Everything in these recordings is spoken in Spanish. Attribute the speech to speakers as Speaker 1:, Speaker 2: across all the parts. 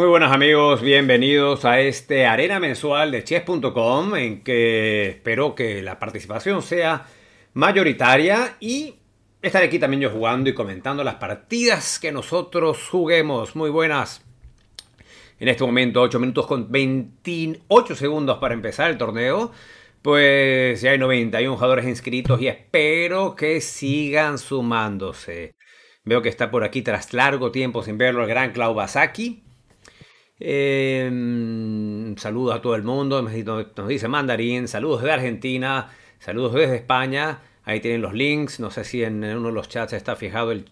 Speaker 1: Muy buenas amigos, bienvenidos a este arena mensual de chess.com en que espero que la participación sea mayoritaria y estar aquí también yo jugando y comentando las partidas que nosotros juguemos. Muy buenas. En este momento 8 minutos con 28 segundos para empezar el torneo. Pues ya hay 91 jugadores inscritos y espero que sigan sumándose. Veo que está por aquí tras largo tiempo sin verlo el gran Clau Basaki. Em, saludos a todo el mundo. Nos dice Mandarín. Saludos de Argentina. Saludos desde España. Ahí tienen los links. No sé si en uno de los chats está fijado el,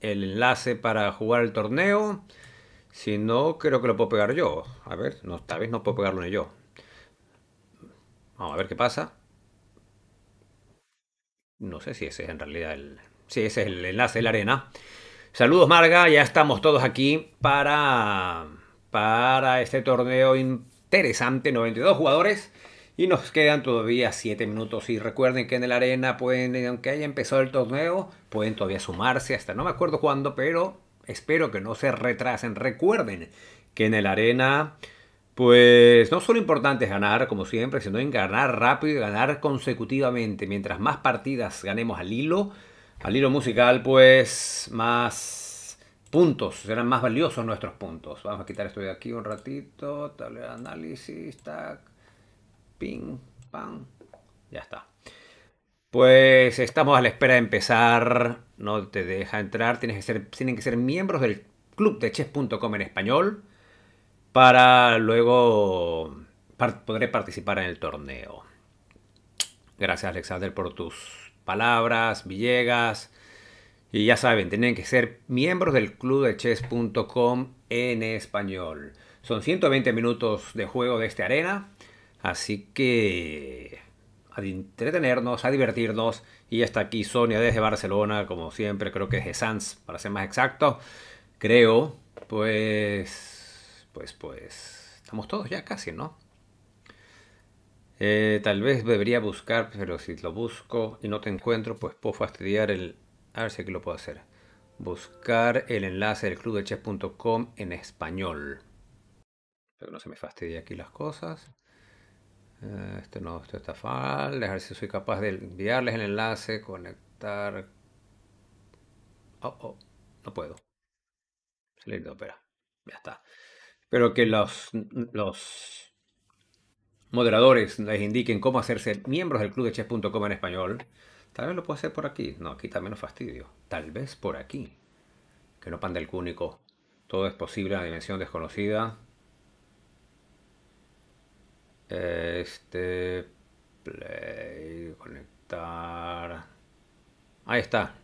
Speaker 1: enlace para jugar el torneo. Si no, creo que lo puedo pegar yo. A ver, no, tal vez no puedo pegarlo ni yo. Vamos a ver qué pasa. No sé si ese es en realidad el... si ese es el enlace de la arena. Saludos Marga, ya estamos todos aquí para para este torneo interesante, 92 jugadores. Y nos quedan todavía 7 minutos. Y recuerden que en el arena pueden, aunque haya empezado el torneo, pueden todavía sumarse hasta no me acuerdo cuándo, pero espero que no se retrasen. Recuerden que en el arena, pues no solo importante es ganar, como siempre, sino en ganar rápido y ganar consecutivamente. Mientras más partidas ganemos al hilo, al hilo musical, pues más puntos, serán más valiosos nuestros puntos. Vamos a quitar esto de aquí un ratito, Tabla de análisis, tac, ping, pam, ya está. Pues estamos a la espera de empezar, no te deja entrar, tienes que ser, tienen que ser miembros del club de chess.com en español para luego poder participar en el torneo. Gracias Alexander por tus palabras, Villegas, y ya saben, tienen que ser miembros del club de chess.com en español. Son 120 minutos de juego de esta arena, así que a entretenernos, a divertirnos. Y hasta aquí Sonia desde Barcelona, como siempre, creo que es de Sanz, para ser más exacto. Creo, pues, pues, pues, estamos todos ya casi, ¿no? Eh, tal vez debería buscar, pero si lo busco y no te encuentro, pues puedo fastidiar el, a ver si aquí lo puedo hacer. Buscar el enlace del Club de Chess.com en español. que no se me fastidie aquí las cosas. Eh, esto no, esto está A ver si soy capaz de enviarles el enlace, conectar. Oh, oh, no puedo. Salir de opera. Ya está. Pero que los, los moderadores les indiquen cómo hacerse miembros del club de Chess.com en español Tal vez lo puedo hacer por aquí. No, aquí también lo fastidio. Tal vez por aquí. Que no panda el cúnico. Todo es posible en la dimensión desconocida. Este. Play. Conectar. Ahí está.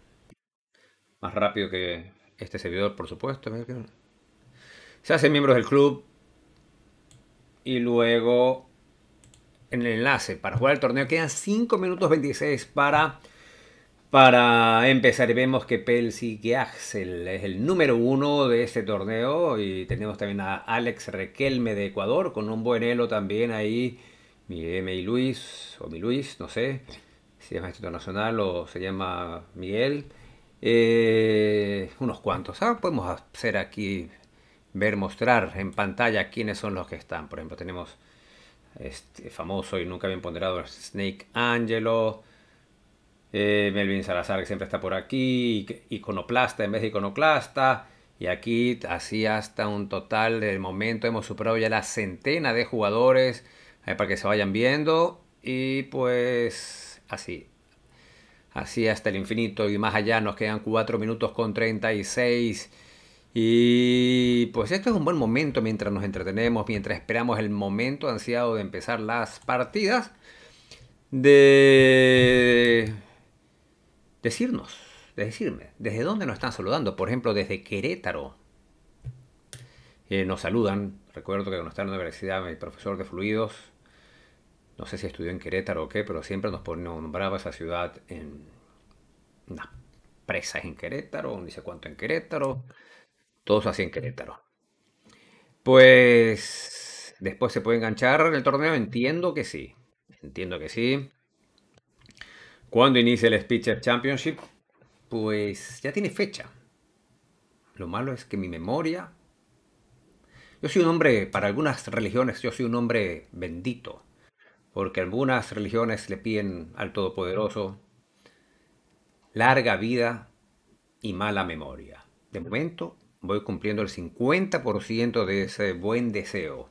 Speaker 1: Más rápido que este servidor, por supuesto. Se hacen miembros del club. Y luego en el enlace para jugar el torneo. Quedan 5 minutos 26 para, para empezar. Y vemos que Pelsi que Axel es el número uno de este torneo. Y tenemos también a Alex Requelme de Ecuador con un buen elo también ahí. Mi M Luis, o mi Luis, no sé si se llama nacional o se llama Miguel. Eh, unos cuantos. ¿ah? podemos hacer aquí, ver, mostrar en pantalla quiénes son los que están. Por ejemplo, tenemos este, famoso y nunca bien ponderado Snake Angelo, eh, Melvin Salazar que siempre está por aquí, iconoplasta en vez de iconoclasta, y aquí así hasta un total del momento hemos superado ya la centena de jugadores eh, para que se vayan viendo y pues así. Así hasta el infinito y más allá nos quedan 4 minutos con 36 y pues esto es un buen momento mientras nos entretenemos, mientras esperamos el momento ansiado de empezar las partidas, de decirnos, de decirme, desde dónde nos están saludando. Por ejemplo, desde Querétaro eh, nos saludan. Recuerdo que cuando estaba en la universidad, mi profesor de fluidos, no sé si estudió en Querétaro o qué, pero siempre nos nombraba esa ciudad en unas presas en Querétaro, no sé cuánto en Querétaro todos así en Querétaro. Pues después se puede enganchar en el torneo, entiendo que sí. Entiendo que sí. ¿Cuándo inicia el of Championship? Pues ya tiene fecha. Lo malo es que mi memoria... Yo soy un hombre, para algunas religiones, yo soy un hombre bendito. Porque algunas religiones le piden al Todopoderoso larga vida y mala memoria. De momento voy cumpliendo el 50% de ese buen deseo.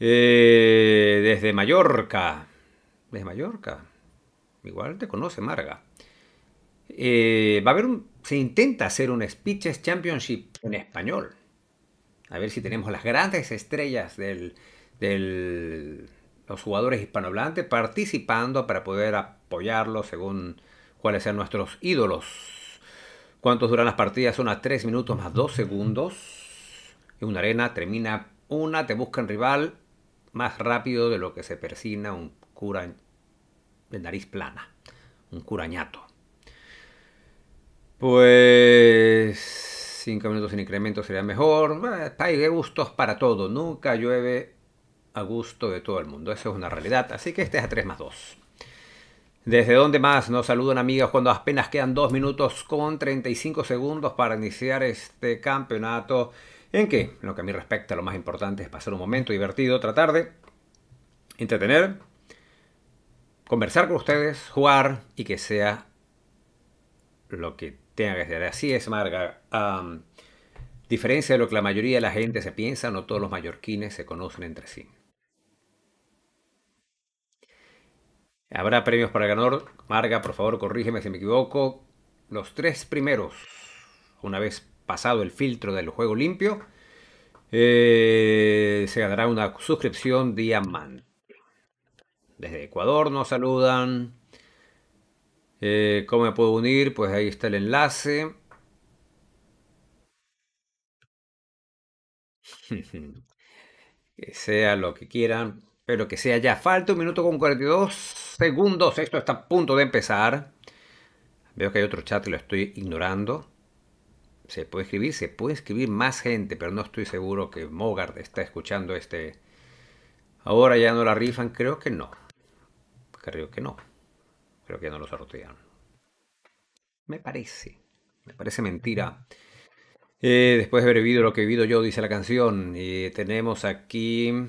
Speaker 1: Eh, desde Mallorca. Desde Mallorca. Igual te conoce Marga. Eh, va a haber se intenta hacer un Speeches Championship en español. A ver si tenemos las grandes estrellas de los jugadores hispanohablantes participando para poder apoyarlos según cuáles sean nuestros ídolos ¿Cuántos duran las partidas? a 3 minutos más 2 segundos. En una arena termina una, te buscan rival más rápido de lo que se persina un cura de nariz plana, un curañato. Pues 5 minutos sin incremento sería mejor. Hay gustos para todo, nunca llueve a gusto de todo el mundo, eso es una realidad. Así que este es a 3 más 2. Desde dónde más nos saludan amigos cuando apenas quedan 2 minutos con 35 segundos para iniciar este campeonato. En qué? lo que a mí respecta, lo más importante es pasar un momento divertido, tratar de entretener, conversar con ustedes, jugar y que sea lo que tenga que ser. Así es, Marga. a diferencia de lo que la mayoría de la gente se piensa, no todos los mallorquines se conocen entre sí. Habrá premios para el ganador. Marga, por favor, corrígeme si me equivoco. Los tres primeros, una vez pasado el filtro del juego limpio, eh, se ganará una suscripción diamante. Desde Ecuador nos saludan. Eh, ¿Cómo me puedo unir? Pues ahí está el enlace. que sea lo que quieran. Pero que sea ya. Falta un minuto con 42 segundos. Esto está a punto de empezar. Veo que hay otro chat y lo estoy ignorando. Se puede escribir, se puede escribir más gente, pero no estoy seguro que Mogart está escuchando este. Ahora ya no la rifan, creo que no. Creo que no. Creo que ya no lo sortean. Me parece. Me parece mentira. Eh, después de haber vivido lo que he vivido yo, dice la canción. Y eh, tenemos aquí.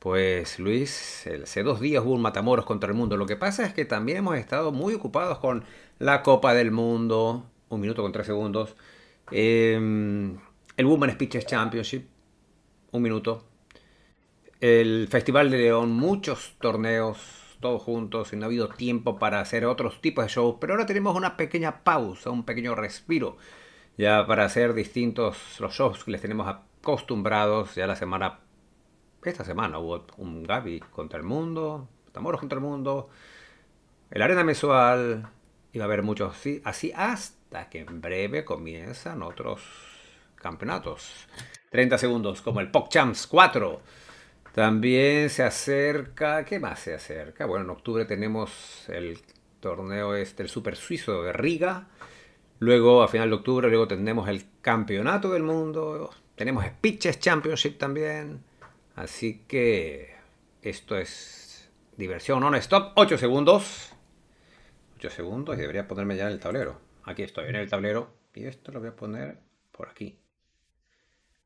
Speaker 1: Pues Luis, hace dos días hubo un Matamoros contra el mundo. Lo que pasa es que también hemos estado muy ocupados con la Copa del Mundo, un minuto con tres segundos, em, el Women's Pitches Championship, un minuto, el Festival de León, muchos torneos, todos juntos, y no ha habido tiempo para hacer otros tipos de shows, pero ahora tenemos una pequeña pausa, un pequeño respiro, ya para hacer distintos los shows que les tenemos acostumbrados ya la semana esta semana hubo un Gabi contra el mundo, Tamoros contra el mundo, el Arena Mensual, iba a haber muchos así, hasta que en breve comienzan otros campeonatos. 30 segundos, como el Pop 4. También se acerca, ¿qué más se acerca? Bueno, en octubre tenemos el torneo este, el Super Suizo de Riga. Luego, a final de octubre, luego tendremos el Campeonato del Mundo. Tenemos Pitches Championship también. Así que esto es diversión non-stop. 8 segundos. 8 segundos y debería ponerme ya en el tablero. Aquí estoy, en el tablero. Y esto lo voy a poner por aquí.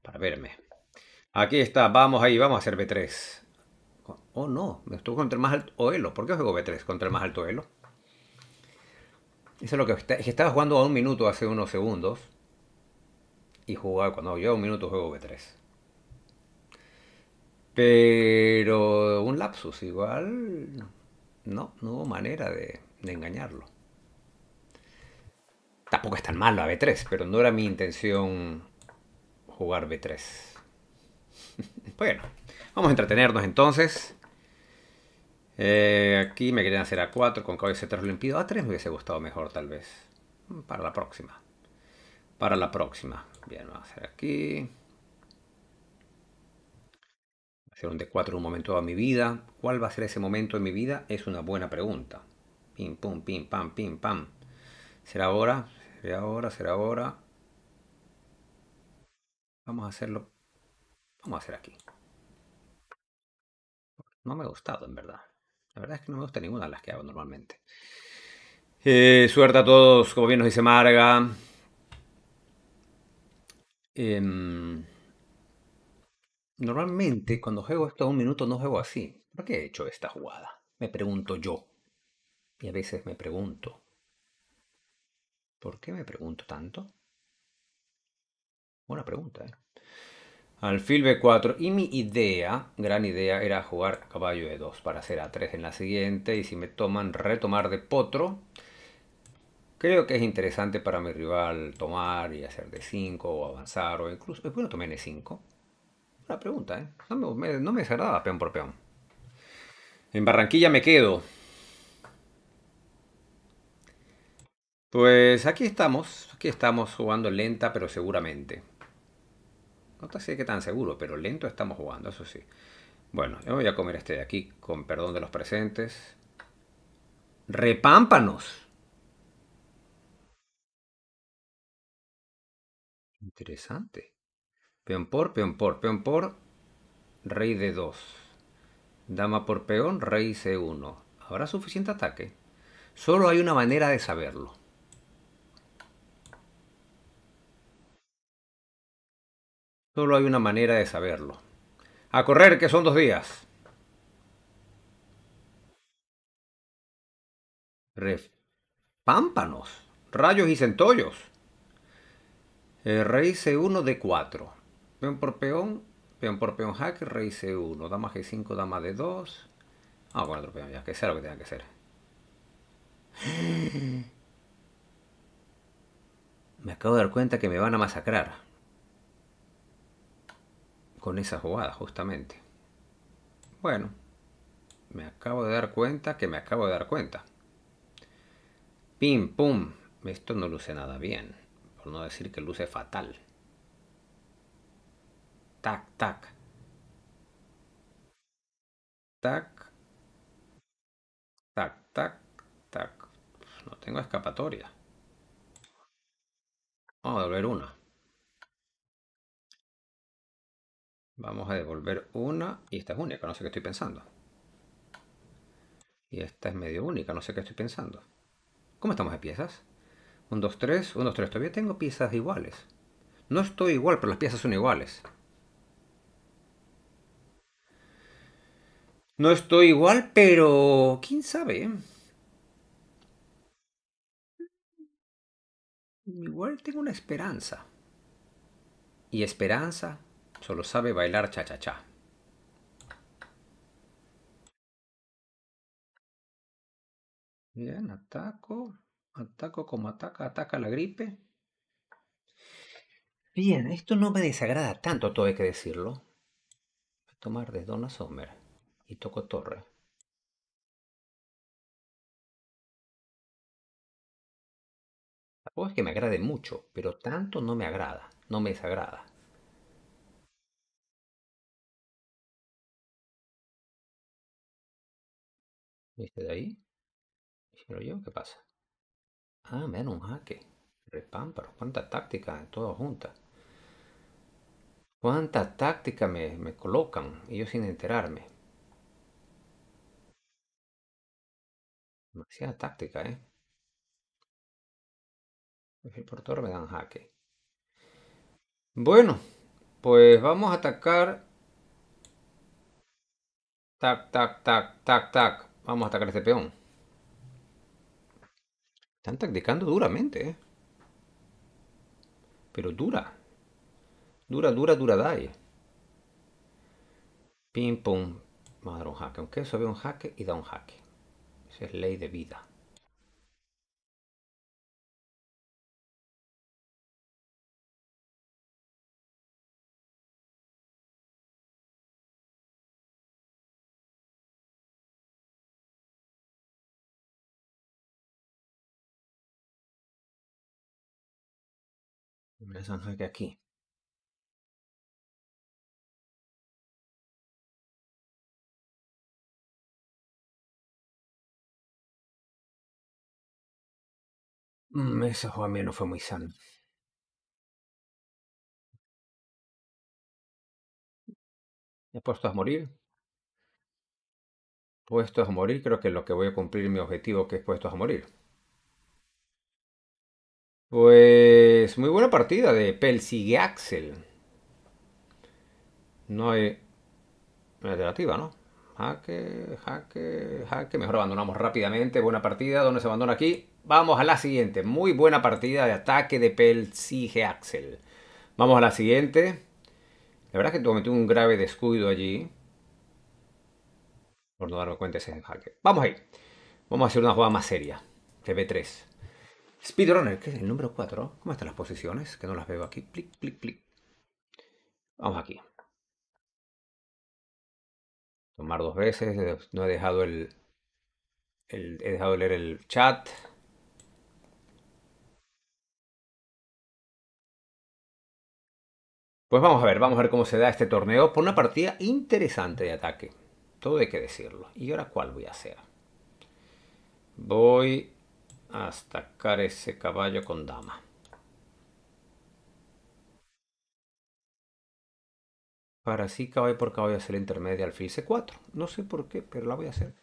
Speaker 1: Para verme. Aquí está, vamos ahí, vamos a hacer B3. Oh no, me estuvo contra el más alto oh, elo. ¿Por qué juego B3 contra el más alto elo? Eso lo que, estaba jugando a un minuto hace unos segundos. Y jugaba cuando yo a un minuto juego B3. Pero un lapsus igual, no, no hubo manera de, engañarlo. Tampoco es tan malo a B3, pero no era mi intención jugar B3. bueno, vamos a entretenernos entonces. Eh, aquí me querían hacer A4, con caballo 3 lo impido. A3 me hubiese gustado mejor tal vez. Para la próxima. Para la próxima. Bien, vamos a hacer aquí de un un momento de mi vida? ¿Cuál va a ser ese momento en mi vida? Es una buena pregunta. Pim, pum, pim, pam, pim, pam. ¿Será ahora? ¿Será ahora? ¿Será ahora? Vamos a hacerlo. Vamos a hacer aquí. No me ha gustado, en verdad. La verdad es que no me gusta ninguna de las que hago normalmente. Eh, suerte a todos, como bien nos dice Marga. Eh, Normalmente cuando juego esto a un minuto no juego así. ¿Por qué he hecho esta jugada? Me pregunto yo. Y a veces me pregunto. ¿Por qué me pregunto tanto? Buena pregunta, ¿eh? Alfil B4. Y mi idea, gran idea, era jugar caballo E2 para hacer A3 en la siguiente. Y si me toman retomar de potro, creo que es interesante para mi rival tomar y hacer D5 o avanzar. O incluso, tomar no tomé N5. Una pregunta, ¿eh? No me, me, no peón por peón. En Barranquilla me quedo. Pues aquí estamos, aquí estamos jugando lenta pero seguramente. No te sé qué tan seguro, pero lento estamos jugando, eso sí. Bueno, yo voy a comer este de aquí, con perdón de los presentes. ¡Repámpanos! Interesante. Peón por, peón por, peón por, rey de 2. Dama por peón, rey C1. ¿Habrá suficiente ataque? Solo hay una manera de saberlo. Solo hay una manera de saberlo. A correr, que son dos días. Pámpanos, rayos y centollos. Eh, rey C1 de 4 Peón por peón, peón por peón hack, rey c1, dama g5, dama d2. Ah, bueno, otro peón ya, que sea lo que tenga que ser. Me acabo de dar cuenta que me van a masacrar. Con esa jugada, justamente. Bueno, me acabo de dar cuenta que me acabo de dar cuenta. Pim, pum. Esto no luce nada bien. Por no decir que luce fatal tac, tac. Tac. Tac, tac, tac. No tengo escapatoria. Vamos a devolver una. Vamos a devolver una. Y esta es única, no sé qué estoy pensando. Y esta es medio única, no sé qué estoy pensando. ¿Cómo estamos de piezas? 1, 2, 3, 1, 2, 3. Todavía tengo piezas iguales. No estoy igual, pero las piezas son iguales. No estoy igual, pero quién sabe. Igual tengo una esperanza. Y esperanza solo sabe bailar cha-cha-cha. Bien, ataco. Ataco como ataca, ataca la gripe. Bien, esto no me desagrada tanto, todo hay que decirlo. Voy a tomar de Donna Sommer y Toco Torre.
Speaker 2: cosa es que me agrade mucho, pero tanto no me agrada, no me desagrada. ¿Viste de ahí?
Speaker 1: yo? ¿Qué pasa? Ah, me dan un jaque. Repámparos, cuánta táctica, todas juntas. Cuánta táctica me, me colocan y yo sin enterarme. Demasiada táctica, ¿eh? El portador me dan jaque. Bueno, pues vamos a atacar. Tac, tac, tac, tac, tac. Vamos a atacar a este peón. Están tacticando duramente, ¿eh? Pero dura. Dura, dura, dura, dai. Pim, pum. Vamos a dar un jaque. Aunque eso ve un jaque y da un jaque. Esa es ley de vida.
Speaker 2: Me que aquí. Mm, ese mí no fue muy sano. puesto a
Speaker 1: morir. Puesto a morir, creo que es lo que voy a cumplir mi objetivo que es puesto a morir. Pues muy buena partida de Pelsi y Axel. No hay alternativa, ¿no? Jaque, jaque, jaque. Mejor abandonamos rápidamente. Buena partida. ¿Dónde se abandona aquí? Vamos a la siguiente. Muy buena partida de ataque de Pelsige Axel. Vamos a la siguiente. La verdad es que tuve un grave descuido allí. Por no darme cuenta ese hacker Vamos ahí. Vamos a hacer una jugada más seria. tv 3 Speedrunner, que es el número 4. ¿Cómo están las posiciones? Que no las veo aquí. Plic, clic plic. Vamos aquí. Tomar dos veces. No he dejado el, he dejado leer el chat. Pues vamos a ver, vamos a ver cómo se da este torneo por una partida interesante de ataque. Todo hay que decirlo. ¿Y ahora cuál voy a hacer? Voy a atacar ese caballo con dama. Para sí, caballo por caballo, hacer intermedia alfil e C4. No sé por qué, pero la voy a hacer.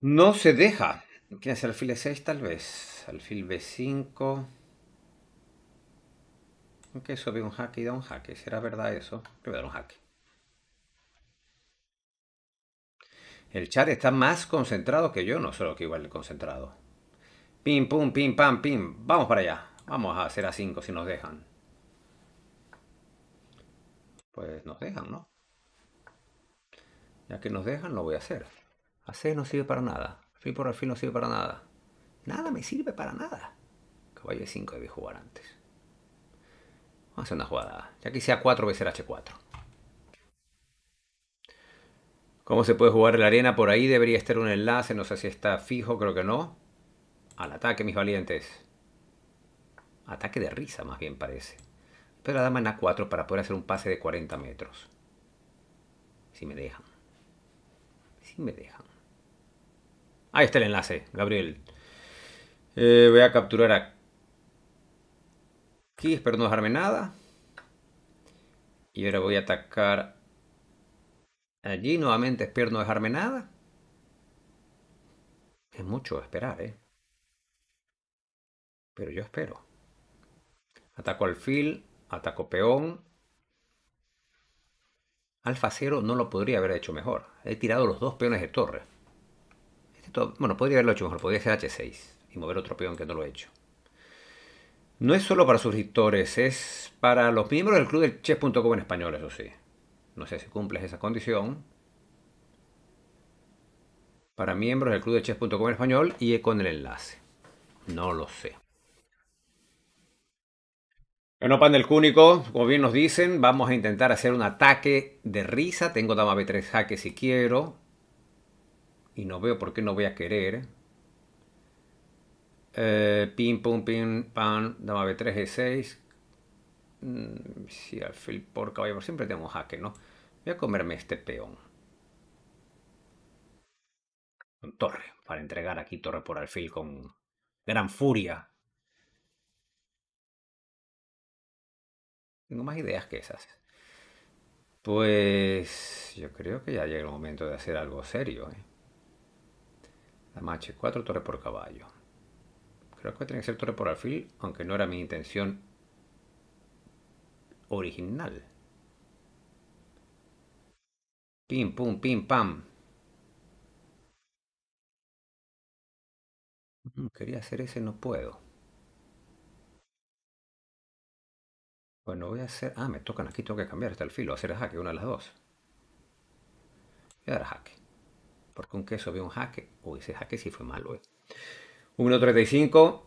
Speaker 1: No se deja. ¿Quién hacer alfil E6 tal vez. Alfil B5 que subí un hack y da un hack. ¿Será verdad eso? Que voy un hack. El chat está más concentrado que yo, no solo que igual concentrado. Pim, pum, pim, pam, pim. Vamos para allá. Vamos a hacer a 5 si nos dejan. Pues nos dejan, ¿no? Ya que nos dejan, lo voy a hacer. Hacer no sirve para nada. fui por el fin no sirve para nada. Nada me sirve para nada. Que Caballo 5 debí jugar antes. Vamos a hacer una jugada. Ya que sea 4 veces H4. ¿Cómo se puede jugar la arena? Por ahí debería estar un enlace. No sé si está fijo, creo que no. Al ataque, mis valientes. Ataque de risa, más bien parece. Pero la dama en A4 para poder hacer un pase de 40 metros. Si me dejan. Si me dejan. Ahí está el enlace, Gabriel. Eh, voy a capturar a aquí, espero no dejarme nada. Y ahora voy a atacar allí, nuevamente espero no dejarme nada. Es mucho esperar, ¿eh? Pero yo espero. Ataco alfil, ataco peón. Alfa cero no lo podría haber hecho mejor. He tirado los dos peones de torre. Este bueno, podría haberlo hecho mejor. Podría ser H6 y mover otro peón que no lo he hecho. No es solo para suscriptores, es para los miembros del club del Chess.com en español, eso sí. No sé si cumples esa condición. Para miembros del club de Chess.com en español y con el enlace. No lo sé. Bueno, panel cúnico, como bien nos dicen, vamos a intentar hacer un ataque de risa. Tengo dama B3 jaque si quiero. Y no veo por qué no voy a querer. Pin, eh, pim, pum, pim, pan, dama b3, g6. Mm, si alfil por caballo, siempre tengo jaque, ¿no? Voy a comerme este peón. Con torre, para entregar aquí torre por alfil con gran furia. Tengo más ideas que esas. Pues yo creo que ya llega el momento de hacer algo serio. ¿eh? Dama h4, torre por caballo. Creo que tiene que ser torre por alfil, aunque no era mi intención original. Pim, pum, pim, pam. Mm, quería hacer ese, no puedo. Bueno, voy a hacer... Ah, me tocan aquí, tengo que cambiar hasta el filo, hacer el jaque, una de las dos. Voy a dar jaque. Porque un queso veo un jaque. Uy, ese jaque sí fue malo, eh minuto 1.35,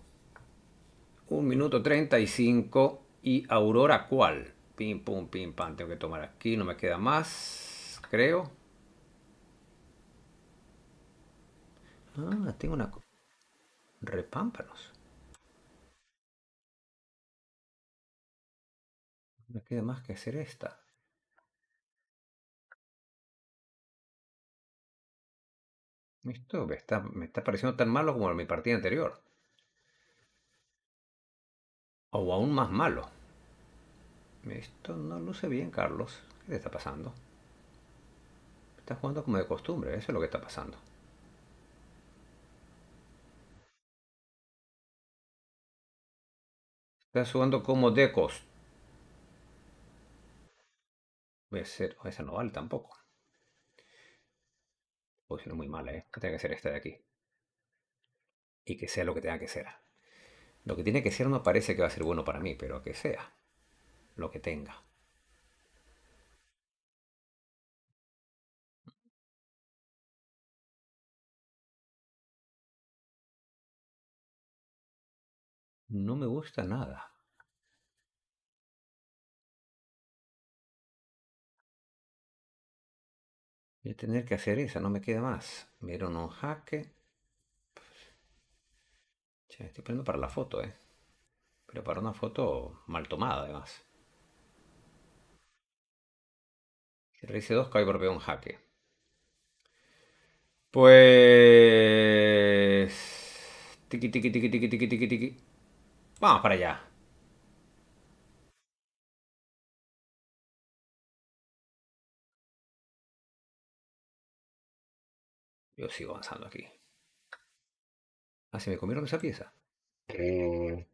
Speaker 1: 1 minuto 35 y Aurora cuál. Pim, pum, pim, pam. Tengo que tomar aquí, no me queda más, creo. Ah, tengo una... Repámpanos.
Speaker 2: No me queda más que hacer esta. Esto
Speaker 1: me está, pareciendo tan malo como en mi partida anterior. O aún más malo. Esto no luce bien, Carlos. ¿Qué te está pasando? Estás jugando como de costumbre, eso es lo que está pasando. está jugando como de costumbre. Voy a o Esa no vale tampoco es muy mala, ¿eh? Que tenga que ser esta de aquí. Y que sea lo que tenga que ser. Lo que tiene que ser no parece que va a ser bueno para mí, pero que sea lo que tenga.
Speaker 2: No me gusta nada.
Speaker 1: Voy tener que hacer esa, no me queda más. Miren un jaque. estoy poniendo para la foto, ¿eh? Pero para una foto mal tomada, además. rey c 2, cae por un jaque. Pues... Tiki, tiki, tiki, tiki, tiki, tiki, tiki. Vamos para allá.
Speaker 2: Yo sigo avanzando
Speaker 1: aquí. Ah, se me comieron esa pieza. Eh.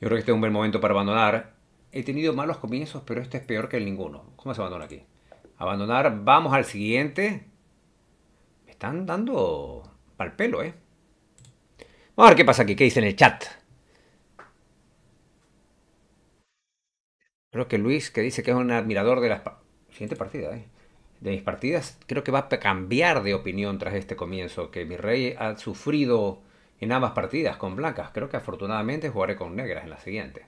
Speaker 1: Yo creo que este es un buen momento para abandonar. He tenido malos comienzos, pero este es peor que el ninguno. ¿Cómo se abandona aquí? Abandonar, vamos al siguiente. Me están dando pal pelo, ¿eh? Vamos a ver qué pasa aquí, qué dice en el chat. Creo que Luis, que dice que es un admirador de la siguiente partida, ¿eh? de mis partidas, creo que va a cambiar de opinión tras este comienzo, que mi rey ha sufrido en ambas partidas con blancas. Creo que afortunadamente jugaré con negras en la siguiente.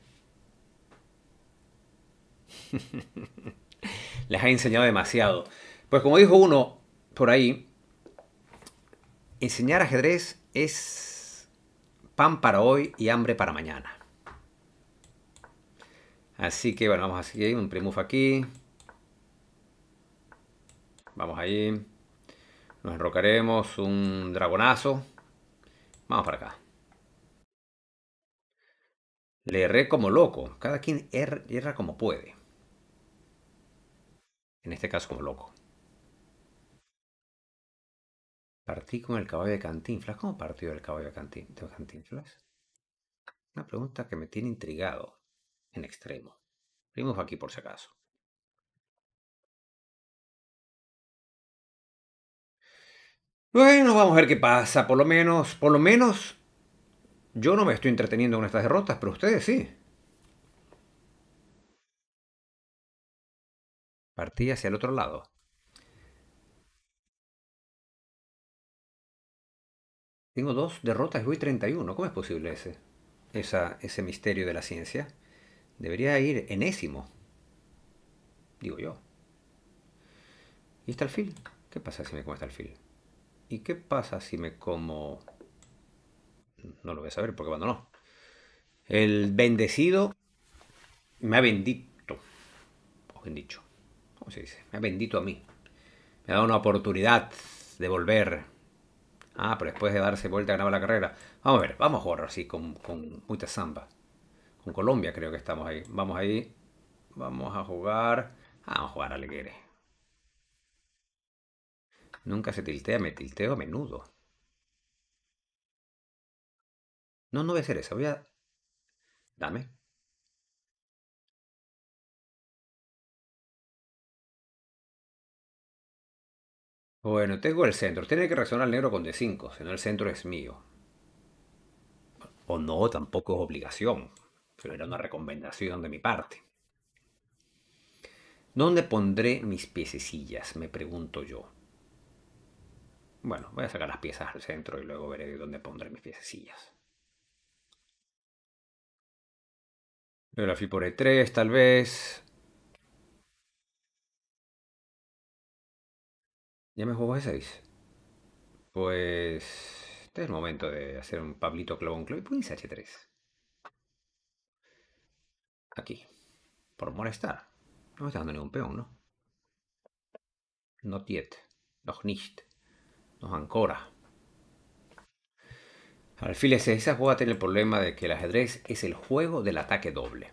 Speaker 1: Les ha enseñado demasiado. Pues como dijo uno por ahí, enseñar ajedrez es pan para hoy y hambre para mañana. Así que bueno, vamos a seguir un primuf aquí. Vamos ahí. Nos enrocaremos un dragonazo. Vamos para acá. Le erré como loco. Cada quien er erra como puede. En este caso como loco. Partí con el caballo de Cantinflas. ¿Cómo partió el caballo de, Cantin Cantinflas? Una pregunta que me tiene intrigado en extremo. Vimos aquí por si acaso. Bueno, vamos a ver qué pasa. Por lo menos, por lo menos, yo no me estoy entreteniendo con estas derrotas, pero ustedes sí. Partí hacia el otro lado. Tengo dos derrotas y voy 31. ¿Cómo es posible ese? Esa, ese misterio de la ciencia. Debería ir enésimo. Digo yo. ¿Y está el fil? ¿Qué pasa si me come el fil? ¿Y qué pasa si me como... No lo voy a saber porque cuando no. El bendecido me ha bendito. O dicho ¿Cómo se dice? Me ha bendito a mí. Me ha dado una oportunidad de volver. Ah, pero después de darse vuelta ganaba la carrera. Vamos a ver, vamos a jugar así con, con mucha samba. Con Colombia creo que estamos ahí. Vamos ahí. Vamos a jugar. Ah, vamos a jugar alegre. Nunca se tiltea, me tilteo a menudo. No, no voy a hacer eso, voy a... Dame. Bueno, tengo el centro. Tiene que reaccionar negro con D5, si no el centro es mío. O no, tampoco es obligación, pero era una recomendación de mi parte. ¿Dónde pondré mis piececillas? Me pregunto yo. Bueno, voy a sacar las piezas al centro y luego veré dónde pondré mis piececillas. Luego la fui por E3 tal vez. Ya me juego E6. Pues... Este es el momento de hacer un Pablito Clon y Pues h H3? Aquí. Por molestar. No me está dando ningún peón, ¿no? No yet. Noch nicht nos ancora. Alfiles, esa a tiene el problema de que el ajedrez es el juego del ataque doble.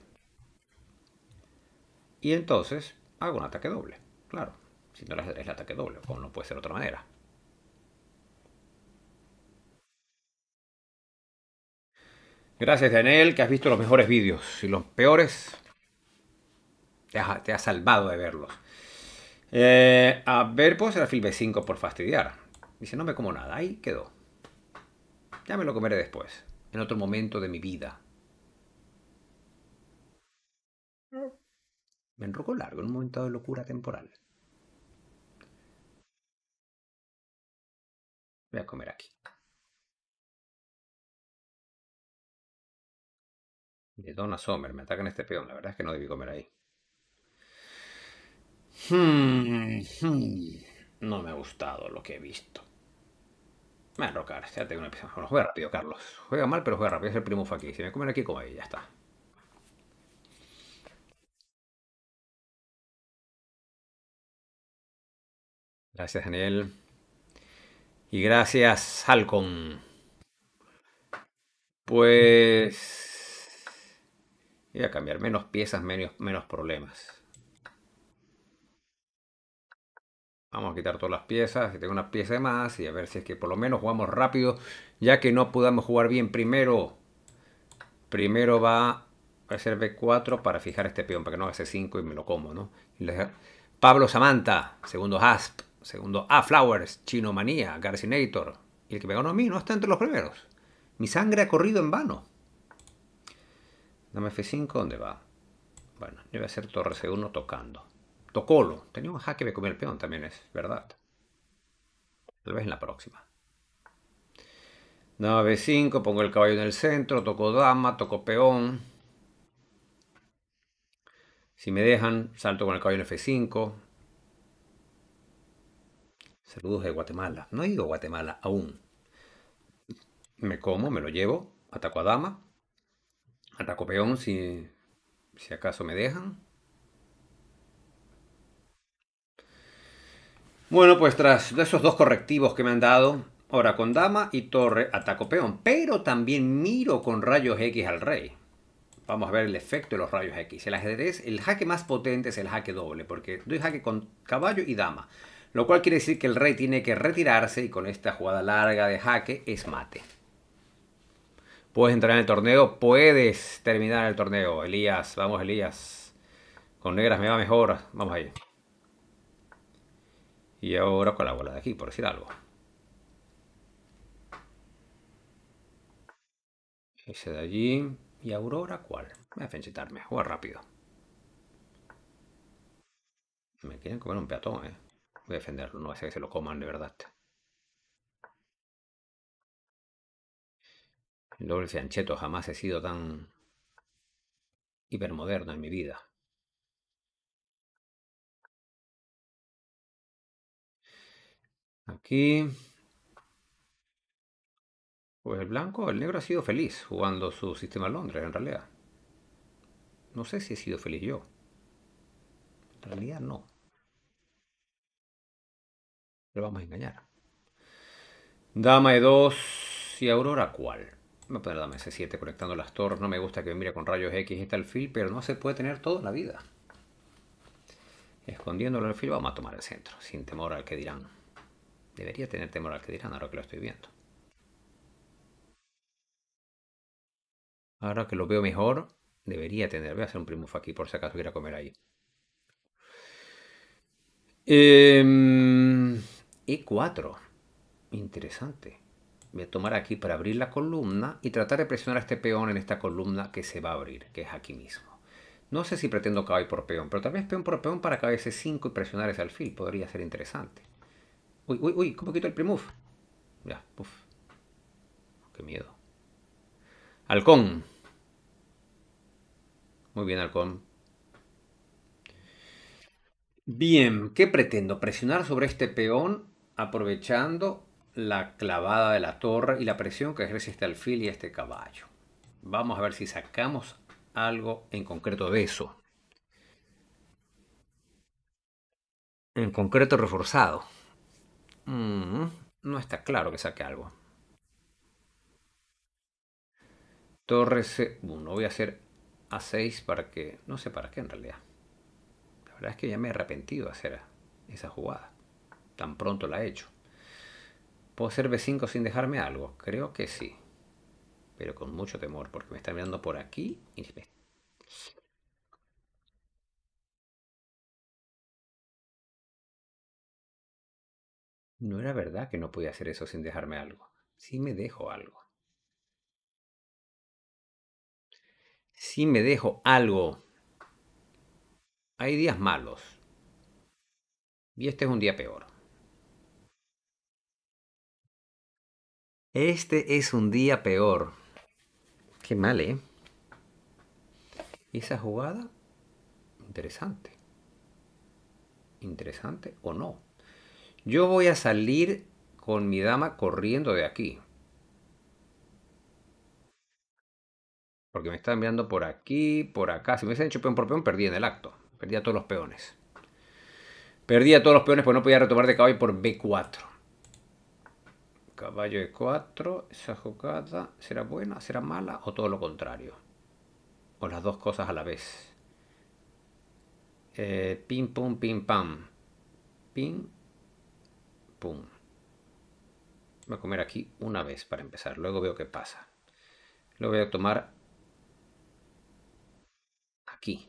Speaker 1: Y entonces hago un ataque doble, claro. Si no el ajedrez es el ataque doble, como no puede ser de otra manera. Gracias, Daniel, que has visto los mejores vídeos. Y los peores, te ha salvado de verlos. Eh, a ver, pues el alfil B5 por fastidiar. Dice, no me como nada, ahí quedó. Ya me lo comeré después, en otro momento de mi vida. Me enrocó largo en un momento de locura temporal. Voy a comer aquí. De Donna Sommer, me atacan este peón, la verdad es que no debí comer ahí. Hmm, hmm. No me ha gustado lo que he visto. Bueno, ya tengo una pieza. Bueno, juega rápido, Carlos. Juega mal, pero juega rápido. Es el primo aquí. Si me comen aquí, como ahí, ya está. Gracias, Daniel. Y gracias, Halcon. Pues. Voy a cambiar menos piezas, menos, menos problemas. Vamos a quitar todas las piezas, si tengo una pieza de más y a ver si es que por lo menos jugamos rápido, ya que no podamos jugar bien primero. Primero va a ser B4 para fijar este peón, para que no haga C5 y me lo como, ¿no? Pablo Samantha, segundo Asp, segundo A Flowers, Chino Manía, Garcinator. Y el que me ganó a mí no está entre los primeros. Mi sangre ha corrido en vano. Dame F5, ¿dónde va? Bueno, yo voy a hacer torre C1 tocando colo, Tenía un jaque de comer peón también, es verdad. Tal vez en la próxima. Dama 5 pongo el caballo en el centro, toco dama, toco peón. Si me dejan, salto con el caballo en F5. Saludos de Guatemala. No he ido a Guatemala aún. Me como, me lo llevo, ataco a dama, ataco peón si acaso me dejan. Bueno, pues tras esos dos correctivos que me han dado, ahora con dama y torre ataco peón, pero también miro con rayos X al rey. Vamos a ver el efecto de los rayos X. El ajedrez, el jaque más potente es el jaque doble, porque doy jaque con caballo y dama, lo cual quiere decir que el rey tiene que retirarse y con esta jugada larga de jaque es mate. Puedes entrar en el torneo, puedes terminar el torneo, Elías, vamos Elías. Con negras me va mejor, vamos ahí y ahora con la bola de aquí, por decir algo. Ese de allí. ¿Y Aurora cuál? Voy a fencitarme. jugar rápido. Me quieren comer un peatón, ¿eh? Voy a defenderlo, no sé que se lo coman de verdad. El doble ciancheto jamás he sido tan
Speaker 2: hipermoderno en mi vida.
Speaker 1: Aquí, pues el blanco, el negro ha sido feliz jugando su sistema Londres, en realidad. No sé si he sido feliz yo. En realidad no. Le vamos a engañar. Dama E2 y Aurora cuál. Voy a poner dama C7 conectando las torres. No me gusta que me mire con rayos X tal alfil, pero no se puede tener todo en la vida. Escondiéndolo el alfil vamos a tomar el centro, sin temor al que dirán. Debería tener temor al que dirán ahora que lo estoy viendo. Ahora que lo veo mejor, debería tener. Voy a hacer un primo aquí por si acaso quiera comer ahí. E4. Em, e interesante. Voy a tomar aquí para abrir la columna y tratar de presionar a este peón en esta columna que se va a abrir, que es aquí mismo. No sé si pretendo caballo por peón, pero también vez peón por peón para c 5 y presionar ese alfil. Podría ser interesante. Uy, uy, uy, ¿cómo quito el primo. Ya, puf. Qué miedo. Halcón. Muy bien, Halcón. Bien, ¿qué pretendo? Presionar sobre este peón aprovechando la clavada de la torre y la presión que ejerce este alfil y este caballo. Vamos a ver si sacamos algo en concreto de eso. En concreto reforzado no está claro que saque algo. Torres... C1. Voy a hacer A6 para que... No sé para qué en realidad. La verdad es que ya me he arrepentido de hacer esa jugada. Tan pronto la he hecho. ¿Puedo hacer B5 sin dejarme algo? Creo que sí. Pero con mucho temor porque me está mirando por aquí y
Speaker 2: No era verdad que no podía hacer eso sin dejarme algo.
Speaker 1: Sí me dejo algo. Sí me dejo algo. Hay días malos. Y este es un día peor. Este es un día peor. Qué mal, ¿eh? Esa jugada, interesante. Interesante o no. Yo voy a salir con mi dama corriendo de aquí. Porque me está enviando por aquí, por acá. Si me hubiesen hecho peón por peón, perdí en el acto. Perdí a todos los peones. Perdí a todos los peones, pues no podía retomar de caballo por B4. Caballo E4, esa jugada, ¿será buena, será mala o todo lo contrario? O las dos cosas a la vez. Eh, pim, pum, pim, pam. Pim, Pum. Voy a comer aquí una vez para empezar. Luego veo qué pasa. Lo voy a tomar aquí.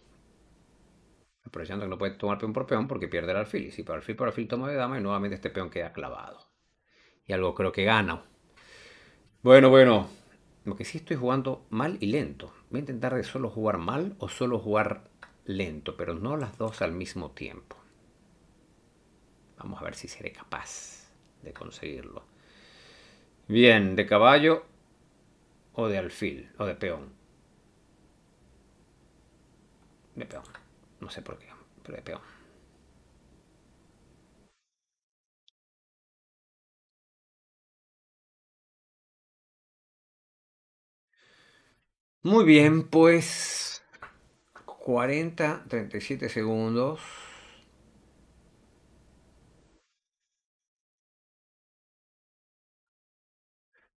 Speaker 1: Aprovechando que no puede tomar peón por peón porque pierde el alfil. Y si para alfil por alfil toma de dama y nuevamente este peón queda clavado. Y algo creo que gana. Bueno, bueno. Lo que sí estoy jugando mal y lento. Voy a intentar de solo jugar mal o solo jugar lento, pero no las dos al mismo tiempo. Vamos a ver si seré capaz de conseguirlo. Bien, de caballo o de alfil o de peón. De peón. No sé por qué, pero de peón. Muy bien, pues 40, 37 segundos.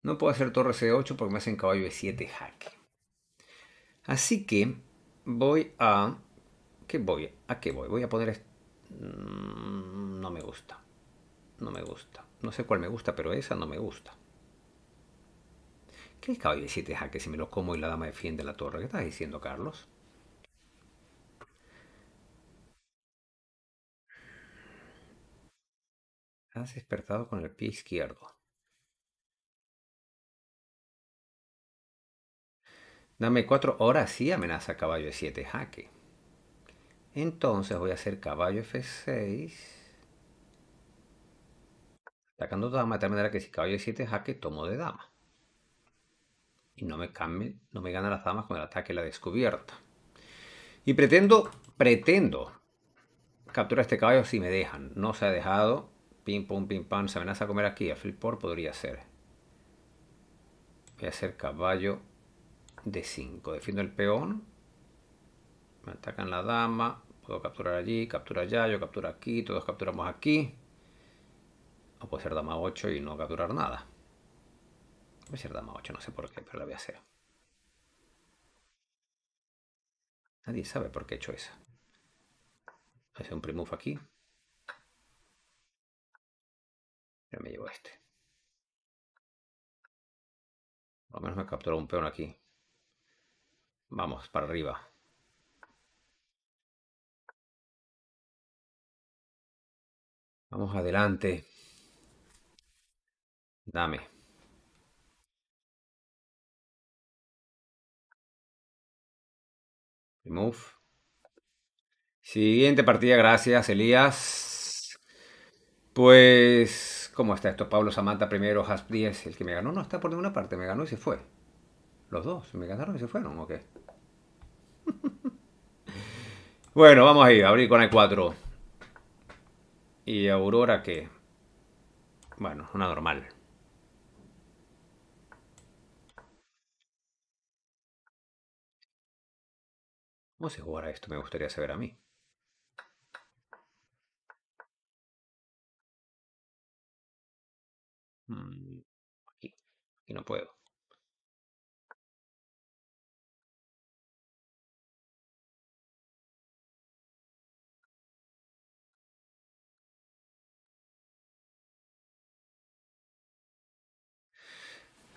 Speaker 1: No puedo hacer torre c8 porque me hacen caballo e7 jaque. Así que voy a... ¿Qué voy? ¿A qué voy? Voy a poner... Mm, no me gusta. No me gusta. No sé cuál me gusta, pero esa no me gusta. ¿Qué es caballo e7 jaque si me lo como y la dama defiende la torre? ¿Qué estás diciendo, Carlos? Has despertado con el pie izquierdo. Dame 4, ahora sí amenaza caballo de 7 jaque. Entonces voy a hacer caballo F6. Atacando dama, de tal manera que si caballo E7 jaque, tomo de dama. Y no me, cambie, no me gana las damas con el ataque de la descubierta. Y pretendo, pretendo capturar este caballo si me dejan. No se ha dejado. Pim, pum, pim, pam. Se amenaza a comer aquí. A por podría ser. Voy a hacer caballo de 5 Defiendo el peón. Me atacan la dama. Puedo capturar allí, captura allá, yo capturo aquí, todos capturamos aquí. O puede ser dama 8 y no capturar nada. Voy a ser dama 8, no sé por qué, pero la voy a hacer. Nadie sabe por qué he hecho eso. Voy a hacer un primuf aquí.
Speaker 2: Ya me llevo este. Por lo menos me capturó un peón aquí. Vamos, para arriba. Vamos adelante. Dame.
Speaker 1: Remove. Siguiente partida, gracias Elías. Pues, ¿cómo está esto? Pablo Samanta primero, Has 10, el que me ganó no está por ninguna parte, me ganó y se fue. Los dos, me ganaron y se fueron, ¿o qué? Bueno, vamos a a abrir con el 4 ¿Y Aurora qué? Bueno, una normal.
Speaker 2: ¿Cómo se jugará esto? Me gustaría saber a mí. Mm, aquí, aquí no puedo.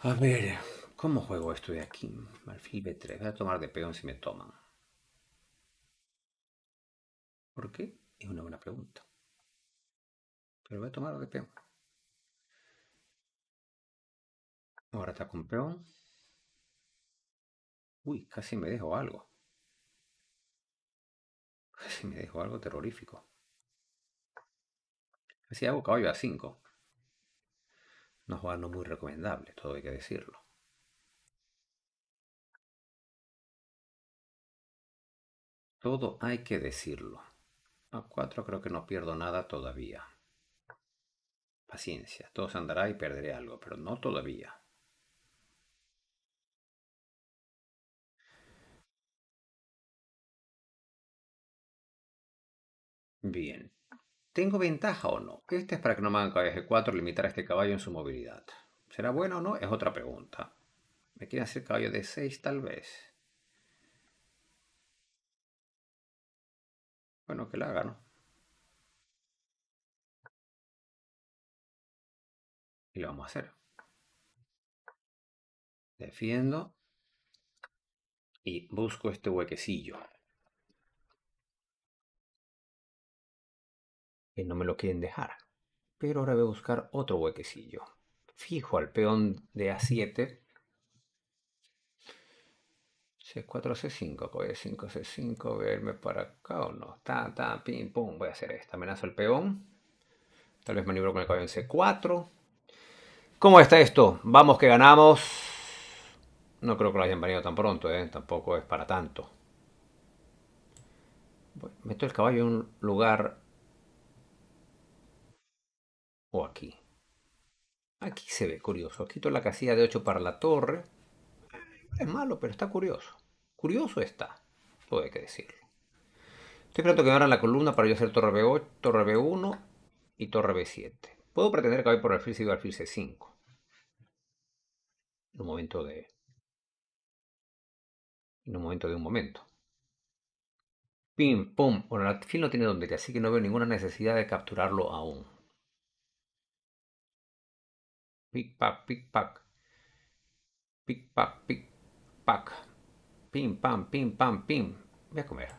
Speaker 1: A ver, ¿cómo juego esto de aquí? Alfil B3. Voy a tomar de peón si me toman. ¿Por qué? Es una buena pregunta.
Speaker 2: Pero voy a tomar de peón. Ahora está con peón. Uy, casi me dejo algo.
Speaker 1: Casi me dejo algo terrorífico. Casi hago caballo a 5. No es algo muy recomendable, todo hay que decirlo. Todo hay que decirlo. A cuatro creo que no pierdo nada todavía. Paciencia, todo se andará y perderé algo, pero no todavía. Bien, ¿Tengo ventaja o no? Este es para que no me hagan caballo G4, limitar a este caballo en su movilidad. ¿Será bueno o no? Es otra pregunta. ¿Me quieren hacer caballo de 6 tal vez? Bueno, que la haga, ¿no?
Speaker 2: Y lo vamos a hacer. Defiendo. Y busco este
Speaker 1: huequecillo. Y no me lo quieren dejar. Pero ahora voy a buscar otro huequecillo. Fijo al peón de A7. C4, C5, C5, C5, voy a irme para acá o no. Ta, pim, pum, voy a hacer esta. amenaza al peón. Tal vez maniobro con el caballo en C4. ¿Cómo está esto? Vamos que ganamos. No creo que lo hayan venido tan pronto, ¿eh? Tampoco es para tanto. Meto el caballo en un lugar aquí. Aquí se ve curioso. Quito la casilla de 8 para la torre. Es malo, pero está curioso. Curioso está, todo hay que decirlo. Estoy esperando que me la columna para yo hacer torre, B8, torre B1 y torre B7. Puedo pretender que voy por alfil c C5. En un momento de... En un momento de un momento. Pim, pum. Bueno, el fil no tiene donde ir, así que no veo ninguna necesidad de capturarlo aún. Pic, pac, pic, pac. Pic, pac, pic, pac. Pim, pam, pim, pam, pim. Voy a comer.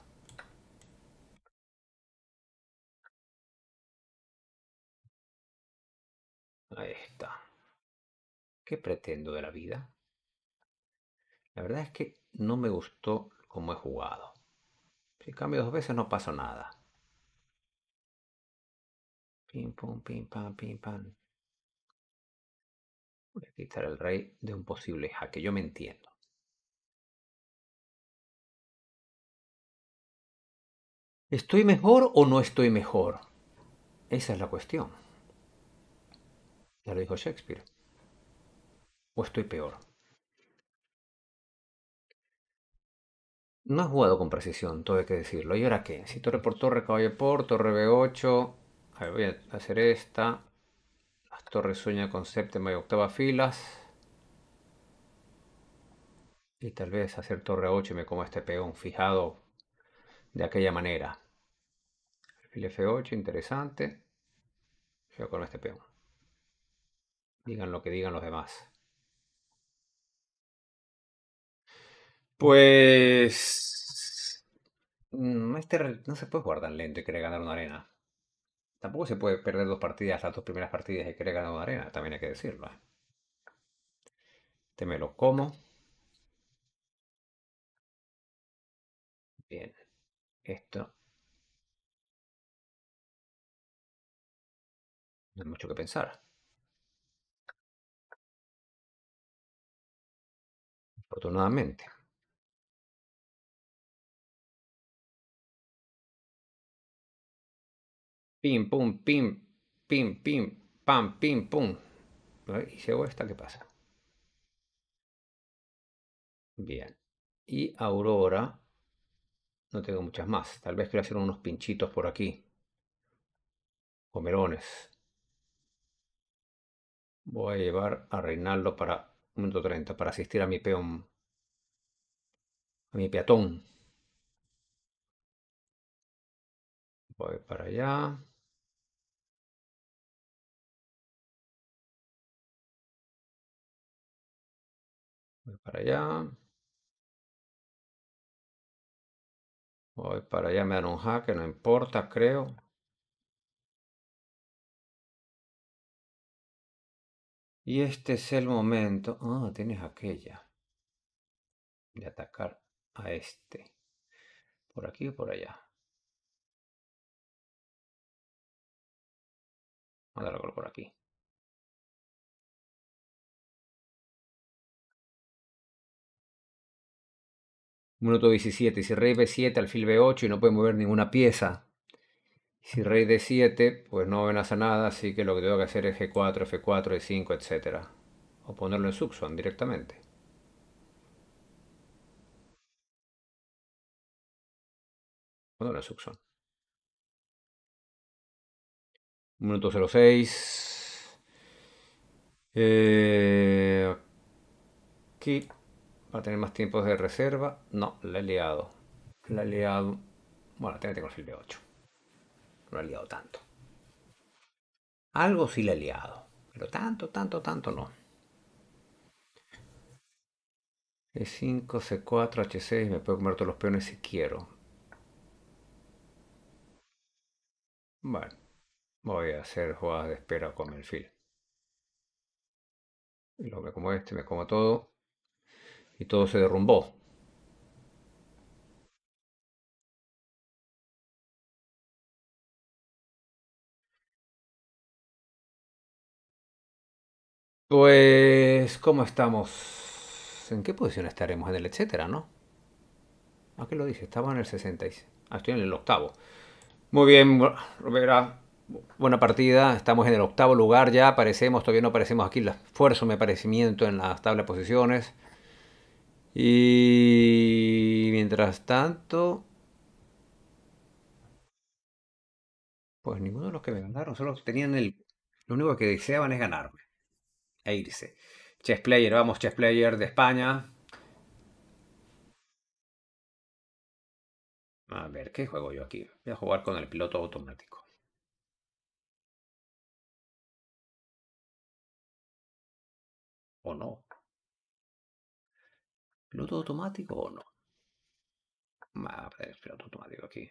Speaker 1: Ahí está. ¿Qué pretendo de la vida? La verdad es que no me gustó cómo he jugado. Si cambio dos veces no pasó nada. Pim, pum, pim, pam, pim, pam
Speaker 2: quitar el rey de un posible jaque. Yo me entiendo.
Speaker 1: ¿Estoy mejor o no estoy mejor? Esa es la cuestión. Ya lo dijo Shakespeare. ¿O estoy peor? No ha jugado con precisión, todo hay que decirlo. ¿Y ahora qué? Si torre por torre, caballo por, torre B8. A ver, voy a hacer esta. Torre sueña con séptima y octava filas. Y tal vez hacer torre a 8 me como este peón fijado de aquella manera. el F8, interesante. Yo con este peón. Digan lo que digan los demás. Pues... Mm, este no se puede guardar lento y querer ganar una arena. Tampoco se puede perder dos partidas, las dos primeras partidas y querer ganado una arena, también hay que decirlo. ¿eh? Este me lo como.
Speaker 2: Bien. Esto. No hay mucho que pensar. Afortunadamente. Pim,
Speaker 1: pum, pim, pim, pim, pam, pim, pum. Y si esta, ¿qué pasa? Bien. Y Aurora. No tengo muchas más. Tal vez quiero hacer unos pinchitos por aquí. Comerones. Voy a llevar a Reinaldo para Un minuto 30 para asistir a mi peón. A mi peatón. Voy para allá.
Speaker 2: Voy para allá. Voy para allá, me dan un hack, no importa, creo. Y este es el momento. Ah, tienes aquella. De atacar a este. Por aquí o por allá. Vamos a darle por aquí. Minuto 17.
Speaker 1: Si rey b7, alfil b8 y no puede mover ninguna pieza. Si rey d7, pues no ven nada, así que lo que tengo que hacer es g4, f4, e5, etc. O ponerlo en subson directamente. Ponerlo en subson Minuto 06. Eh, aquí ¿Va a tener más tiempos de reserva? No, la he liado. La he liado. Bueno, tengo el el de 8 No la he liado tanto. Algo sí la he liado. Pero tanto, tanto, tanto no. E5, C4, H6. Me puedo comer todos los peones si quiero. Bueno. Voy a hacer jugadas de espera con el fil. Y luego me como este, me como todo y todo se derrumbó.
Speaker 2: Pues,
Speaker 1: ¿cómo estamos? ¿En qué posición estaremos en el etcétera, no? ¿A ah, qué lo dice? Estaba en el 66. Ah, estoy en el octavo. Muy bien, Rivera. Buena partida. Estamos en el octavo lugar ya. Aparecemos, todavía no aparecemos aquí. El esfuerzo, me aparecimiento en las tablas de posiciones. Y mientras tanto... Pues ninguno de los que me ganaron, solo tenían el... Lo único que deseaban es ganarme. E irse. Chess Player, vamos, Chess Player de España. A ver, ¿qué juego yo aquí? Voy a jugar con el piloto automático.
Speaker 2: ¿O no? ¿Piloto automático o no? Va a el piloto automático aquí.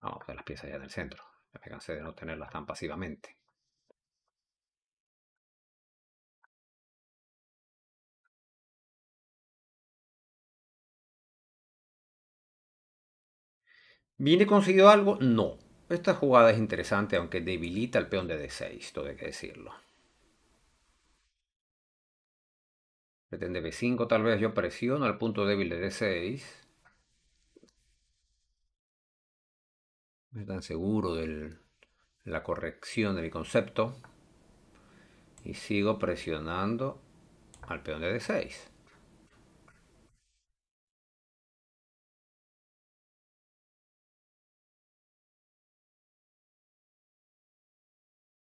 Speaker 2: Vamos a poner las piezas ya en el centro. Ya me cansé de no tenerlas tan pasivamente.
Speaker 1: ¿Viene conseguido algo? No. Esta jugada es interesante, aunque debilita el peón de D6, Tengo que decirlo. Pretende B5, tal vez yo presiono al punto débil de D6. No estoy tan seguro de la corrección del concepto. Y sigo presionando al peón de D6.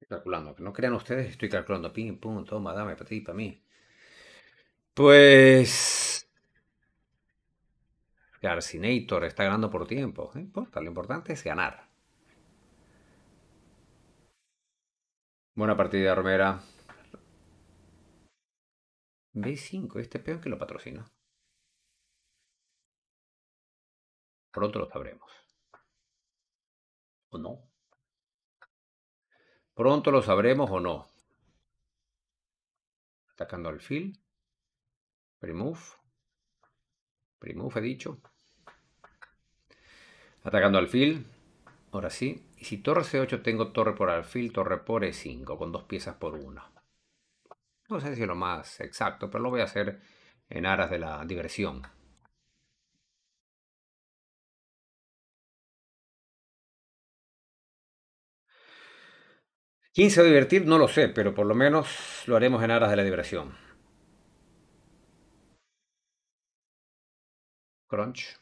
Speaker 1: Estoy calculando, que no crean ustedes, estoy calculando pim, pum, toma, dame, para ti, para mí. Pues. Garcinator está ganando por tiempo. ¿eh? lo importante es ganar. Buena partida, Romera. B5, este peón que lo patrocina. Pronto lo sabremos. ¿O no? Pronto lo sabremos o no. Atacando al fil. Remove. he dicho. Atacando alfil. Ahora sí. Y si torre C8 tengo torre por alfil, torre por E5, con dos piezas por una. No sé si es lo más exacto, pero lo voy a hacer en aras de la diversión. ¿Quién se va a divertir? No lo sé, pero por lo menos lo haremos en aras de la diversión. crunch.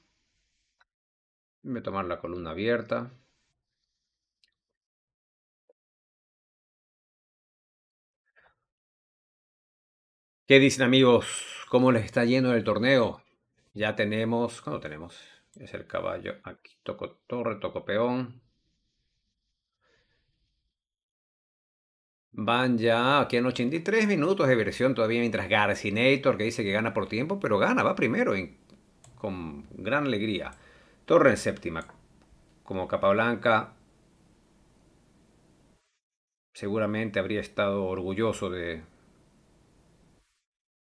Speaker 1: Voy a
Speaker 2: tomar la columna abierta.
Speaker 1: ¿Qué dicen amigos? ¿Cómo les está yendo el torneo? Ya tenemos, ¿cuándo tenemos? Es el caballo. Aquí toco torre, toco peón. Van ya aquí en 83 minutos de versión todavía mientras Garcinator que dice que gana por tiempo, pero gana, va primero con gran alegría. Torre en séptima, como capa blanca. seguramente habría estado orgulloso de,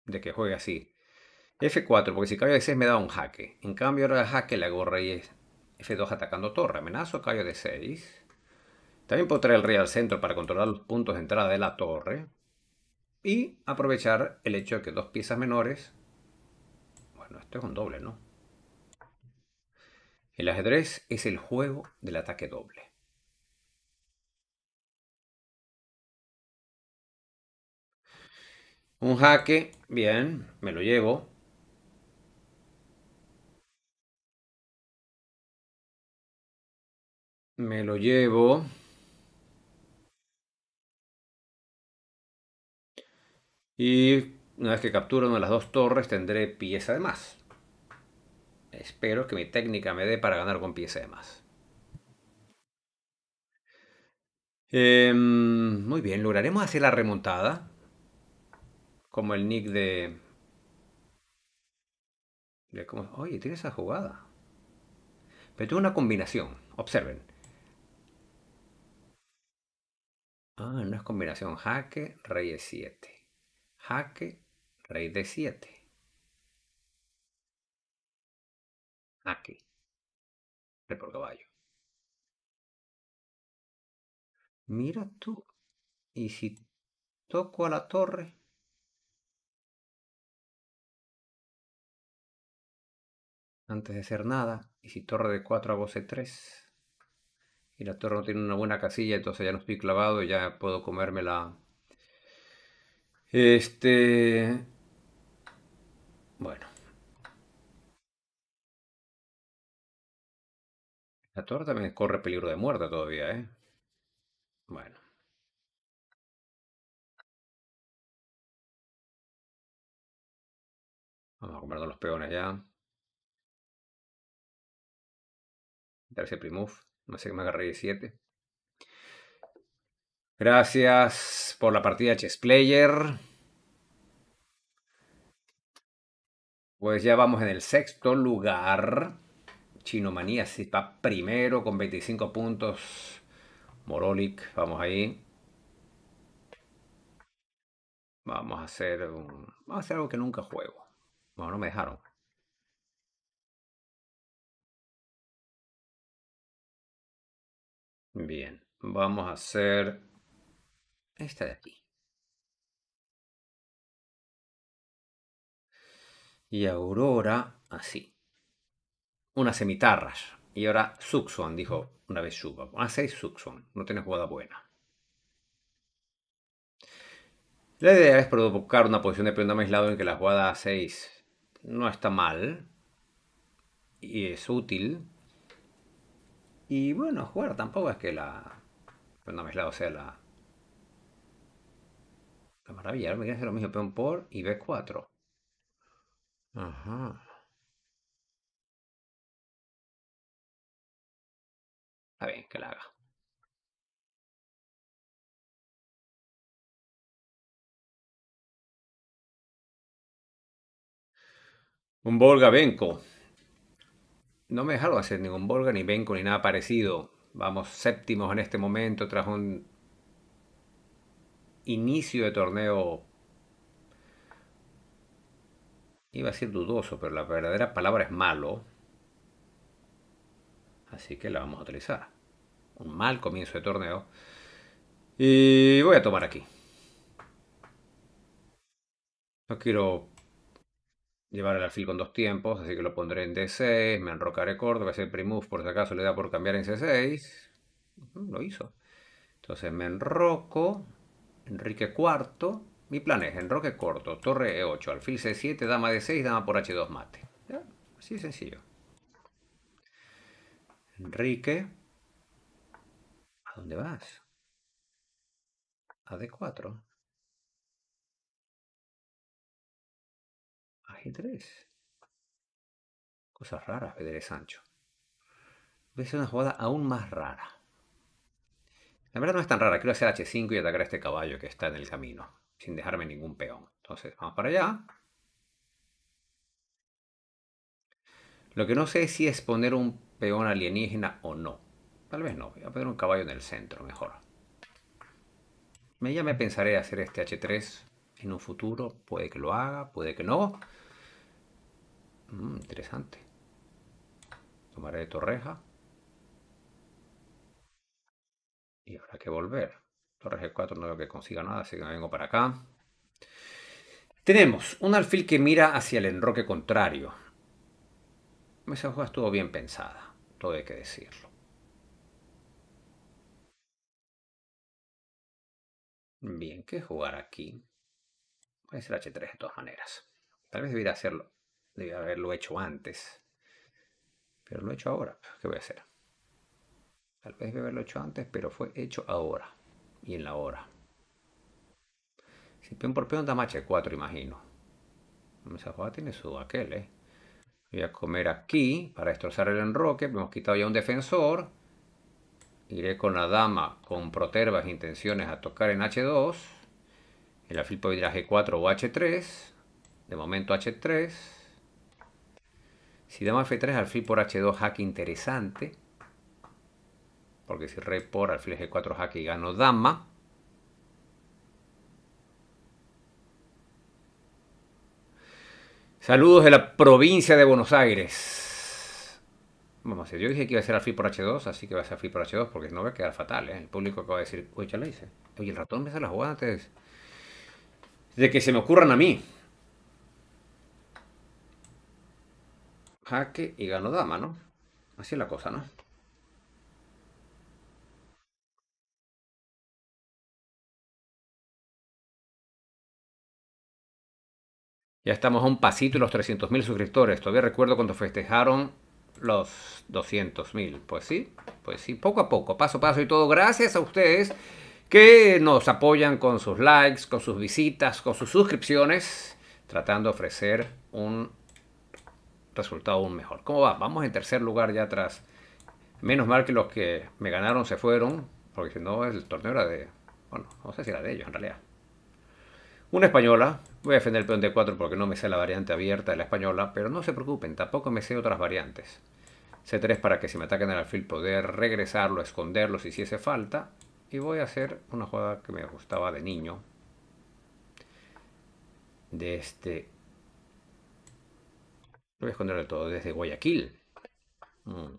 Speaker 1: de que juegue así. F4, porque si caballo de 6 me da un jaque. En cambio ahora el jaque le hago y F2 atacando torre. Amenazo caballo de 6. También puedo el rey al centro para controlar los puntos de entrada de la torre. Y aprovechar el hecho de que dos piezas menores no, esto es un doble, ¿no? El ajedrez es el juego del ataque doble.
Speaker 2: Un jaque, bien, me lo llevo. Me lo llevo.
Speaker 1: Y una vez que capture una de las dos torres tendré pieza de más. Espero que mi técnica me dé para ganar con pieza de más. Em, muy bien, lograremos hacer la remontada. Como el nick de... oye, tiene esa jugada. Pero tengo una combinación. Observen. Ah, no es combinación. Jaque, rey 7. Jaque, Rey de 7. Aquí.
Speaker 2: rey por caballo. Mira tú. Y si toco a la torre.
Speaker 1: Antes de hacer nada. Y si torre de 4 hago C3. Y la torre no tiene una buena casilla, entonces ya no estoy clavado y ya puedo comérmela. Este. Bueno.
Speaker 2: La torre también corre peligro de muerte todavía, ¿eh? Bueno. Vamos a comprar los peones ya.
Speaker 1: Darse primuf. No sé que me agarré 7. Gracias por la partida, Chess Player. Pues ya vamos en el sexto lugar. Chinomanía sí está primero con 25 puntos. Morolic, vamos ahí. Vamos a hacer, un, vamos a hacer algo que nunca juego.
Speaker 2: Bueno, no me dejaron. Bien, vamos a hacer
Speaker 1: esta de aquí. y Aurora así. Unas semitarras. Y ahora Suxon dijo una vez suba. a ah, seis Suxon. No tiene jugada buena. La idea es provocar una posición de peón aislado en que la jugada 6 no está mal y es útil. Y bueno, jugar tampoco es que la peón aislado sea la, la maravilla. me queda hacer lo mismo peón por y B4.
Speaker 3: Ajá.
Speaker 2: Está bien, que la haga.
Speaker 1: Un Volga Benko. No me dejaron hacer ningún Volga, ni Benko, ni nada parecido. Vamos séptimos en este momento tras un inicio de torneo iba a ser dudoso, pero la verdadera palabra es malo. Así que la vamos a utilizar. Un mal comienzo de torneo. Y voy a tomar aquí. No quiero llevar el alfil con dos tiempos, así que lo pondré en D6. Me enrocaré corto, va a el primove por si acaso le da por cambiar en C6. lo hizo. Entonces me enroco. Enrique cuarto. Mi plan es enroque corto, torre E8, alfil C7, dama D6, dama por H2 mate. ¿Ya? Así de sencillo. Enrique. ¿A dónde vas?
Speaker 2: A D4. A
Speaker 1: G3. Cosas raras, Pedro Sancho. Voy una jugada aún más rara. La verdad no es tan rara. Quiero hacer H5 y atacar a este caballo que está en el camino sin dejarme ningún peón. Entonces, vamos para allá. Lo que no sé es si es poner un peón alienígena o no. Tal vez no. Voy a poner un caballo en el centro, mejor. Ya me pensaré hacer este H3 en un futuro. Puede que lo haga, puede que no. Mm, interesante. Tomaré de torreja. Y habrá que volver. Torre G4 no veo que consiga nada, así que me vengo para acá. Tenemos un alfil que mira hacia el enroque contrario. Esa jugada estuvo bien pensada, todo hay que decirlo. Bien, ¿qué jugar aquí? Puede ser H3 de todas maneras. Tal vez debiera hacerlo, debía haberlo hecho antes. Pero lo he hecho ahora, ¿qué voy a hacer? Tal vez debiera haberlo hecho antes, pero fue hecho ahora y en la hora. Si peón por peón dama h4, imagino. Esa jugada tiene su aquel, ¿eh? Voy a comer aquí para destrozar el enroque. Hemos quitado ya un defensor. Iré con la dama con proterbas e intenciones a tocar en h2. El alfil puede ir a g4 o h3. De momento h3. Si dama f3, alfil por h2, hack interesante porque si re por alfil g4 jaque y gano dama. Saludos de la provincia de Buenos Aires. Vamos a ver, yo dije que iba a ser alfil por h2, así que va a ser alfil por h2 porque no va a quedar fatal. ¿eh? El público acaba de decir, oye, ya hice. Oye, el ratón me hace las jugadas. de que se me ocurran a mí. Jaque y gano dama, ¿no? Así es la cosa, ¿no?
Speaker 2: Ya estamos a un pasito y
Speaker 1: los 300.000 suscriptores. Todavía recuerdo cuando festejaron los 200.000. Pues sí, pues sí, poco a poco, paso a paso y todo. Gracias a ustedes que nos apoyan con sus likes, con sus visitas, con sus suscripciones, tratando de ofrecer un resultado aún mejor. ¿Cómo va? Vamos en tercer lugar ya atrás. Menos mal que los que me ganaron se fueron, porque si no el torneo era de... Bueno, no sé si era de ellos en realidad. Una española, Voy a defender el peón de 4 porque no me sé la variante abierta de la española, pero no se preocupen, tampoco me sé otras variantes. C3 para que si me atacan el alfil poder regresarlo, esconderlo si hiciese falta. Y voy a hacer una jugada que me gustaba de niño. De este... voy a esconderle todo, desde Guayaquil. Mm.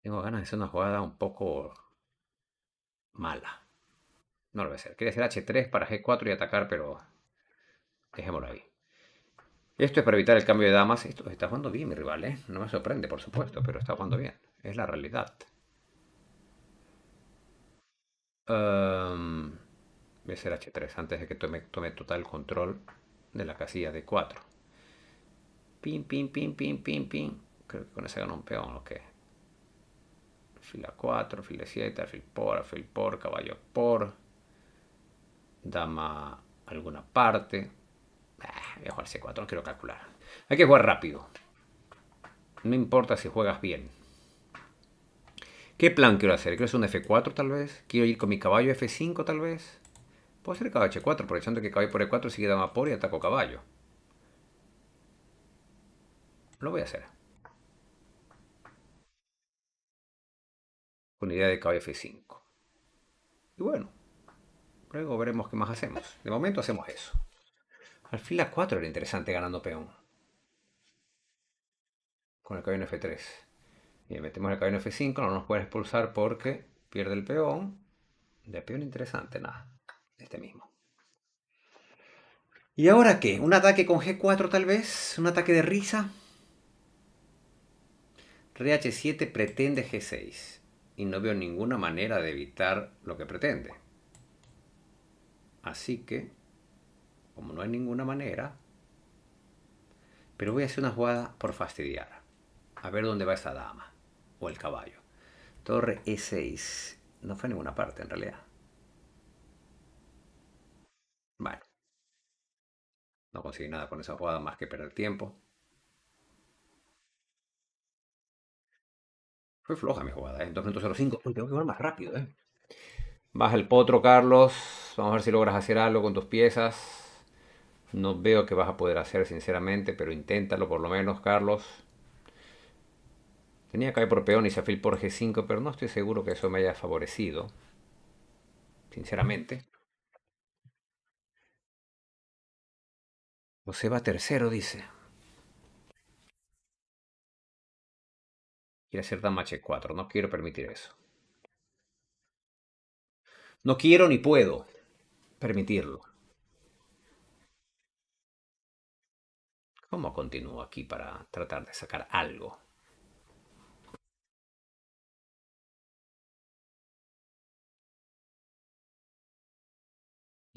Speaker 1: Tengo ganas de hacer una jugada un poco mala. No lo voy a hacer. Quería hacer H3 para G4 y atacar, pero dejémoslo ahí. Esto es para evitar el cambio de damas. Esto está jugando bien mi rival, ¿eh? No me sorprende, por supuesto, pero está jugando bien. Es la realidad. Em, voy a hacer H3 antes de que tome, tome total control de la casilla d 4. Pin, pin, pin, pin, pin, pin. Creo que con ese ganó un peón, que Fila 4, fila 7, alfil por, alfil por, caballo por dama alguna parte. Ah, voy a jugar C4, no quiero calcular. Hay que jugar rápido. No importa si juegas bien. ¿Qué plan quiero hacer? ¿Quiero hacer un F4 tal vez? ¿Quiero ir con mi caballo F5 tal vez? Puedo hacer caballo H4, aprovechando que caballo por E4 sigue dama por y ataco caballo. Lo voy a hacer. Con idea de caballo F5. Y bueno, Luego veremos qué más hacemos. De momento hacemos eso. Alfil A4 era interesante ganando peón. Con el en F3. Bien, metemos el en F5. No nos puede expulsar porque pierde el peón. De peón interesante, nada. Este mismo. ¿Y ahora qué? ¿Un ataque con G4 tal vez? ¿Un ataque de risa? Rh7 pretende G6. Y no veo ninguna manera de evitar lo que pretende. Así que, como no hay ninguna manera, pero voy a hacer una jugada por fastidiar. A ver dónde va esa dama o el caballo. Torre E6. No fue a ninguna parte en realidad. Bueno. No conseguí nada con esa jugada más que perder tiempo. Fue floja mi jugada, ¿eh? 2.05. tengo que jugar más rápido, ¿eh? Baja el potro, Carlos. Vamos a ver si logras hacer algo con tus piezas. No veo que vas a poder hacer, sinceramente, pero inténtalo por lo menos, Carlos. Tenía que caer por peón y se por G5, pero no estoy seguro que eso me haya favorecido. Sinceramente. José va tercero, dice. Quiere hacer dama H4, no quiero permitir eso. No quiero ni puedo permitirlo. ¿Cómo continúo aquí para tratar de sacar
Speaker 2: algo?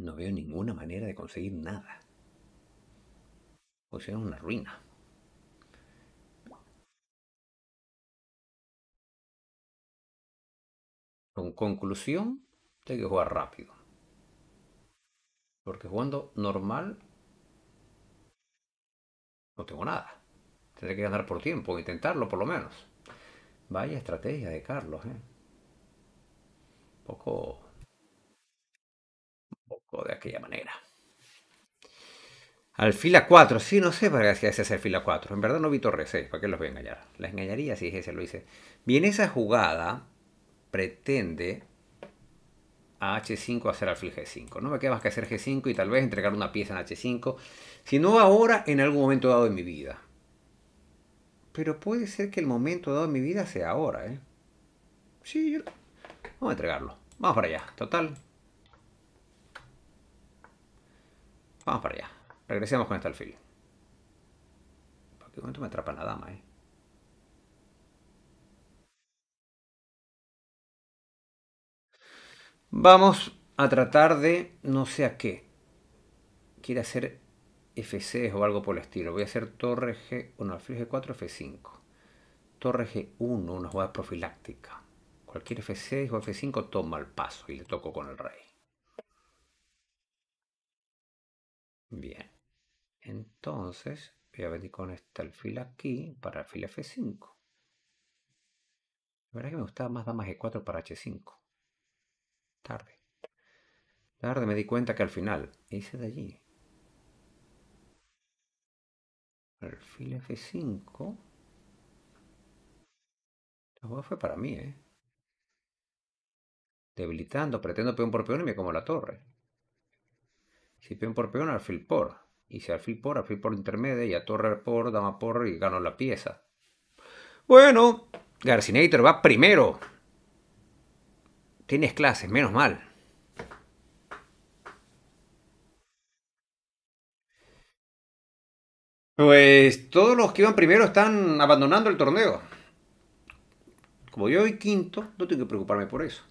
Speaker 2: No veo ninguna manera de conseguir nada. O sea, una ruina. Con
Speaker 1: conclusión, hay que jugar rápido. Porque jugando normal no tengo nada. Tendré que ganar por tiempo, intentarlo por lo menos. Vaya estrategia de Carlos, ¿eh? Un poco... poco de aquella manera. Al fila 4, sí, no sé para qué hace el fila 4. En verdad no vi torre 6, eh, ¿para qué los voy a engañar? Les engañaría si ese lo hice. Bien, esa jugada pretende a H5 hacer alfil G5. No me queda más que hacer G5 y tal vez entregar una pieza en H5, sino ahora en algún momento dado de mi vida. Pero puede ser que el momento dado de mi vida sea ahora, ¿eh? Sí, yo... vamos a entregarlo. Vamos para allá, total. Vamos para allá. Regresemos con este alfil. ¿Por qué momento me atrapa nada dama, ¿eh? Vamos a tratar de no sé a qué. Quiere hacer F6 o algo por el estilo. Voy a hacer torre G1, alfil G4, F5. Torre G1, una jugada profiláctica. Cualquier F6 o F5 toma el paso y le toco con el rey. Bien. Entonces voy a venir con este alfil aquí para alfil F5. La verdad es que me gustaba más más G4 para H5. Tarde. Tarde me di cuenta que al final hice de allí. alfil F5. La jugada fue para mí, ¿eh? Debilitando, pretendo peón por peón y me como la torre. Si peón por peón, alfil por. Y si alfil por, alfil por intermedio y a torre por, dama por y gano la pieza. Bueno, Garcinator va primero. Tienes clases, menos mal. Pues todos los que iban primero están abandonando el torneo. Como yo voy quinto, no tengo que preocuparme por eso.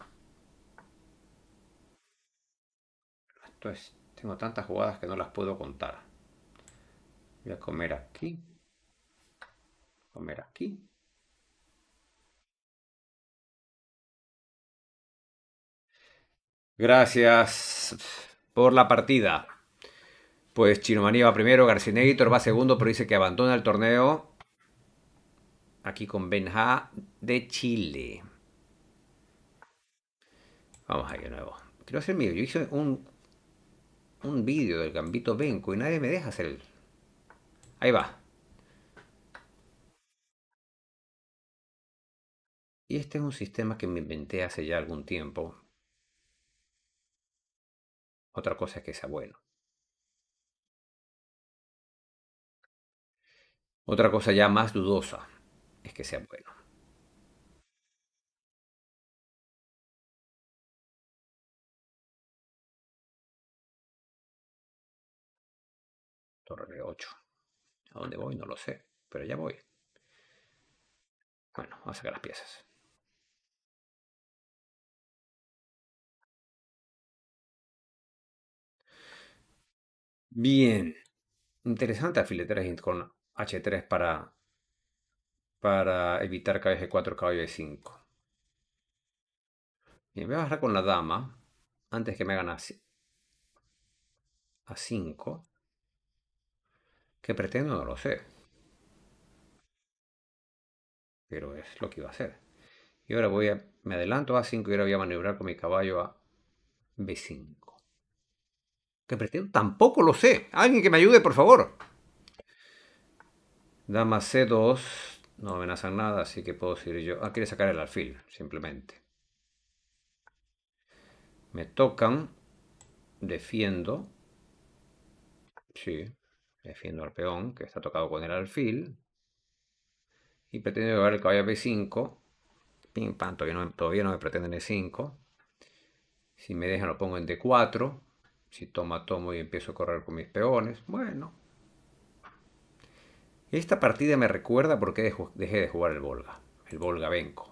Speaker 1: es... tengo tantas jugadas que no las puedo contar. Voy a comer aquí.
Speaker 2: Comer aquí.
Speaker 1: Gracias por la partida. Pues Chinomanía va primero, Tor va segundo, pero dice que abandona el torneo. Aquí con Benja de Chile. Vamos ahí de nuevo. Quiero hacer mío. Yo hice un, un vídeo del gambito Benco y nadie me deja hacer el... Ahí va. Y este es un sistema que me inventé hace ya algún
Speaker 2: tiempo otra cosa es que sea bueno. Otra cosa ya más dudosa es que sea bueno. Torre 8. ¿A dónde voy? No lo sé, pero ya voy. Bueno, vamos a sacar las piezas.
Speaker 1: Bien. Interesante alfiletar 3 con H3 para, para evitar caballo g 4 caballo de 5. Bien, voy a bajar con la dama antes que me hagan A 5. que pretendo? No lo sé. Pero es lo que iba a hacer. Y ahora voy a... Me adelanto a 5 y ahora voy a maniobrar con mi caballo a B5 que pretendo, tampoco lo sé. Alguien que me ayude, por favor. Dama C2, no amenazan nada, así que puedo seguir yo. Ah, quiere sacar el alfil, simplemente. Me tocan, defiendo. Sí, defiendo al peón, que está tocado con el alfil. Y pretendo llevar el caballo B5. Pim, pam, todavía no, todavía no me pretenden E5. Si me dejan lo pongo en D4. Si toma, tomo y empiezo a correr con mis peones, bueno. Esta partida me recuerda porque dejé de jugar el Volga, el Volga Benko.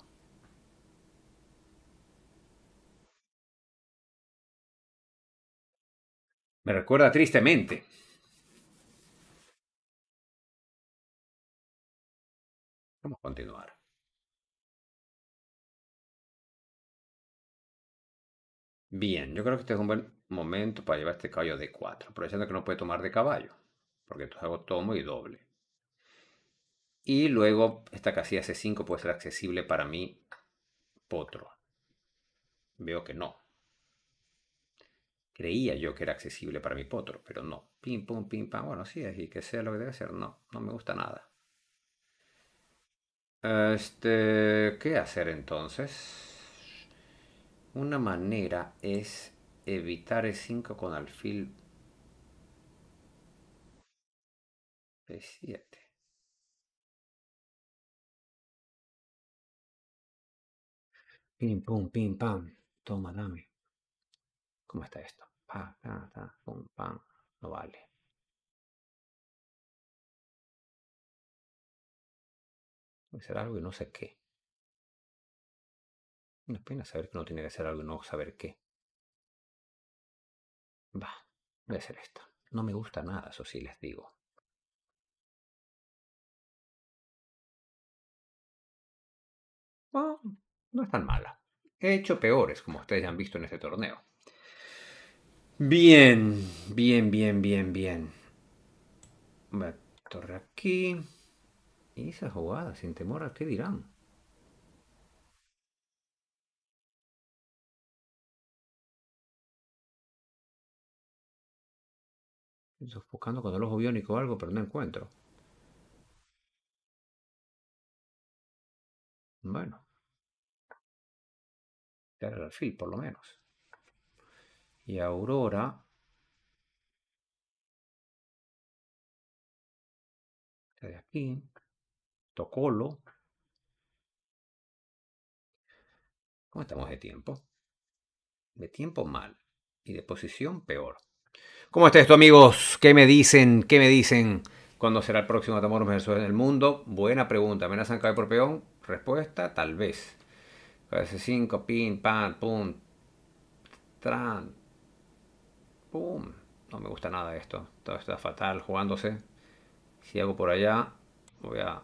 Speaker 1: Me recuerda tristemente.
Speaker 2: Vamos a continuar.
Speaker 1: Bien, yo creo que este es un buen momento para llevar este caballo de 4 aprovechando que no puede tomar de caballo, porque entonces hago tomo y doble. Y luego esta casilla C5 puede ser accesible para mi potro. Veo que no. Creía yo que era accesible para mi potro, pero no. Pim, pum, pim, pam. Bueno, sí, así que sea lo que debe ser. No, no me gusta nada. Este, ¿qué hacer entonces? Una manera es evitar E5 con alfil E7.
Speaker 2: Pim, pum, pim, pam. Toma, dame. ¿Cómo está esto? Pa, ta, pum, pam. No vale. será ser algo y no sé qué. Una pena saber que no tiene que ser algo y no saber qué voy a hacer esto. No me gusta nada, eso sí les digo.
Speaker 1: no es tan mala. He hecho peores, como ustedes ya han visto en este torneo. Bien, bien, bien, bien, bien. a torre aquí. Y esa jugada, sin temor a qué dirán.
Speaker 2: Estoy buscando con el ojo biónico o algo, pero no encuentro. Bueno. Era el alfil, por lo menos. Y Aurora. Está de aquí. Tocolo.
Speaker 1: ¿Cómo estamos de tiempo? De tiempo mal. Y de posición peor. ¿Cómo está esto, amigos? ¿Qué me dicen? ¿Qué me dicen? ¿Cuándo será el próximo Matamoros en el mundo? Buena pregunta. ¿Amenazan caer por peón? Respuesta, tal vez. 5 pin, pan, pum, tran, pum. No me gusta nada esto. Todo está fatal jugándose. Si hago por allá, voy a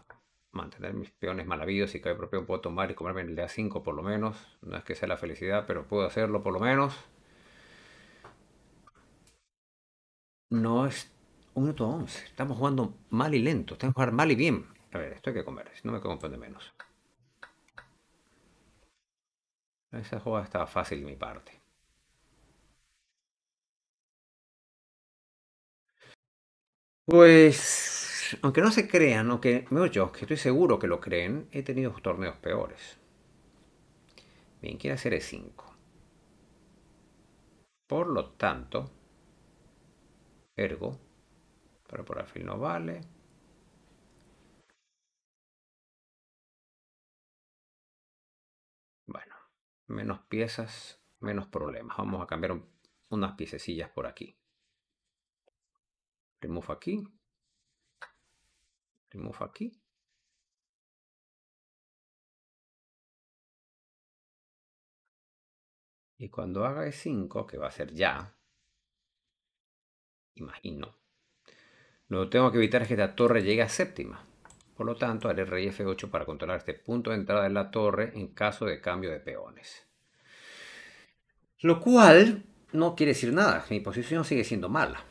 Speaker 1: mantener mis peones malavidos y Si cae por peón, puedo tomar y comerme el de A5 por lo menos. No es que sea la felicidad, pero puedo hacerlo por lo menos. no es un minuto once. Estamos jugando mal y lento. Estamos jugando mal y bien. A ver, esto hay que comer, si no me confunde menos. Esa jugada estaba fácil de mi parte. Pues, aunque no se crean, aunque veo yo, que estoy seguro que lo creen, he tenido torneos peores. Bien, quiero hacer E5. Por lo tanto, ergo, pero por alfil no vale.
Speaker 2: Bueno, menos piezas,
Speaker 1: menos problemas. Vamos a cambiar unas piececillas por aquí. Remove aquí. Remove aquí. Y cuando haga E5, que va a ser ya, imagino. Lo tengo que evitar es que esta torre llegue a séptima. Por lo tanto, haré rey F8 para controlar este punto de entrada de la torre en caso de cambio de peones. Lo cual no quiere decir nada. Mi posición sigue siendo mala.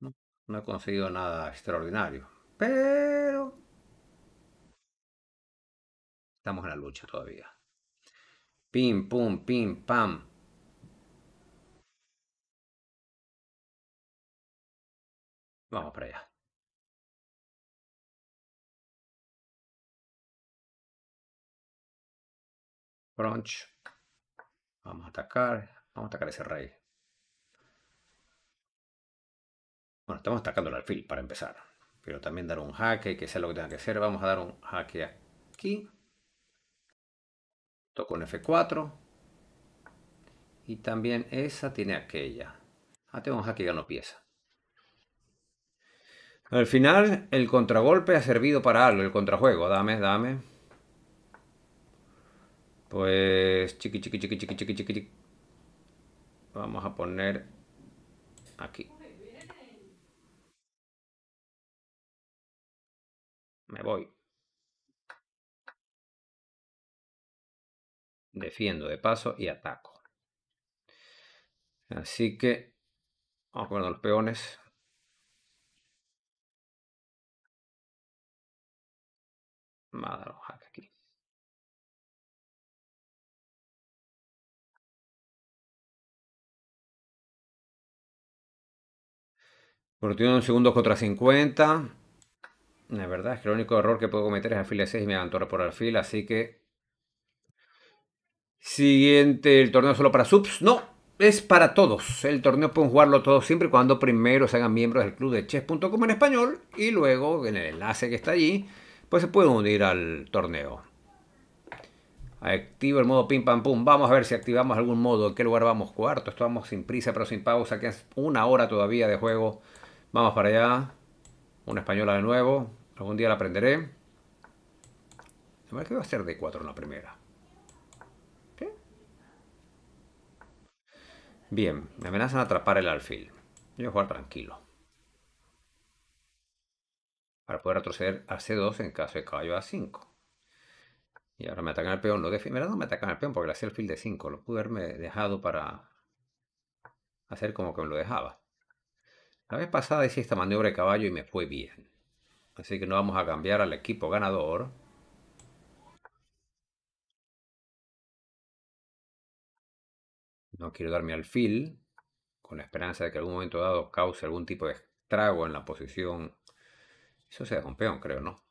Speaker 1: No, no he conseguido nada extraordinario. Pero... Estamos en la lucha todavía. Pim, pum, pim, pam. Vamos para allá. Crunch. Vamos a atacar. Vamos a atacar ese rey. Bueno, estamos atacando el alfil para empezar. Pero también dar un jaque, que sea lo que tenga que hacer. Vamos a dar un jaque aquí. Toco un F4. Y también esa tiene aquella. Ah, tengo un jaque y no pieza. Al final, el contragolpe ha servido para algo, el contrajuego. Dame, dame. Pues... Chiqui, chiqui, chiqui, chiqui, chiqui, chiqui. Vamos a poner aquí. Me voy. Defiendo de paso y ataco. Así que... Vamos a poner los peones.
Speaker 2: Madre ha hack aquí.
Speaker 1: Por un segundo contra 50. La verdad es que el único error que puedo cometer es alfil 6 y me aventura por alfil, así que... Siguiente, el torneo solo para subs. No, es para todos. El torneo pueden jugarlo todos siempre y cuando primero se hagan miembros del club de chess.com en español y luego en el enlace que está allí pues se puede unir al torneo. Activo el modo pim pam pum. Vamos a ver si activamos algún modo. ¿En qué lugar vamos? Cuarto. Estamos sin prisa pero sin pausa. Que es una hora todavía de juego. Vamos para allá. Una española de nuevo. Algún día la aprenderé. A ver qué va a ser de 4 en la primera. ¿Qué? Bien. Me amenazan a atrapar el alfil. Yo voy a jugar tranquilo para poder retroceder a C2 en caso de caballo A5. Y ahora me atacan el peón, lo no me atacan al peón porque le hacía el fil de 5. Lo pude haberme dejado para hacer como que me lo dejaba. La vez pasada hice esta maniobra de caballo y me fue bien. Así que no vamos a cambiar al equipo ganador. No quiero darme al alfil, con la esperanza de que algún momento dado cause algún tipo de estrago en la posición eso se da con peón, creo, ¿no?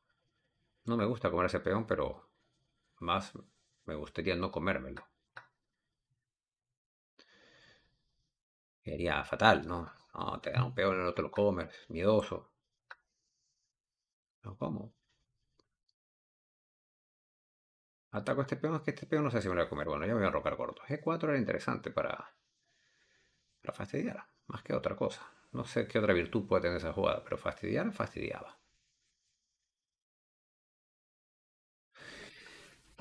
Speaker 1: No me gusta comer ese peón, pero más me gustaría no comérmelo. Sería fatal, ¿no? No, te da un peón, no te lo comes, miedoso. No como. Ataco a este peón, es que este peón no sé si me lo voy a comer. Bueno, ya me voy a rocar corto. G4 era interesante para, para fastidiar, más que otra cosa. No sé qué otra virtud puede tener esa jugada, pero fastidiar, fastidiaba.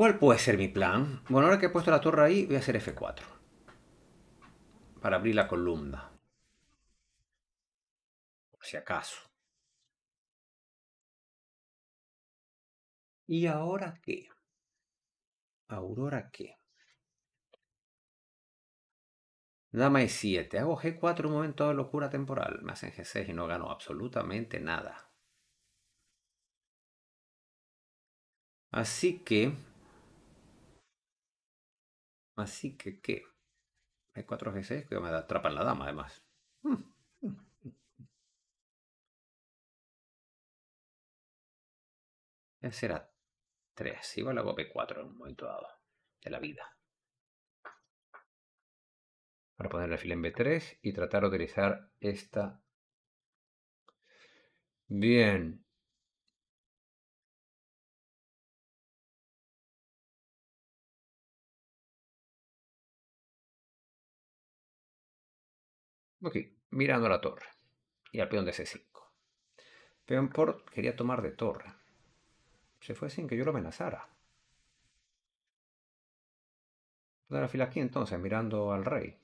Speaker 1: ¿Cuál puede ser mi plan? Bueno, ahora que he puesto la torre ahí, voy a hacer F4. Para abrir la columna. Por si acaso.
Speaker 2: ¿Y ahora qué? ¿Aurora
Speaker 1: qué? Dama E7. Hago G4 un momento de locura temporal. Me hacen G6 y no gano absolutamente nada. Así que Así que, ¿qué? Hay 4 G6 que me atrapan la dama,
Speaker 2: además. Ya será 3. Igual hago b 4 en un momento dado de la vida.
Speaker 1: Para poner el alfil en B3 y tratar de utilizar esta. Bien. Ok, mirando a la torre. Y al peón de C5. Peón por quería tomar de torre. Se fue sin que yo lo amenazara. Dar fila aquí entonces, mirando al rey.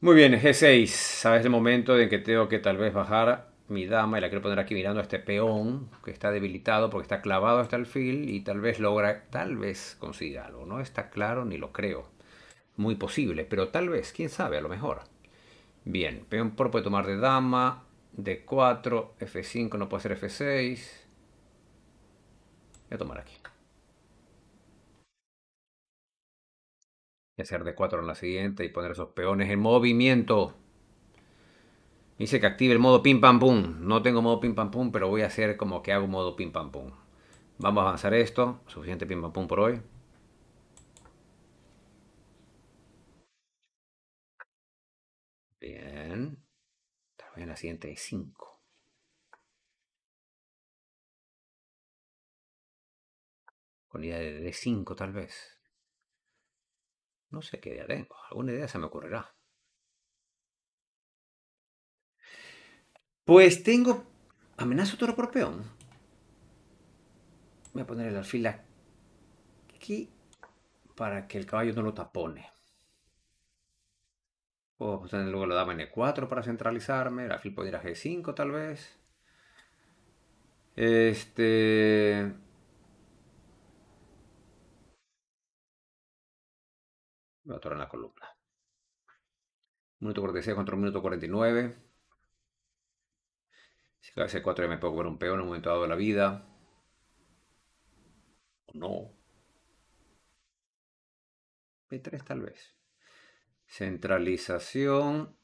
Speaker 1: Muy bien, G6. Sabes el momento en que tengo que tal vez bajar mi dama y la quiero poner aquí mirando a este peón que está debilitado porque está clavado hasta el fil y tal vez logra, tal vez consiga algo. No está claro ni lo creo muy posible, pero tal vez, quién sabe, a lo mejor. Bien, peón por puede tomar de dama, d4, f5 no puede ser f6. Voy a tomar aquí. Voy a hacer d4 en la siguiente y poner esos peones en movimiento. Dice que active el modo pim pam pum. No tengo modo pim pam pum, pero voy a hacer como que hago modo pim pam pum. Vamos a avanzar esto. Suficiente pim pam pum por hoy. Bien. en la siguiente de
Speaker 2: 5.
Speaker 1: Con idea de 5 tal vez. No sé qué idea tengo. Alguna idea se me ocurrirá. Pues tengo amenazo toro por peón. Voy a poner el alfil aquí para que el caballo no lo tapone pues, luego lo daba en E4 para centralizarme. La alfil podría ir a G5 tal vez. Este. Voy a atorar en la columna. Minuto 46 contra un minuto 49. Si cada C4 ya me puedo comer un peón en un momento dado de la vida. O no. P3 tal vez. Centralización.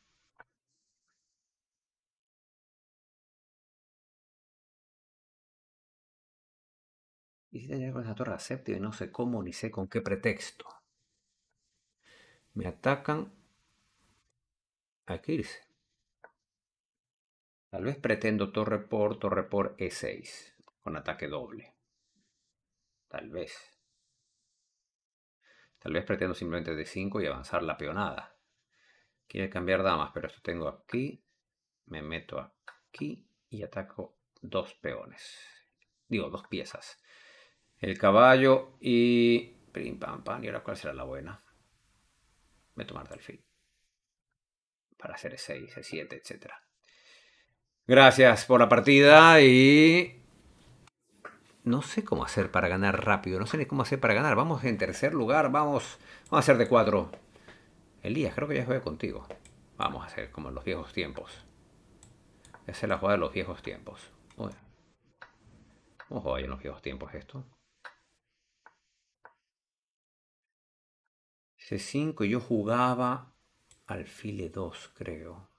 Speaker 1: Y si tenía con esa torre séptima y no sé cómo ni sé con qué pretexto. Me atacan. Aquí dice. Tal vez pretendo torre por, torre por E6, con ataque doble. Tal vez. Tal vez pretendo simplemente de 5 y avanzar la peonada. Quiere cambiar damas, pero esto tengo aquí. Me meto aquí y ataco dos peones. Digo, dos piezas. El caballo y... Prim, pam, pam. ¿Y ahora cuál será la buena? Me a tomar fin Para hacer E6, E7, etc. Gracias por la partida y no sé cómo hacer para ganar rápido, no sé ni cómo hacer para ganar. Vamos en tercer lugar, vamos, vamos a hacer de cuatro. Elías, creo que ya jugué contigo. Vamos a hacer como en los viejos tiempos. Esa es la jugada de los viejos tiempos. Vamos a jugar en los viejos tiempos esto? C5 yo jugaba al file 2 creo.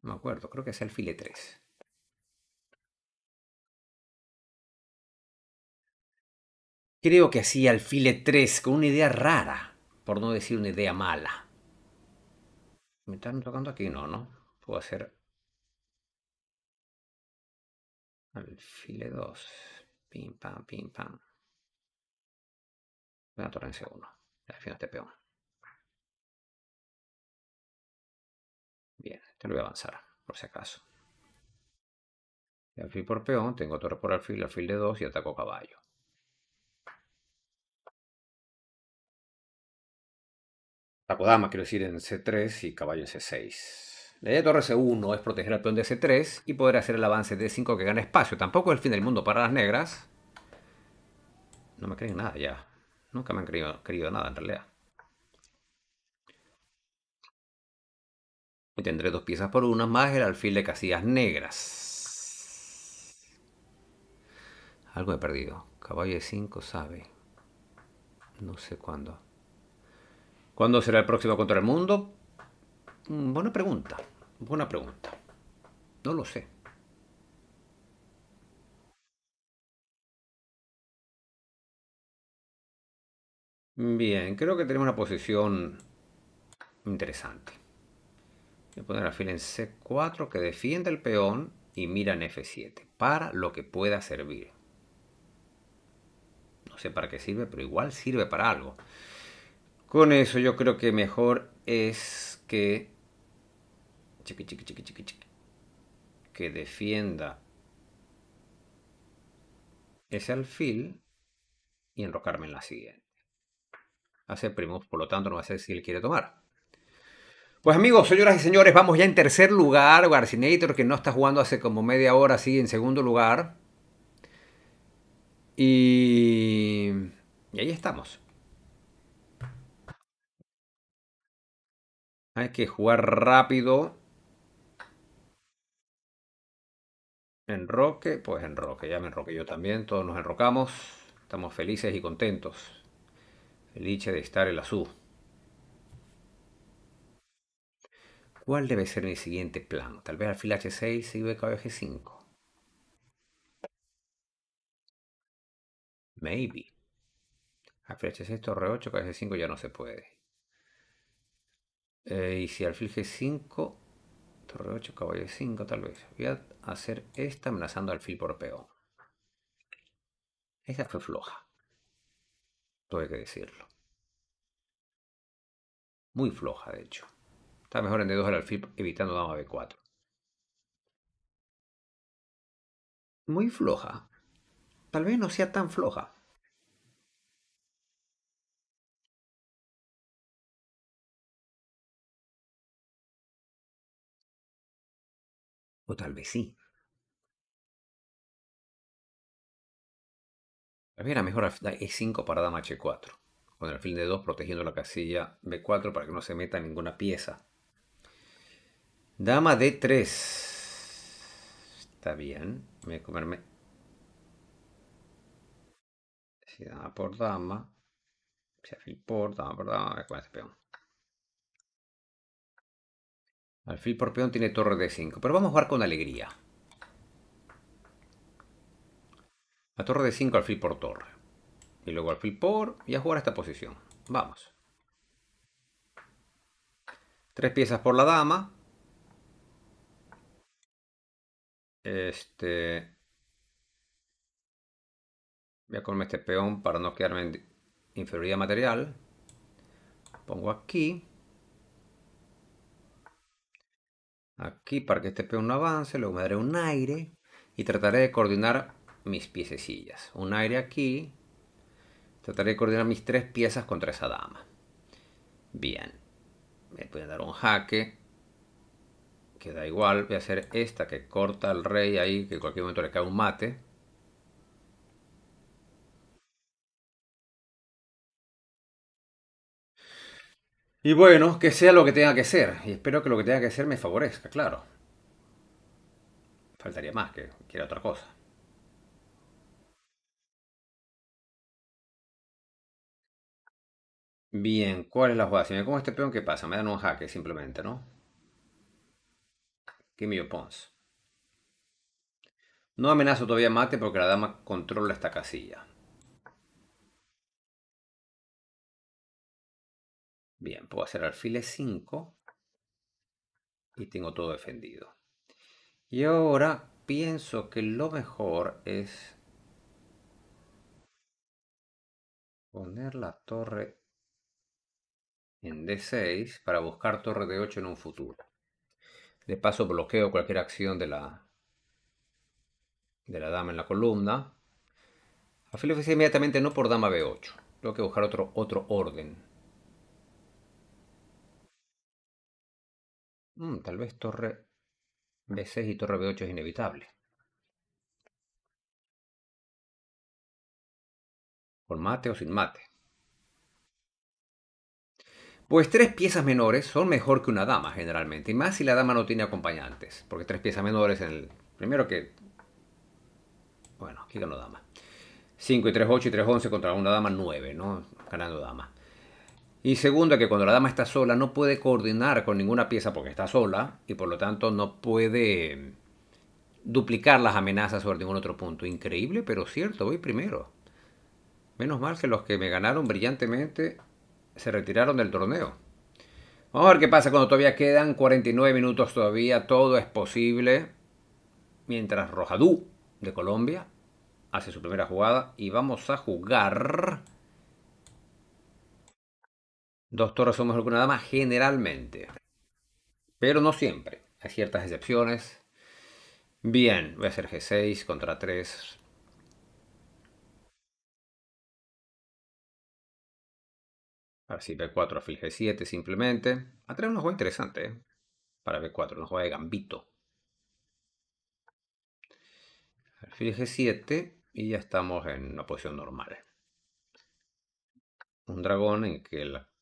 Speaker 1: No me acuerdo, creo que es alfil file 3 Creo que hacía alfile 3 con una idea rara, por no decir una idea mala. ¿Me están tocando aquí? No, ¿no? Puedo hacer...
Speaker 2: Alfile 2. Pim, pam, pim, pam. Voy a torre en C1. al final este peón. Bien,
Speaker 1: te lo voy a avanzar, por si acaso. alfil por peón, tengo torre por alfil, alfil de 2 y ataco caballo. dama quiero decir, en C3 y caballo en C6. La idea de torre C1 es proteger al peón de C3 y poder hacer el avance de D5 que gana espacio. Tampoco es el fin del mundo para las negras. No me creen nada ya. Nunca me han creído, nada en realidad. Y tendré dos piezas por una más el alfil de casillas negras. Algo he perdido. Caballo de 5 sabe. No sé cuándo. ¿Cuándo será el próximo contra el mundo? Mm, buena pregunta, buena pregunta. No lo sé. Bien, creo que tenemos una posición interesante. Voy a poner alfil en C4 que defiende el peón y mira en F7 para lo que pueda servir. No sé para qué sirve, pero igual sirve para algo. Con eso yo creo que mejor es que... Chiqui, Que defienda ese alfil y enrocarme en la siguiente. Hace primos, por lo tanto no va a ser si él quiere tomar. Pues amigos, señoras y señores, vamos ya en tercer lugar. Garcinator, que no está jugando hace como media hora, sigue en segundo lugar. Y... y ahí estamos. Hay que jugar rápido. Enroque, pues enroque, ya me enroque yo también, todos nos enrocamos, estamos felices y contentos. Felice de estar en la ¿Cuál debe ser mi siguiente plan? Tal vez alfil H6 y BKBG5. Maybe. Alfil H6, torre 8, KG5 ya no se puede. Eh, y si alfil g5, torre 8, caballo 5 tal vez. Voy a hacer esta amenazando alfil por peón. Esa fue floja. Tuve que decirlo. Muy floja, de hecho. Está mejor en D2 al alfil
Speaker 2: evitando dama B4. Muy floja. Tal vez no sea tan floja. O tal vez sí.
Speaker 1: Tal vez era mejor E5 para dama H4, con el alfil D2 protegiendo la casilla B4 para que no se meta ninguna pieza. Dama D3. Está bien. Voy a comerme. Si dama por dama. Si alfil por dama por dama. Voy peón. Alfil por peón tiene torre de 5, pero vamos a jugar con alegría. A torre de 5, alfil por torre. Y luego alfil por, y a jugar a esta posición. Vamos. Tres piezas por la dama. Este... Voy a comer este peón para no quedarme en inferioridad material. Pongo aquí. aquí para que este peón un avance, luego me daré un aire y trataré de coordinar mis piececillas. Un aire aquí, trataré de coordinar mis tres piezas contra esa dama. Bien, me voy dar un jaque, que da igual, voy a hacer esta que corta al rey ahí, que en cualquier momento le cae un mate. Y bueno, que sea lo que tenga que ser. Y espero que lo que tenga que ser me favorezca, claro. Faltaría más que quiera otra cosa. Bien, ¿cuál es la jugada? Si me como este peón, ¿qué pasa? Me dan un jaque simplemente, ¿no? Give me your pawns. No amenazo todavía mate porque la dama controla esta casilla. Bien, puedo hacer alfil 5 y tengo todo defendido. Y ahora pienso que lo mejor es poner la torre en D6 para buscar torre D8 en un futuro. De paso bloqueo cualquier acción de la, de la dama en la columna. Alfil f inmediatamente no por dama B8. Tengo que buscar otro, otro orden Mm, tal vez torre B6 y torre B8 es inevitable. Con mate o sin mate. Pues tres piezas menores son mejor que una dama generalmente, y más si la dama no tiene acompañantes, porque tres piezas menores en el... Primero que... Bueno, aquí ganó dama. 5 y 3, 8 y 3, 11 contra una dama 9, ¿no? Ganando dama. Y segundo, que cuando la dama está sola no puede coordinar con ninguna pieza porque está sola y por lo tanto no puede duplicar las amenazas sobre ningún otro punto. Increíble, pero cierto, voy primero. Menos mal que los que me ganaron brillantemente se retiraron del torneo. Vamos a ver qué pasa cuando todavía quedan 49 minutos todavía. Todo es posible. Mientras Rojadú de Colombia hace su primera jugada y vamos a jugar Dos torres somos mejor que una dama generalmente. Pero no siempre. Hay ciertas excepciones. Bien, voy a hacer G6 contra 3. Ahora sí, B4 afil G7 simplemente. A 3 nos juega interesante ¿eh? para B4, nos juega de gambito. Alfil G7 y ya estamos en una posición normal. Un dragón en que la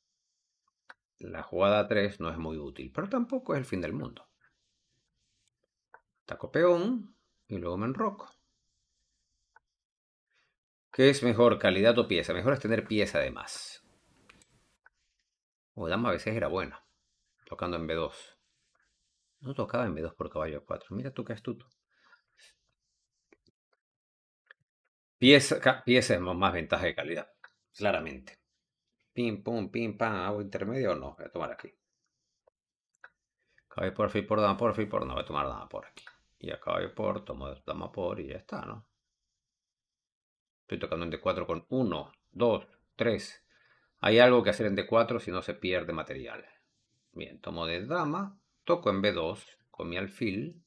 Speaker 1: la jugada 3 no es muy útil, pero tampoco es el fin del mundo. Taco peón y luego me enroco. ¿Qué es mejor, calidad o pieza? Mejor es tener pieza además. O dama a veces era buena, tocando en B2. No tocaba en B2 por caballo 4 Mira tú qué astuto. Pieza, pieza es más ventaja de calidad, claramente. Pim, pum, pim, pam, hago intermedio o no. Voy a tomar aquí. Acabo por fi, por dama por fi, por no voy a tomar dama por aquí. Y de por, tomo dama por y ya está, ¿no? Estoy tocando en D4 con 1, 2, 3. Hay algo que hacer en D4 si no se pierde material. Bien, tomo de dama, toco en B2 con mi alfil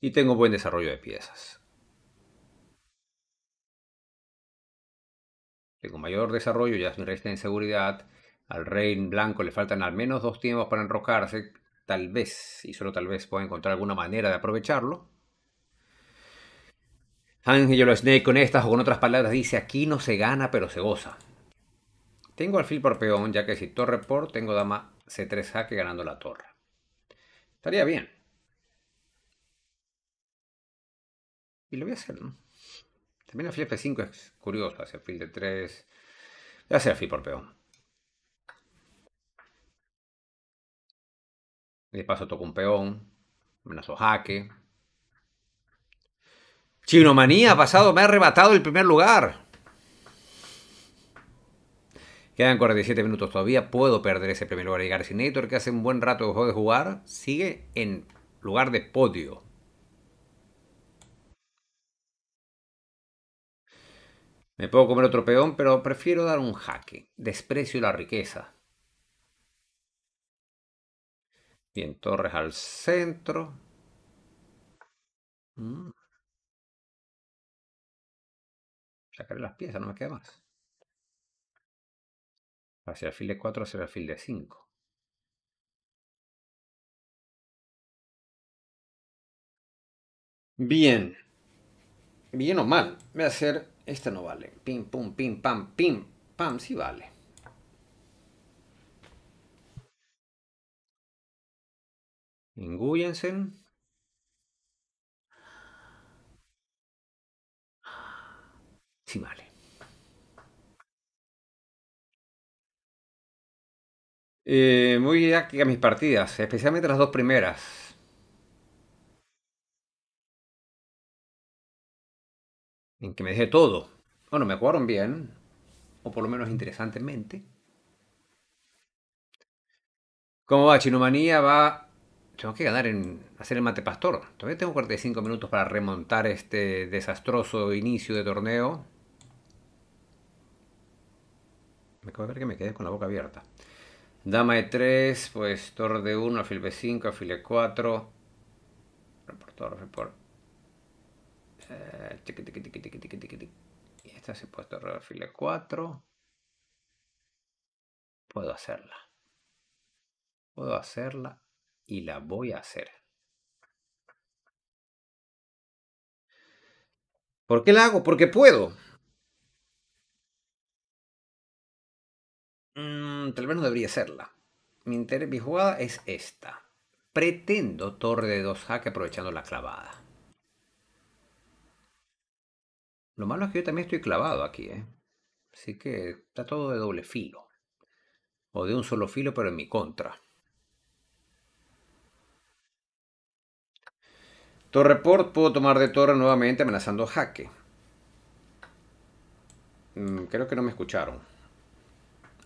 Speaker 1: y tengo buen desarrollo de piezas. que con mayor desarrollo ya resta inseguridad, al rey blanco le faltan al menos dos tiempos para enrocarse, tal vez, y solo tal vez pueda encontrar alguna manera de aprovecharlo. Ángel Snake con estas o con otras palabras dice, aquí no se gana pero se goza. Tengo alfil por peón, ya que si torre por, tengo dama C3 jaque ganando la torre. Estaría bien. Y lo voy a hacer, ¿no? También el f 5 es curioso, hace el de 3. ya a hacer por peón. De paso toco un peón. Amenazo jaque. Chinomanía Ha pasado, me ha arrebatado el primer lugar. Quedan 47 minutos todavía. Puedo perder ese primer lugar. Y Garcinator, que hace un buen rato dejó de jugar, sigue en lugar de podio. Me puedo comer otro peón, pero prefiero dar un jaque. Desprecio la riqueza. Bien, torres al centro.
Speaker 3: Mm.
Speaker 2: Sacaré las piezas, no me queda más. Hacia el fil de 4, hacia el fil de 5. Bien.
Speaker 1: Bien o mal. Voy a hacer esta no vale. Pim, pum, pim, pam, pim, pam, sí vale. Engúyense.
Speaker 2: Sí vale. muy eh, didácticas mis partidas, especialmente las dos
Speaker 1: primeras. en que me dejé todo. Bueno, me jugaron bien, o por lo menos interesantemente. ¿Cómo va? Chinomanía va... Tengo que ganar en hacer el mate pastor. Todavía tengo 45 minutos para remontar este desastroso inicio de torneo. Me acabo de ver que me quedé con la boca abierta. Dama e3, pues torre de 1, Afil b5, Afil e4. Reportador, report. Eh, y esta se puede torre fila 4 puedo hacerla puedo hacerla y
Speaker 2: la voy a hacer
Speaker 1: ¿por qué la hago? porque puedo mm, tal vez no debería hacerla mi, mi jugada es esta pretendo torre de 2 hack aprovechando la clavada Lo malo es que yo también estoy clavado aquí, ¿eh? Así que está todo de doble filo. O de un solo filo, pero en mi contra. Torreport puedo tomar de torre nuevamente amenazando jaque. Mm, creo que no me escucharon.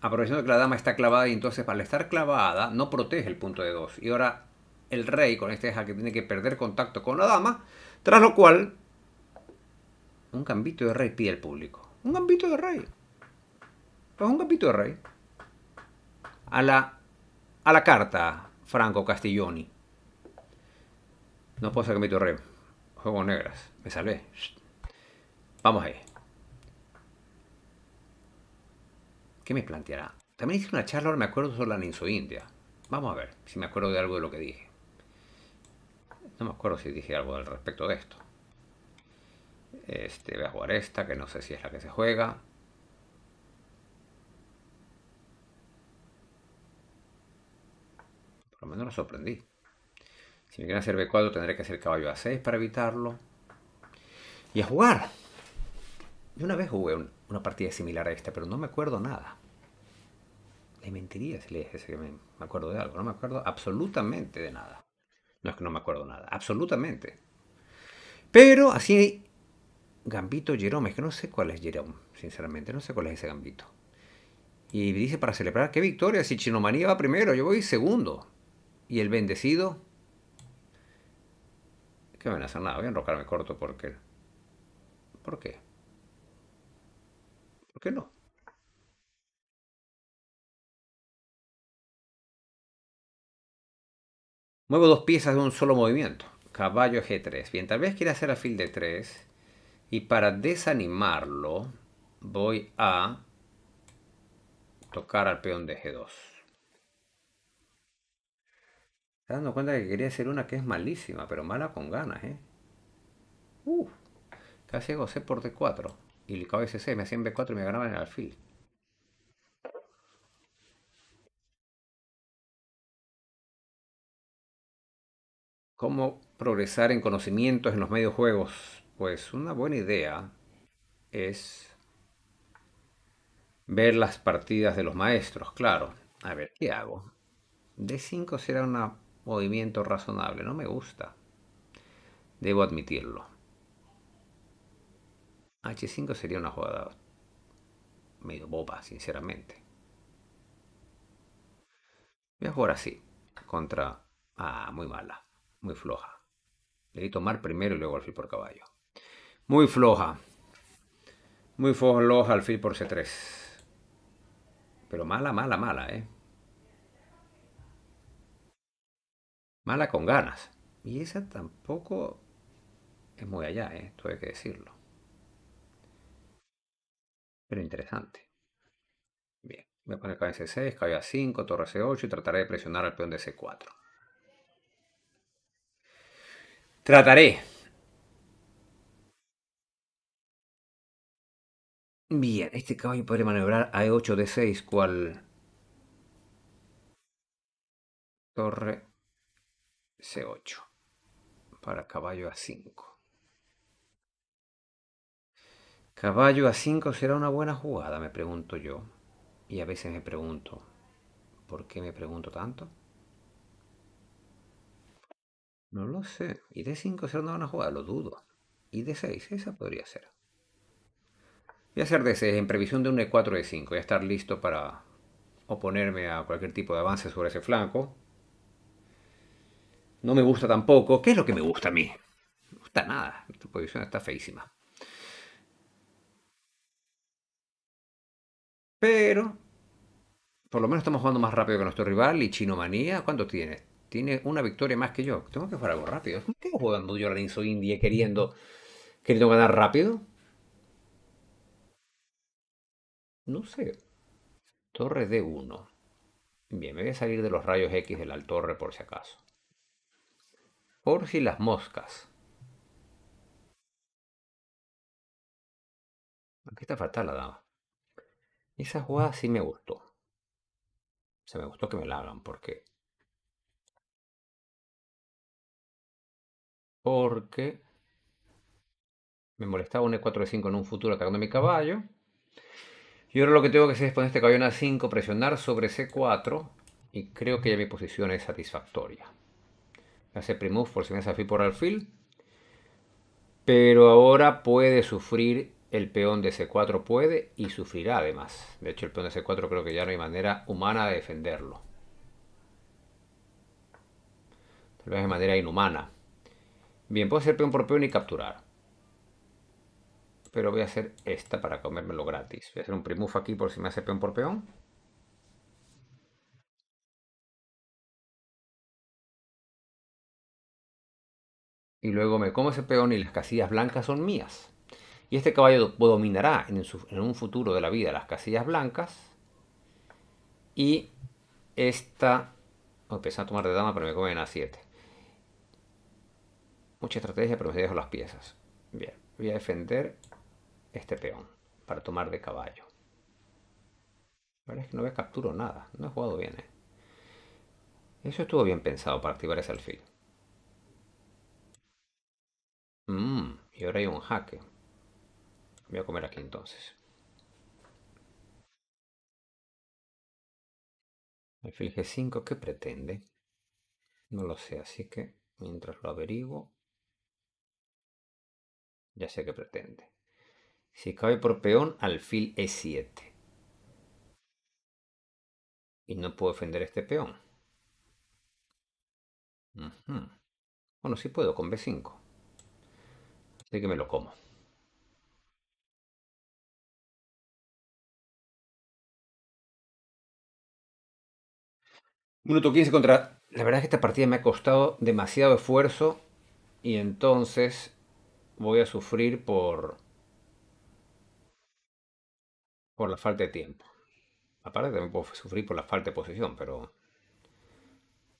Speaker 1: Aprovechando que la dama está clavada y entonces al estar clavada no protege el punto de 2. Y ahora el rey con este jaque tiene que perder contacto con la dama, tras lo cual un gambito de rey pide el público. Un gambito de rey. Pues un gambito de rey. A la, a la carta, Franco Castiglioni. No puedo hacer gambito de rey. Juego negras. Me salvé. Vamos ahí. ¿Qué me planteará? También hice una charla, ahora me acuerdo, sobre la india Vamos a ver si me acuerdo de algo de lo que dije. No me acuerdo si dije algo al respecto de esto. Este, voy a jugar esta, que no sé si es la que se juega. Por lo menos lo sorprendí. Si me quieren hacer B4 tendré que hacer caballo A6 para evitarlo. Y a jugar. Yo una vez jugué una partida similar a esta, pero no me acuerdo nada. Le mentiría si le dijese que me, acuerdo de algo. No me acuerdo absolutamente de nada. No es que no me acuerdo nada. Absolutamente. Pero así Gambito Jerome. Es que no sé cuál es Jerome, sinceramente. No sé cuál es ese Gambito. Y dice para celebrar, qué victoria, si Chinomanía va primero, yo voy segundo. Y el bendecido... Que van a hacer nada, voy a enrocarme corto porque... ¿Por qué? ¿Por qué no? Muevo dos piezas de un solo movimiento. Caballo G3. Bien, tal vez quiera hacer alfil de 3 y para desanimarlo, voy a tocar al peón de G2. Está dando cuenta que quería hacer una que es malísima, pero mala con ganas, ¿eh? Uf, uh, casi hago C por D4. Y le cabe C, me hacían B4 y me ganaban el alfil. cómo progresar en conocimientos en los medios juegos. Pues una buena idea es ver las partidas de los maestros, claro. A ver, ¿qué hago? D5 será un movimiento razonable, no me gusta. Debo admitirlo. H5 sería una jugada medio boba, sinceramente. Voy a jugar así, contra... Ah, muy mala, muy floja. Debí tomar primero y luego alfil por caballo. Muy floja. Muy floja al alfil por C3. Pero mala, mala, mala, ¿eh? Mala con ganas. Y esa tampoco es muy allá, ¿eh? Esto hay que decirlo. Pero interesante. Bien, voy a poner caballo C6, caballo A5, torre C8 y trataré de presionar al peón de C4. Trataré. Bien, este caballo puede maniobrar a e8 d 6, cual... Torre C8 para caballo A5. Caballo a 5 será una buena jugada, me pregunto yo. Y a veces me pregunto, ¿por qué me pregunto tanto? No lo sé. Y d 5 será una buena jugada, lo dudo. Y d 6, esa podría ser. Voy a hacer DC en previsión de un E4 de 5 Voy a estar listo para oponerme a cualquier tipo de avance sobre ese flanco. No me gusta tampoco. ¿Qué es lo que me gusta a mí? No me gusta nada. Tu posición está feísima. Pero, por lo menos estamos jugando más rápido que nuestro rival. Y Chinomanía, ¿cuánto tiene? Tiene una victoria más que yo. Tengo que jugar algo rápido. ¿Qué estoy jugando yo a la India queriendo, queriendo ganar rápido? No sé. Torre D1. Bien, me voy a salir de los rayos X de la torre por si acaso. Por si las moscas. Aquí está fatal la dama. Esa jugada sí me gustó.
Speaker 2: O Se me gustó que me la hagan ¿Por qué?
Speaker 1: Porque... Me molestaba un E4 de 5 en un futuro atacando mi caballo. Y ahora lo que tengo que hacer es poner este en a 5, presionar sobre C4 y creo que ya mi posición es satisfactoria. Hace primus por si me desafío por alfil. Pero ahora puede sufrir el peón de C4, puede y sufrirá además. De hecho el peón de C4 creo que ya no hay manera humana de defenderlo. Tal vez de manera inhumana. Bien, puedo hacer peón por peón y capturar pero voy a hacer esta para comérmelo gratis. Voy a hacer un primufo aquí por si me hace peón por peón. Y luego me como ese peón y las casillas blancas son mías. Y este caballo dominará en, un futuro de la vida las casillas blancas. Y esta... a empezar a tomar de dama, pero me comen a 7. Mucha estrategia, pero me dejo las piezas. Bien, voy a defender este peón para tomar de caballo. La es que no había capturo nada, no he jugado bien. ¿eh? Eso estuvo bien pensado para activar ese alfil. Mm, y ahora hay un jaque. Voy a comer aquí entonces.
Speaker 2: Alfil G5, ¿qué pretende? No lo sé,
Speaker 1: así que mientras lo averiguo, ya sé qué pretende. Si cabe por peón, alfil e7. Y no puedo defender este peón. Bueno, sí puedo con b5. Así que me lo como. Minuto 15 contra... La verdad es que esta partida me ha costado demasiado esfuerzo y entonces voy a sufrir por por la falta de tiempo. Aparte también puedo sufrir por la falta de posición, pero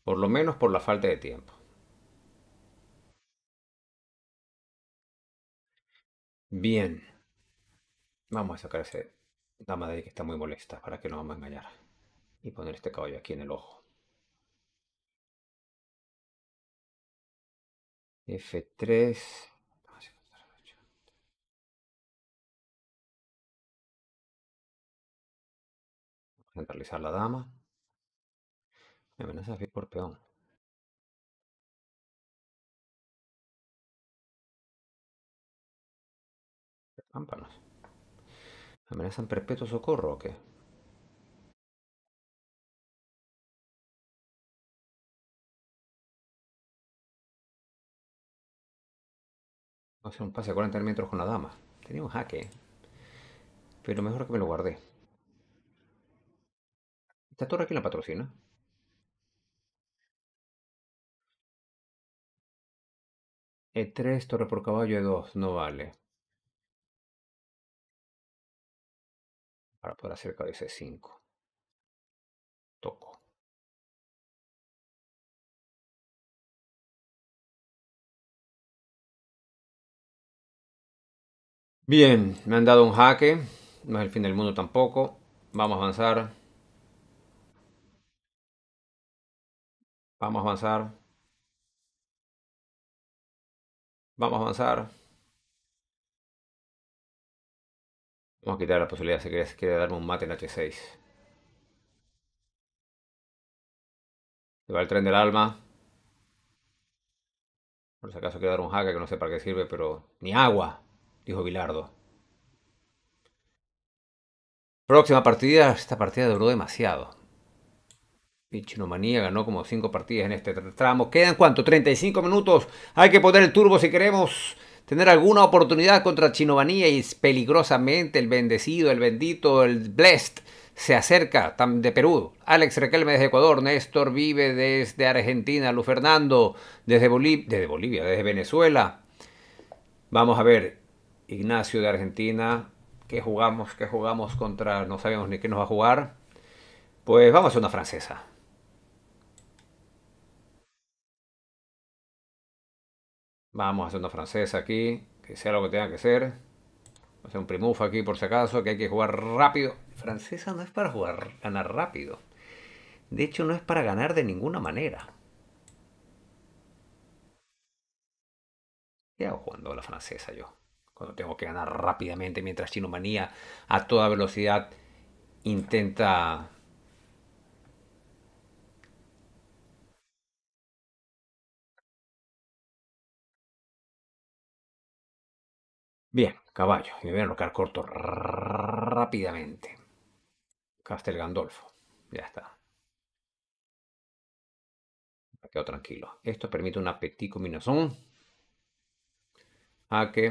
Speaker 1: por lo menos por la falta de tiempo. Bien. Vamos a sacar a ese dama de ahí que está muy molesta para que no vamos a engañar. Y poner este caballo aquí en el ojo.
Speaker 2: F3. Centralizar la dama. Me amenaza a por peón. Pámpanos. ¿Amenazan perpetuo socorro o qué? Vamos a hacer un pase a 40 metros con la dama.
Speaker 1: Tenía un jaque. Pero mejor que me lo guardé. ¿Esta torre quién la patrocina?
Speaker 2: E3, torre por caballo, E2, no vale. Para poder hacer ese 5 Toco.
Speaker 1: Bien, me han dado un jaque. No es el fin del mundo tampoco. Vamos a avanzar. Vamos a avanzar.
Speaker 2: Vamos a avanzar. Vamos a quitar la posibilidad si quieres, quiere darme un mate en H6.
Speaker 1: Se va el tren del alma. Por si acaso quiero dar un jaque que no sé para qué sirve, pero... ¡Ni agua! Dijo Bilardo. Próxima partida. Esta partida duró demasiado. Y Chinomanía ganó como cinco partidas en este tramo. ¿Quedan cuánto? 35 minutos. Hay que poner el turbo si queremos tener alguna oportunidad contra Chinomanía. Y peligrosamente el bendecido, el bendito, el blessed se acerca de Perú. Alex Requelme desde Ecuador, Néstor Vive desde Argentina, Lu Fernando desde, Bolivia, desde Venezuela. Vamos a ver, Ignacio de Argentina, ¿qué jugamos? ¿Qué jugamos contra? No sabemos ni qué nos va a jugar. Pues vamos a una francesa. Vamos haciendo hacer francesa aquí, que sea lo que tenga que ser. Vamos a hacer un primuf aquí por si acaso, que hay que jugar rápido. Francesa no es para jugar, ganar rápido. De hecho, no es para ganar de ninguna manera. ¿Qué hago jugando la francesa yo? Cuando tengo que ganar rápidamente mientras Chinomanía a toda velocidad intenta Bien, caballo. Y Me voy a enrocar corto rápidamente. Castel Gandolfo. Ya está. Me quedo tranquilo. Esto permite una petit combinación. Jaque.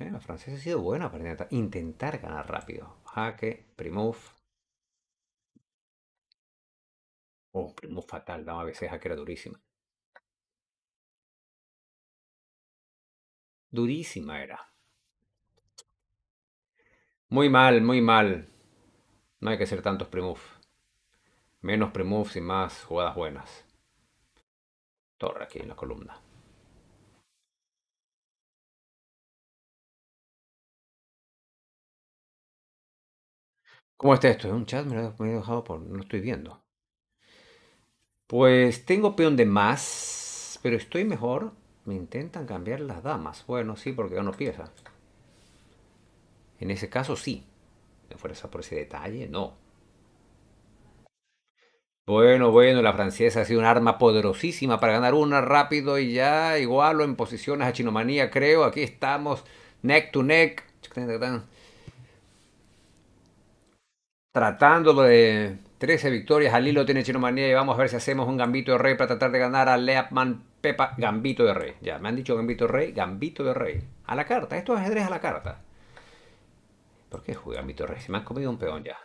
Speaker 1: Eh, la francesa ha sido buena para intentar, ganar rápido. Jaque, Primov. Oh, Primov fatal. a veces Jaque era durísima. Durísima era. Muy mal, muy mal. No hay que hacer tantos pre Menos pre y más jugadas buenas. Torre aquí en la columna. ¿Cómo está esto? ¿Es un chat? Me lo, he dejado por... No estoy viendo. Pues tengo peón de más, pero estoy mejor. Me intentan cambiar las damas. Bueno, sí, porque ya no pieza. En ese caso sí. ¿No fuerza por ese detalle? No. Bueno, bueno, la francesa ha sido un arma poderosísima para ganar una rápido y ya igualo en posiciones a Chinomanía, creo. Aquí estamos, neck to neck. Tratando de 13 victorias al hilo tiene Chinomanía y vamos a ver si hacemos un gambito de rey para tratar de ganar a Leapman Pepa. Gambito de rey. Ya, me han dicho gambito de rey, gambito de rey. A la carta, esto es ajedrez a la carta. ¿Por qué juega mi torre? Se me ha comido un peón ya.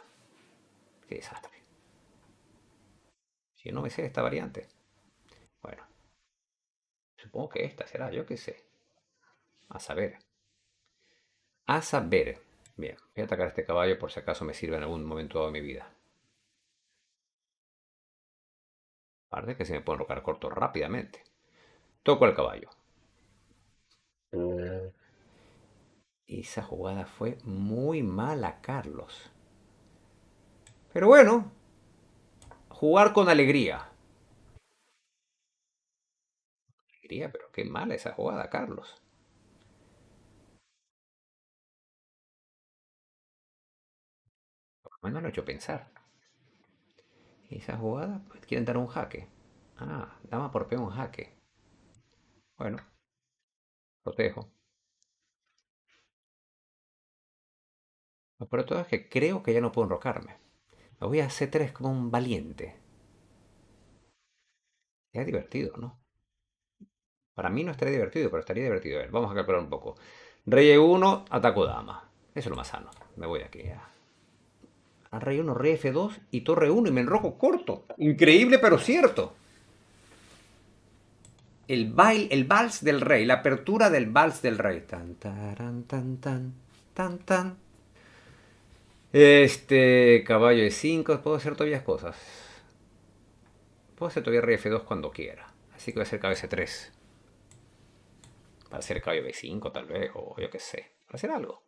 Speaker 1: Qué desastre. Si no me sé esta variante. Bueno. Supongo que esta será, yo qué sé. A saber. A saber. Bien, voy a atacar a este caballo por si acaso me sirve en algún momento de mi vida. Aparte que se me puede rocar corto rápidamente. Toco el caballo. Eh, esa jugada fue muy mala, Carlos. Pero bueno, jugar con alegría. Alegría, pero qué mala esa jugada, Carlos.
Speaker 2: Por lo menos lo he hecho pensar.
Speaker 1: Esa jugada, pues quieren dar un jaque. Ah, dama por peón jaque. Bueno, protejo. Lo todo es que creo que ya no puedo enrocarme. Me voy a C3 como un valiente. Es divertido, ¿no? Para mí no estaría divertido, pero estaría divertido. ver, vamos a calcular un poco. Rey 1, e ataco dama. Eso es lo más sano. Me voy aquí a, rey 1, rey F2 y torre 1 y me enrojo corto. Increíble, pero cierto. El, baile, el vals del rey, la apertura del vals del rey. Tan, tan, tan, tan, tan, tan. Este caballo de 5, puedo hacer todavía cosas. Puedo hacer todavía rey F2 cuando quiera. Así que voy a hacer caballo C3. Para hacer caballo B5 tal vez, o yo qué sé. Para hacer algo.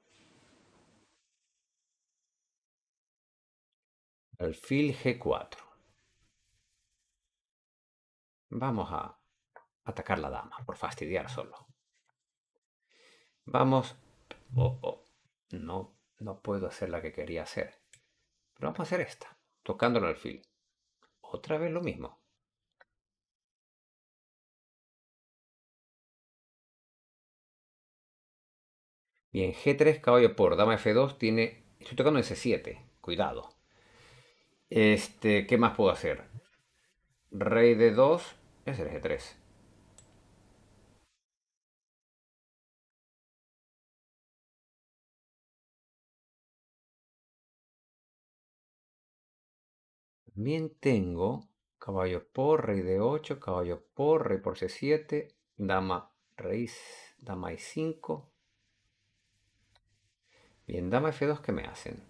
Speaker 1: Alfil G4. Vamos a atacar la dama, por fastidiar solo. Vamos... Oh, oh. No no puedo hacer la que quería hacer. Pero vamos a hacer esta, tocando el alfil. Otra vez lo mismo. Bien, G3, caballo por dama F2 tiene... Estoy tocando S7, cuidado. Este, ¿qué más puedo hacer? Rey de 2 es el G3. Bien, tengo caballo por rey de 8, caballo por rey por c7, dama rey, dama y 5 Bien, dama f2, ¿qué me hacen?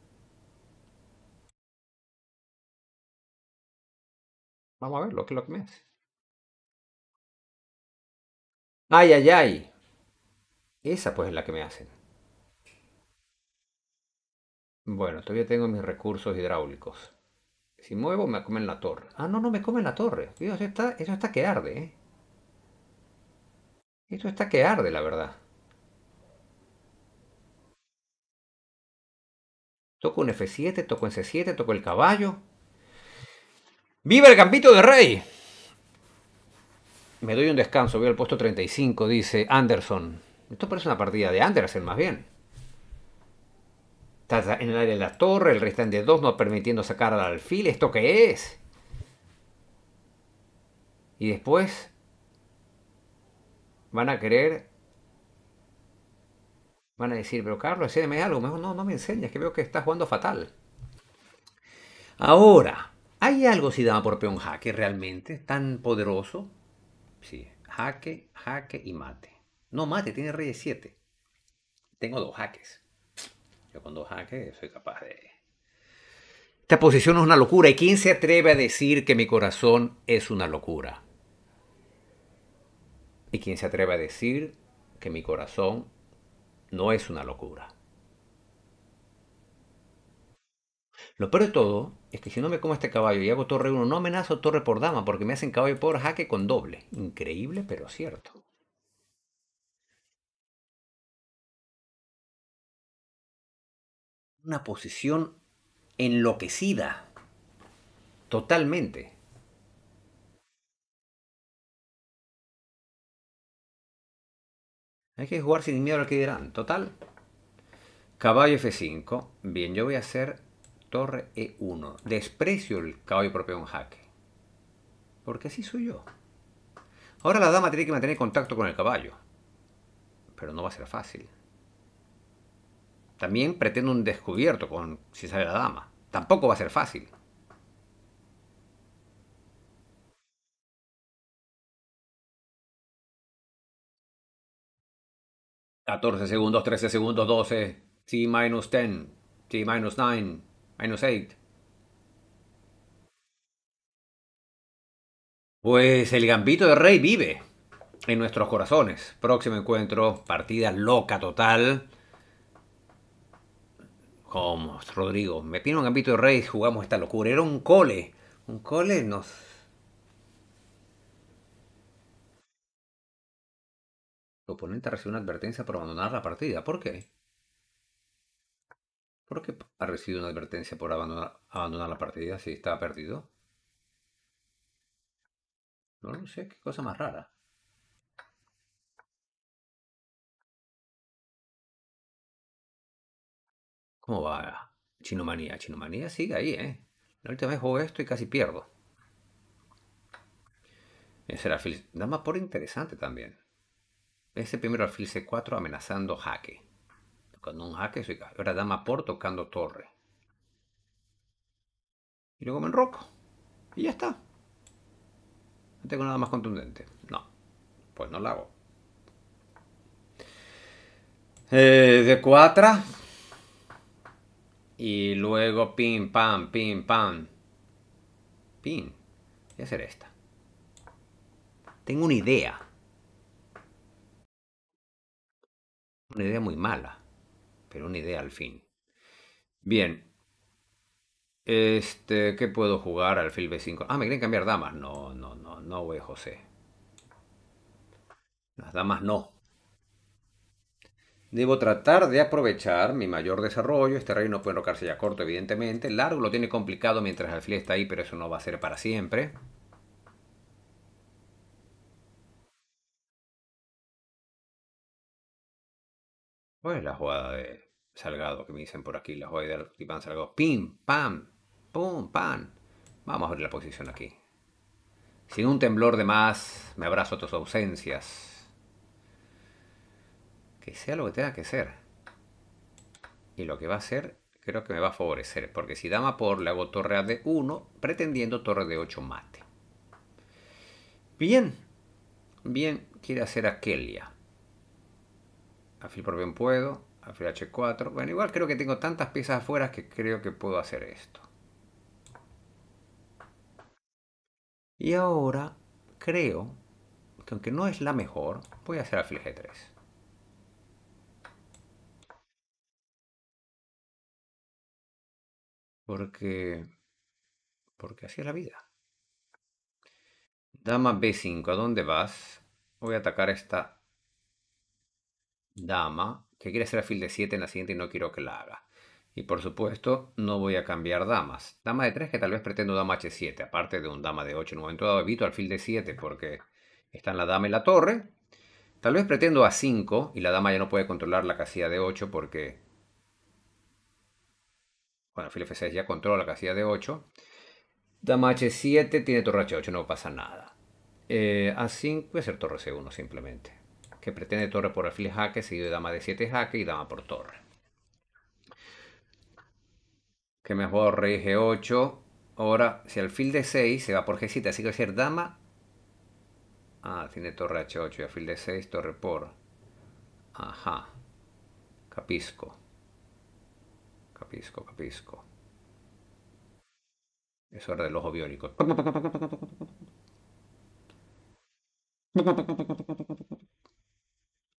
Speaker 2: Vamos a ver lo que es lo que me hace.
Speaker 1: ¡Ay, ay, ay! Esa pues es la que me hacen. Bueno, todavía tengo mis recursos hidráulicos. Si muevo, me comen la torre. Ah, no, no me comen la torre. Dios, eso está, está que arde, ¿eh? Esto está que arde, la verdad. Toco un F7, toco un C7, toco el caballo. ¡Viva el campito de rey! Me doy un descanso, veo el puesto 35, dice Anderson. Esto parece una partida de Anderson, más bien en el área de la torre, el restante 2 no permitiendo sacar al alfil. ¿Esto qué es? Y después van a querer... Van a decir, pero Carlos, enséñame algo. Mejor no, no me enseñas, que veo que estás jugando fatal. Ahora, ¿hay algo si dama por peón jaque realmente tan poderoso? Sí, jaque, jaque y mate. No mate, tiene rey de 7. Tengo dos jaques. Yo con dos jaques soy capaz de... Esta posición es una locura. ¿Y quién se atreve a decir que mi corazón es una locura? ¿Y quién se atreve a decir que mi corazón no es una locura? Lo peor de todo es que si no me como este caballo y hago torre 1, no amenazo torre por dama porque me hacen caballo por jaque con doble. Increíble, pero cierto.
Speaker 2: una posición enloquecida, totalmente.
Speaker 1: Hay que jugar sin miedo al que dirán. Total. Caballo F5. Bien, yo voy a hacer torre E1. Desprecio el caballo propio un jaque. Porque así soy yo. Ahora la dama tiene que mantener contacto con el caballo. Pero no va a ser fácil. También pretende un descubierto con si sale la dama. Tampoco va a ser fácil. 14 segundos, 13 segundos, 12. T minus 10. T minus 9. Minus 8. Pues el gambito de rey vive en nuestros corazones. Próximo encuentro, partida loca total. ¿Cómo, Rodrigo? Me pino un Gambito de Rey jugamos esta locura. Era un cole. Un cole nos... El oponente recibido una advertencia por abandonar la partida. ¿Por qué? ¿Por qué ha recibido una advertencia por abandonar, la partida si está perdido? No sé, qué cosa más rara. ¿Cómo va? Chinomanía. Chinomanía sigue ahí, ¿eh? La última vez jugué esto y casi pierdo. Ese era alfil. Dama por interesante también. Ese primero alfil C4 amenazando jaque. Tocando un jaque, soy... ahora dama por tocando torre. Y luego me enroco. Y ya está. No tengo nada más contundente. No. Pues no lo hago. Eh, de 4 y luego pim, pam, pim, pam. Pin. Voy a hacer esta. Tengo una idea. Una idea muy mala. Pero una idea al fin. Bien. Este, ¿qué puedo jugar? al fil B5. Ah, me quieren cambiar damas. No, no, no, no, güey, José. Las damas no. Debo tratar de aprovechar mi mayor desarrollo. Este rey no puede enrocarse ya corto, evidentemente. largo lo tiene complicado mientras el alfil está ahí, pero eso no va a ser para siempre.
Speaker 2: ¿Cuál la jugada de
Speaker 1: Salgado que me dicen por aquí? La jugada de Diván Salgado. Pim, pam, pum, pam. Vamos a ver la posición aquí. Sin un temblor de más, me abrazo a tus ausencias que sea lo que tenga que ser. Y lo que va a hacer creo que me va a favorecer, porque si dama por le hago torre a 1 pretendiendo torre de 8 mate. Bien, bien, quiere hacer aquella afil por bien puedo, afil H4. Bueno, igual creo que tengo tantas piezas afuera que creo que puedo hacer esto. Y ahora creo que aunque no es la mejor, voy a hacer afil G3.
Speaker 2: Porque,
Speaker 1: porque así es la vida. Dama B5, ¿a dónde vas? Voy a atacar esta dama que quiere hacer alfil de 7 en la siguiente y no quiero que la haga. Y por supuesto, no voy a cambiar damas. Dama de 3 que tal vez pretendo dama H7, aparte de un dama de 8 en un momento dado, evito alfil de 7 porque está en la dama y la torre. Tal vez pretendo A5 y la dama ya no puede controlar la casilla de 8 porque bueno, alfil F6 ya controla la casilla de 8. Dama H7 tiene torre H8, no pasa nada. A5 es el torre C1 simplemente. Que pretende torre por alfil jaque, seguido de dama de 7 jaque y dama por torre. Que me rey G8. Ahora, si alfil de 6 se va por G7, así que va a ser dama. Ah, tiene torre H8 y alfil de 6, torre por. Ajá. Capisco capisco, capisco. Eso era del ojo biónico.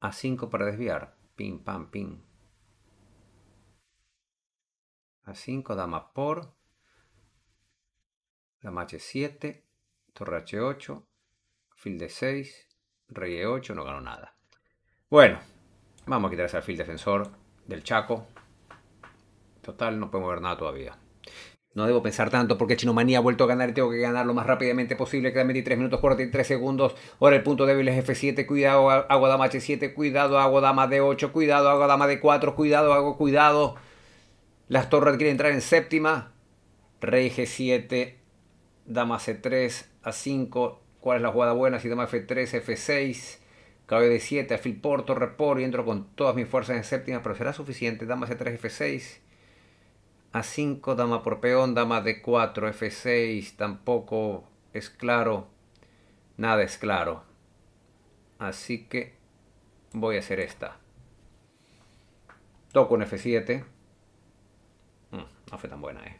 Speaker 1: A5 para desviar. Pim, pam, pim. A5, dama por. Dama H7. Torre H8. Fil de 6. Rey E8. No ganó nada. Bueno, vamos a quitar ese alfil defensor del Chaco. Total, no podemos ver nada todavía. No debo pensar tanto porque Chinomanía ha vuelto a ganar y tengo que ganar lo más rápidamente posible. Quedan 23 minutos 43 segundos. Ahora el punto débil es F7. Cuidado, hago dama H7. Cuidado, hago dama D8. Cuidado, hago dama D4. Cuidado, hago cuidado. Las torres quieren entrar en séptima. Rey G7. Dama C3. A5. ¿Cuál es la jugada buena? Si dama F3, F6. Caballo D7. Afil Porto, torre Y entro con todas mis fuerzas en séptima. Pero será suficiente. Dama C3, F6. A5, dama por peón, dama de 4 F6, tampoco es claro. Nada es claro. Así que voy a hacer esta. Toco un F7. Mm, no fue tan buena, ¿eh?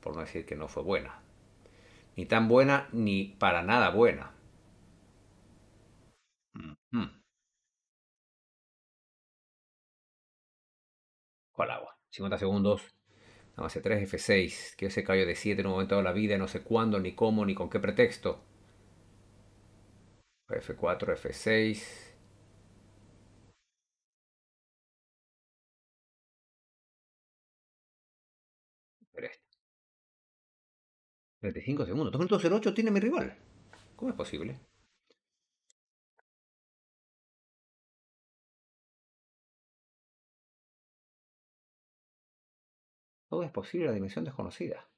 Speaker 1: Por no decir que no fue buena. Ni tan buena, ni para nada buena. Mm, mm. Con agua. 50 segundos. más base 3 F6, que ese callo de 7 en un momento de la vida, no sé cuándo, ni cómo, ni con qué pretexto. F4, F6.
Speaker 2: 35 segundos. 2 minutos 8? tiene mi rival. ¿Cómo es posible? todo es posible la dimensión desconocida.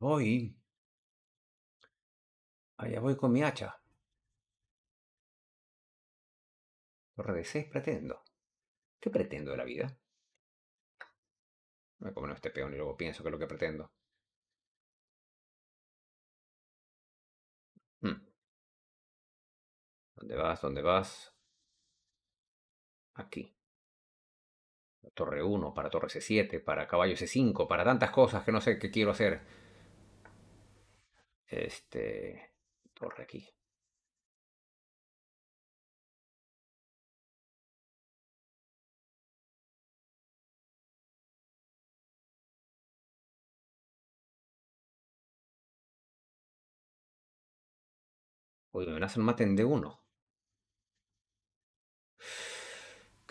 Speaker 2: Voy. Allá voy con mi hacha. Los de pretendo. ¿Qué pretendo de la vida? No ah, Me como no este peón y luego pienso que es lo que pretendo. ¿Dónde vas? ¿Dónde
Speaker 1: vas? Aquí. Torre 1, para torre C7, para caballo C5, para tantas cosas que no sé qué quiero hacer. Este. Torre aquí.
Speaker 2: Uy, me amenazan, maten de uno.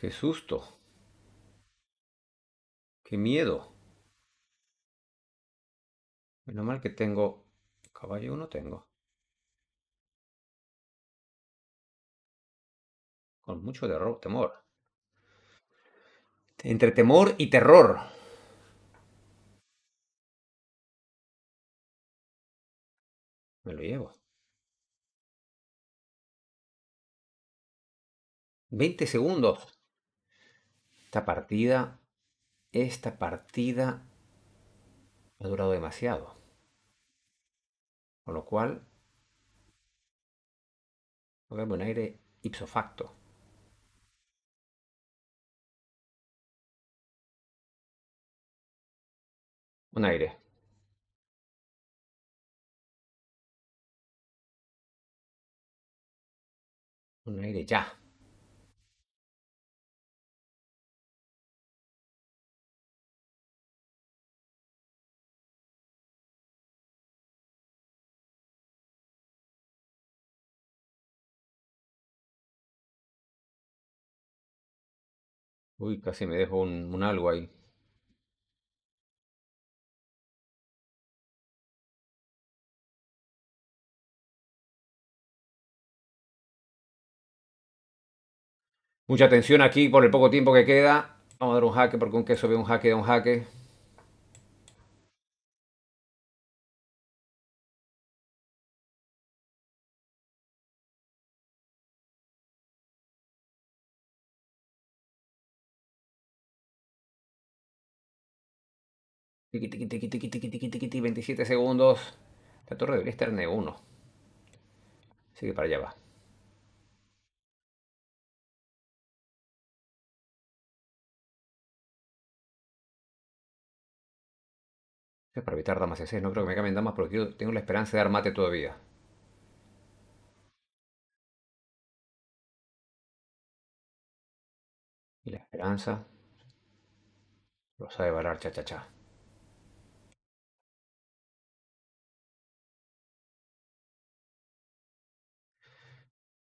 Speaker 2: Qué susto. Qué miedo. Menos mal que tengo... Caballo no tengo. Con mucho terror, temor. Entre temor y terror. Me lo llevo.
Speaker 1: Veinte segundos. Esta partida, esta partida ha durado demasiado. Con lo cual, vamos, un aire ipso
Speaker 2: facto. Un aire. Un aire ya. Uy, casi me dejo un, algo ahí.
Speaker 1: Mucha atención aquí por el poco tiempo que queda. Vamos a dar un jaque porque un queso ve un jaque de un jaque. 27 segundos. La torre debería estar en 1 e Así que para allá va.
Speaker 2: para evitar damas C6. No creo que me cambien damas porque yo tengo la esperanza de dar mate todavía. Y la esperanza lo sabe varar cha cha cha.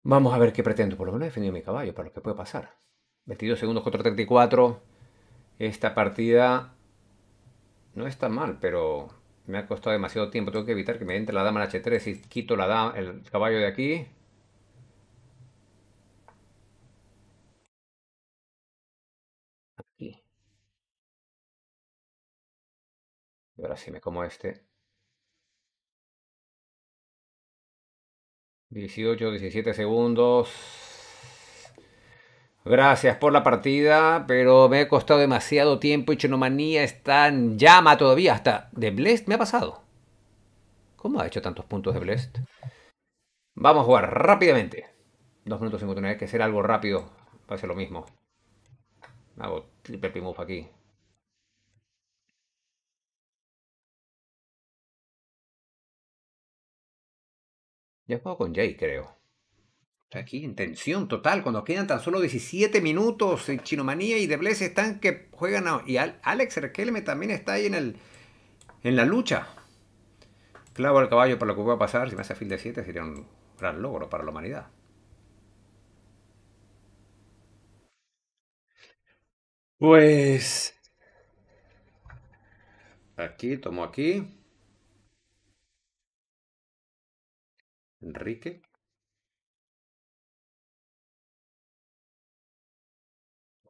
Speaker 1: Vamos a ver qué pretendo. Por lo menos he defendido mi caballo, para lo que puede pasar. 22 segundos contra 34. Esta partida no está mal, pero me ha costado demasiado tiempo. Tengo que evitar que me entre la dama en H3 y quito la dama, el caballo de aquí. Aquí.
Speaker 2: Y ahora sí me como este.
Speaker 1: 18, 17 segundos. Gracias por la partida, pero me ha costado demasiado tiempo y Chenomanía está en llama todavía. Hasta de Blest me ha pasado. ¿Cómo ha hecho tantos puntos de Blest? Vamos a jugar rápidamente. 2 minutos 59, hay que hacer algo rápido. Va a ser lo mismo. Hago triple aquí. Ya juego con Jay, creo. Aquí en tensión total, cuando quedan tan solo 17 minutos, en Chinomanía y Debles están que juegan a, Y Alex Erkelme también está ahí en, el, en la lucha. Clavo al caballo para lo que pueda pasar, si me hace fin de 7 sería un gran logro para la humanidad.
Speaker 2: Pues...
Speaker 1: Aquí, tomo aquí.
Speaker 2: enrique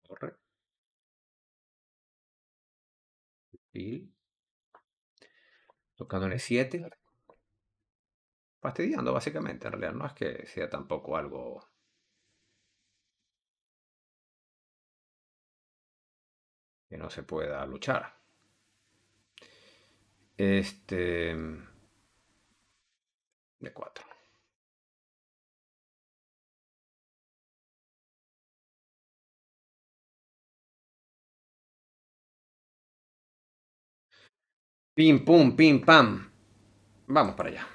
Speaker 1: corre en tocándole 7 fastidiando básicamente en realidad no es que sea tampoco algo
Speaker 2: que no se pueda luchar este mm, de 4 Pim, pum, pim, pam. Vamos para allá.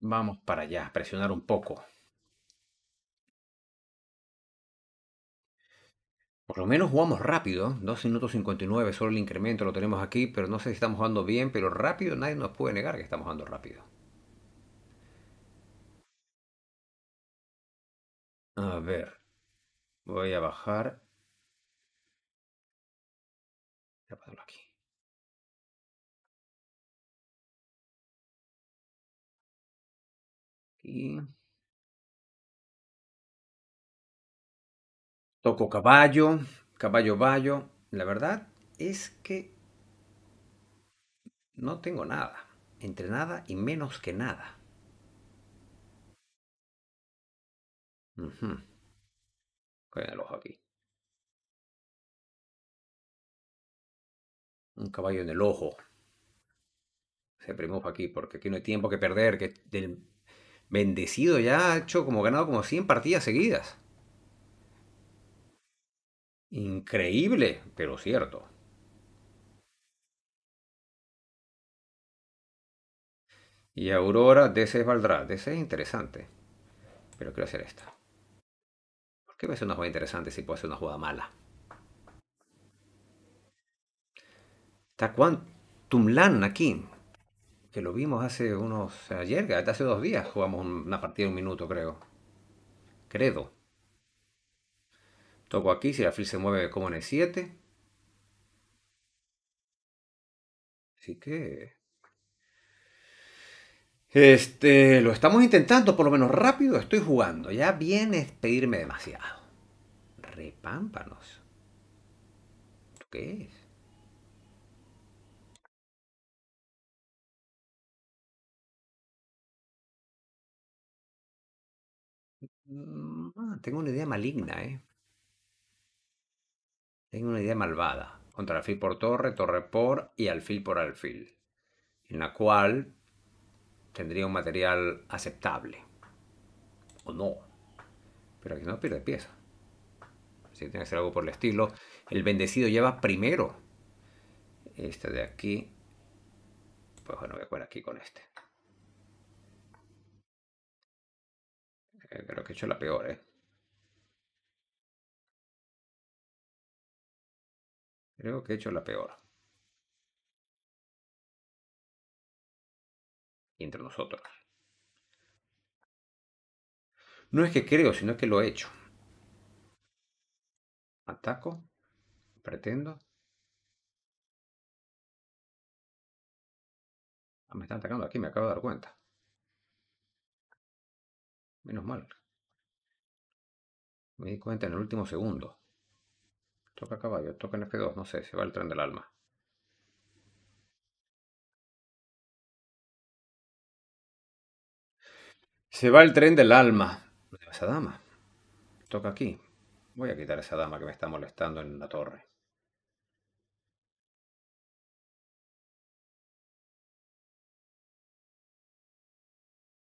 Speaker 2: Vamos para allá, presionar un
Speaker 1: poco. Por lo menos jugamos rápido, 2 ¿eh? minutos 59, solo el incremento lo tenemos aquí, pero no sé si estamos jugando bien, pero rápido nadie nos puede negar que estamos jugando rápido. A ver, voy a bajar.
Speaker 2: aquí. Aquí. Toco caballo,
Speaker 1: caballo vallo. La verdad es que no tengo nada, entre nada y menos que nada. el ojo aquí.
Speaker 2: Un caballo en el ojo.
Speaker 1: Se primó aquí porque aquí no hay tiempo que perder. Que del bendecido ya ha hecho como ganado como 100 partidas seguidas. Increíble, pero cierto. Y Aurora, DC es Valdrá. DC es interesante. Pero quiero hacer esta que a ser una jugada interesante si puede ser una jugada mala. Está Tumlan aquí, que lo vimos hace unos, ayer, hace dos días jugamos una partida de un minuto, creo. Credo. Toco aquí, si la fil se mueve como en el 7. Así que este, lo estamos intentando, por lo menos rápido estoy jugando. Ya viene pedirme demasiado. Repámpanos. ¿Qué es? Mm, tengo una idea maligna, ¿eh? Tengo una idea malvada. Contra alfil por torre, torre por y alfil por alfil. En la cual tendría un material aceptable. O no. Pero aquí no pierde pieza. si tiene que ser algo por el estilo. El bendecido lleva primero. Este de aquí. Pues bueno, voy a poner aquí con este.
Speaker 2: Creo que he hecho la peor, ¿eh? Creo que he hecho la peor. entre nosotros. No es que creo, sino que lo he hecho. Ataco, pretendo. Ah, me están atacando aquí, me acabo de dar cuenta.
Speaker 1: Menos mal. Me di cuenta en el último segundo. Toca caballo, toca en F2, no sé, se va el tren del alma.
Speaker 2: Se va el tren del alma. Esa dama. Toca aquí.
Speaker 1: Voy a quitar a esa dama que me está molestando en la torre.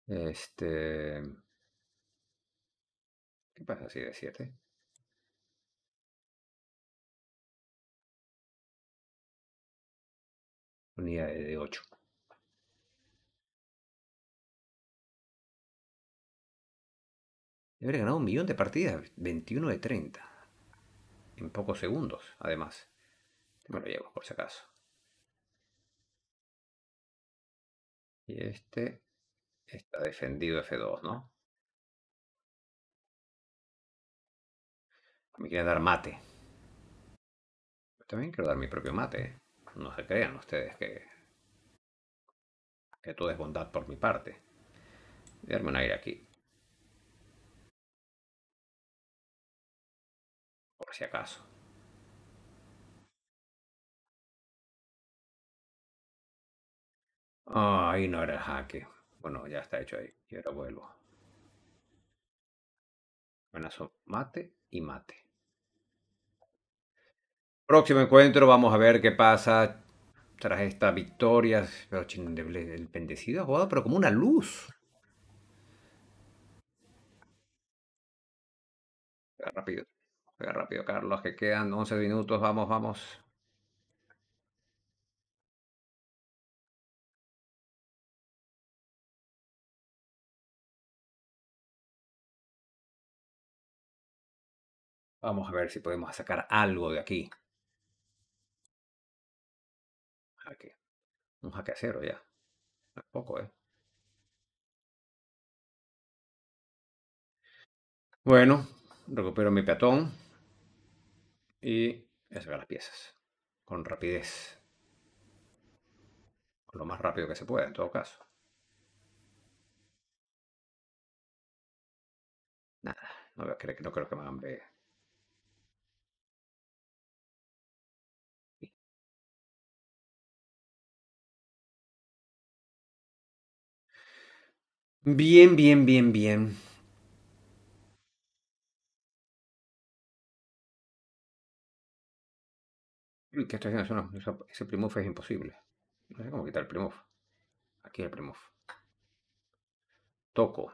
Speaker 2: Este... ¿Qué pasa si de 7? Unidad de 8.
Speaker 1: de ganado un millón de partidas, 21 de 30. En pocos segundos, además. Me lo llevo, por si acaso. Y este está defendido F2, ¿no?
Speaker 2: Me quiere dar mate.
Speaker 1: también quiero dar mi propio mate. ¿eh? No se crean ustedes que... Que todo es bondad por mi parte. Voy a darme un aire aquí. si acaso. Ah, ahí no era el jaque. Bueno, ya está hecho ahí. Y ahora vuelvo. Buenas, Mate y mate. Próximo encuentro, vamos a ver qué pasa tras esta victoria. el bendecido ha jugado, pero como una luz. Rápido rápido, Carlos, que
Speaker 2: quedan 11 minutos. Vamos, vamos. Vamos a ver si podemos sacar algo de aquí. Aquí. Un cero ya. Tampoco, ¿eh?
Speaker 1: Bueno, recupero mi peatón y a sacar las piezas con rapidez. Lo más rápido que se pueda, en todo caso.
Speaker 2: Nada, no, creo, no creo que me hagan ver. Bien, bien, bien, bien.
Speaker 1: ¿qué estoy haciendo? ese primof es imposible. No sé cómo quitar el primof Aquí el primof Toco.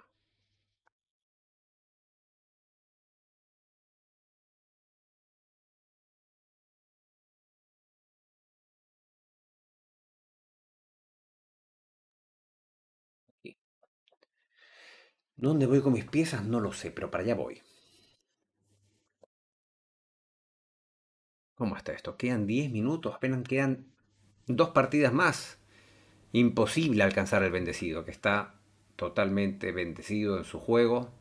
Speaker 1: ¿Dónde voy con mis piezas? No lo sé, pero para allá voy. ¿Cómo está esto? Quedan 10 minutos, apenas quedan dos partidas más. Imposible alcanzar el bendecido, que está totalmente bendecido en su juego.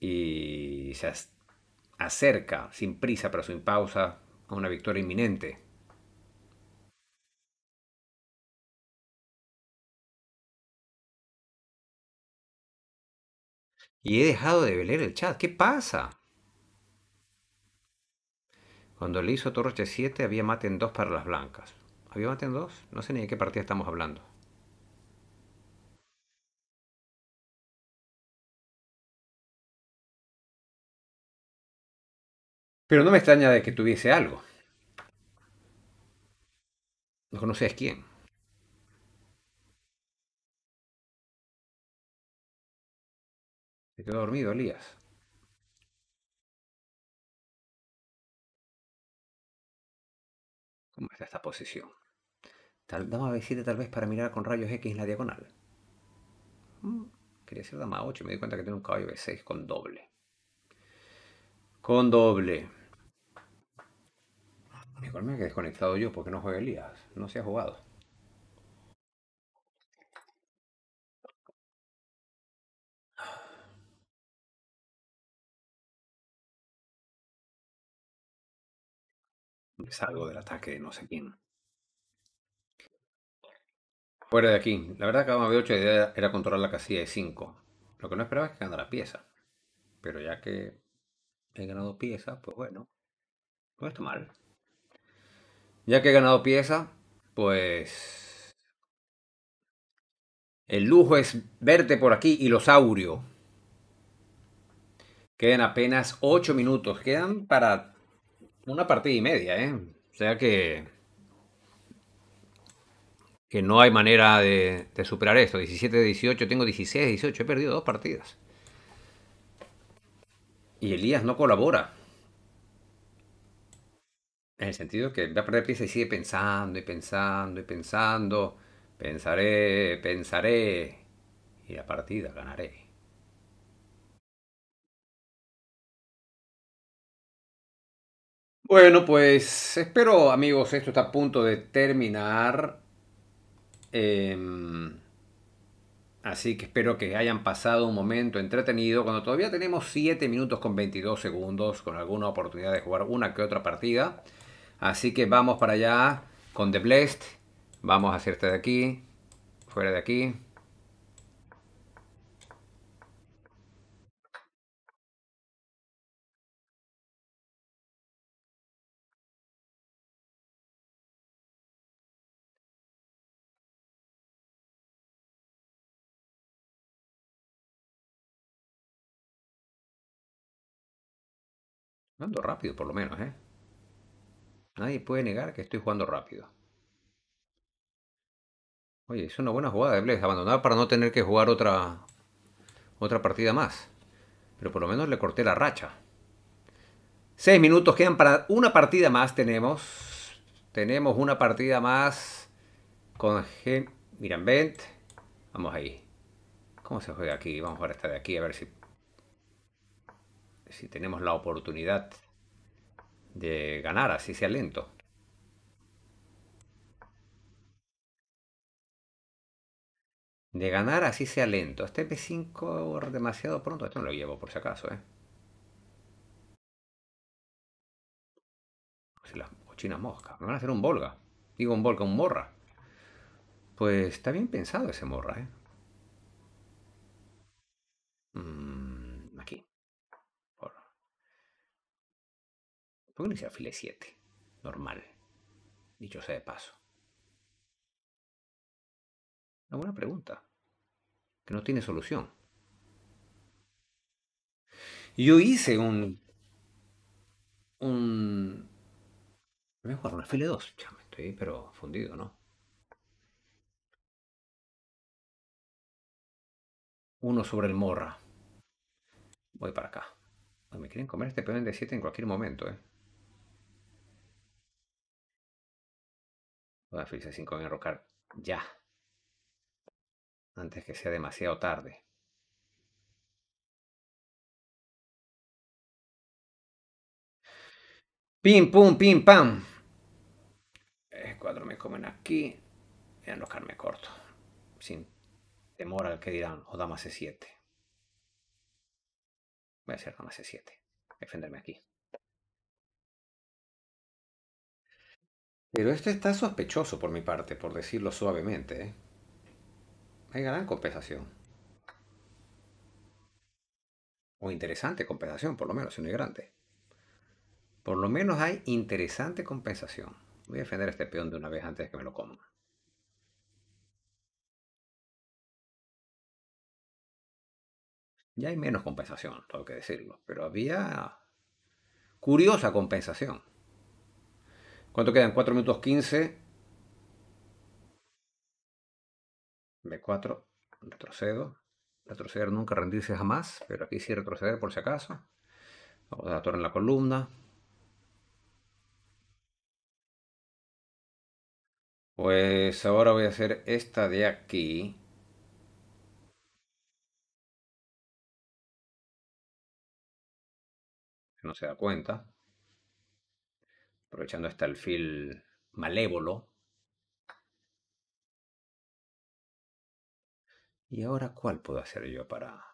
Speaker 1: Y se acerca, sin prisa pero sin pausa, a una victoria inminente. Y he dejado de leer el chat. ¿Qué pasa? Cuando le hizo torre h7 había mate en 2 para las blancas. ¿Había mate en 2? No sé ni de qué partida estamos hablando. Pero no me extraña de que tuviese algo. No conoces quién.
Speaker 2: Se quedó dormido, Elías. ¿Cómo está esta posición?
Speaker 1: dama B7 tal vez para mirar con rayos X en la diagonal. Mm, quería ser dama 8 me di cuenta que tengo un caballo B6 con doble. Con doble. Me que he desconectado yo porque no juega Elías. No se ha jugado.
Speaker 2: Salgo pues, del ataque de no sé quién.
Speaker 1: Fuera de aquí. La verdad que a B8 la idea era controlar la casilla de 5. Lo que no esperaba es que ganara pieza. Pero ya que he ganado pieza, pues bueno. No pues está mal. Ya que he ganado pieza, pues... El lujo es verte por aquí y los Quedan apenas 8 minutos. Quedan para una partida y media, ¿eh? O sea que. Que no hay manera de, superar esto. 17, 18, tengo 16, 18. He perdido dos partidas. Y Elías no colabora. En el sentido que va a perder pieza y sigue pensando y pensando y pensando. Pensaré, pensaré. Y la partida ganaré. Bueno, pues espero amigos, esto está a punto de terminar. Em, así que espero que hayan pasado un momento entretenido cuando todavía tenemos 7 minutos con 22 segundos con alguna oportunidad de jugar una que otra partida. Así que vamos para allá con The Blessed. Vamos a hacerte este de aquí, fuera de aquí. Ando rápido, por lo menos, ¿eh? Nadie puede negar que estoy jugando rápido. Oye, es una buena jugada de Blaze, abandonar para no tener que jugar otra, otra partida más. Pero por lo menos le corté la racha. Seis minutos quedan para una partida más tenemos. Tenemos una partida más con G Miran Vamos ahí. ¿Cómo se juega aquí? Vamos a jugar esta de aquí a ver si si tenemos la oportunidad de ganar, así sea lento. De ganar así sea lento. Este P5 demasiado pronto. Esto no lo llevo por si acaso, ¿eh? Pues las cochinas moscas. Me van a hacer un Volga. Digo un Volga, un Morra. Pues está bien pensado ese Morra, ¿eh? Mm. ¿Por qué no hice 7? Normal. Dicho sea de paso. Una buena pregunta. Que no tiene solución. Yo hice un. Un. Me voy a jugar un 2. Ya me estoy, pero fundido, ¿no? Uno sobre el morra. Voy para acá. Me quieren comer este peón de 7 en cualquier momento, ¿eh? Voy a 5 en enrocar ya. Antes que sea demasiado tarde. Pim, pum, pim, pam. El cuadro me comen aquí. Voy a enrocarme corto. Sin temor al que dirán, o dama C7. Voy a hacer dama C7. Defenderme aquí. Pero esto está sospechoso por mi parte, por decirlo suavemente. ¿eh? Hay gran compensación. O interesante compensación, por lo menos, si no es grande. Por lo menos hay interesante compensación. Voy a defender este peón de una vez antes de que me lo coma. Ya hay menos compensación, tengo que decirlo, pero había curiosa compensación. ¿Cuánto quedan? 4 minutos 15. B4. Retrocedo. Retroceder nunca, rendirse jamás. Pero aquí sí retroceder por si acaso. Vamos a dar torre en la columna. Pues ahora voy a hacer esta de aquí.
Speaker 2: No se da cuenta
Speaker 1: aprovechando este alfil malévolo. ¿Y ahora cuál puedo hacer yo para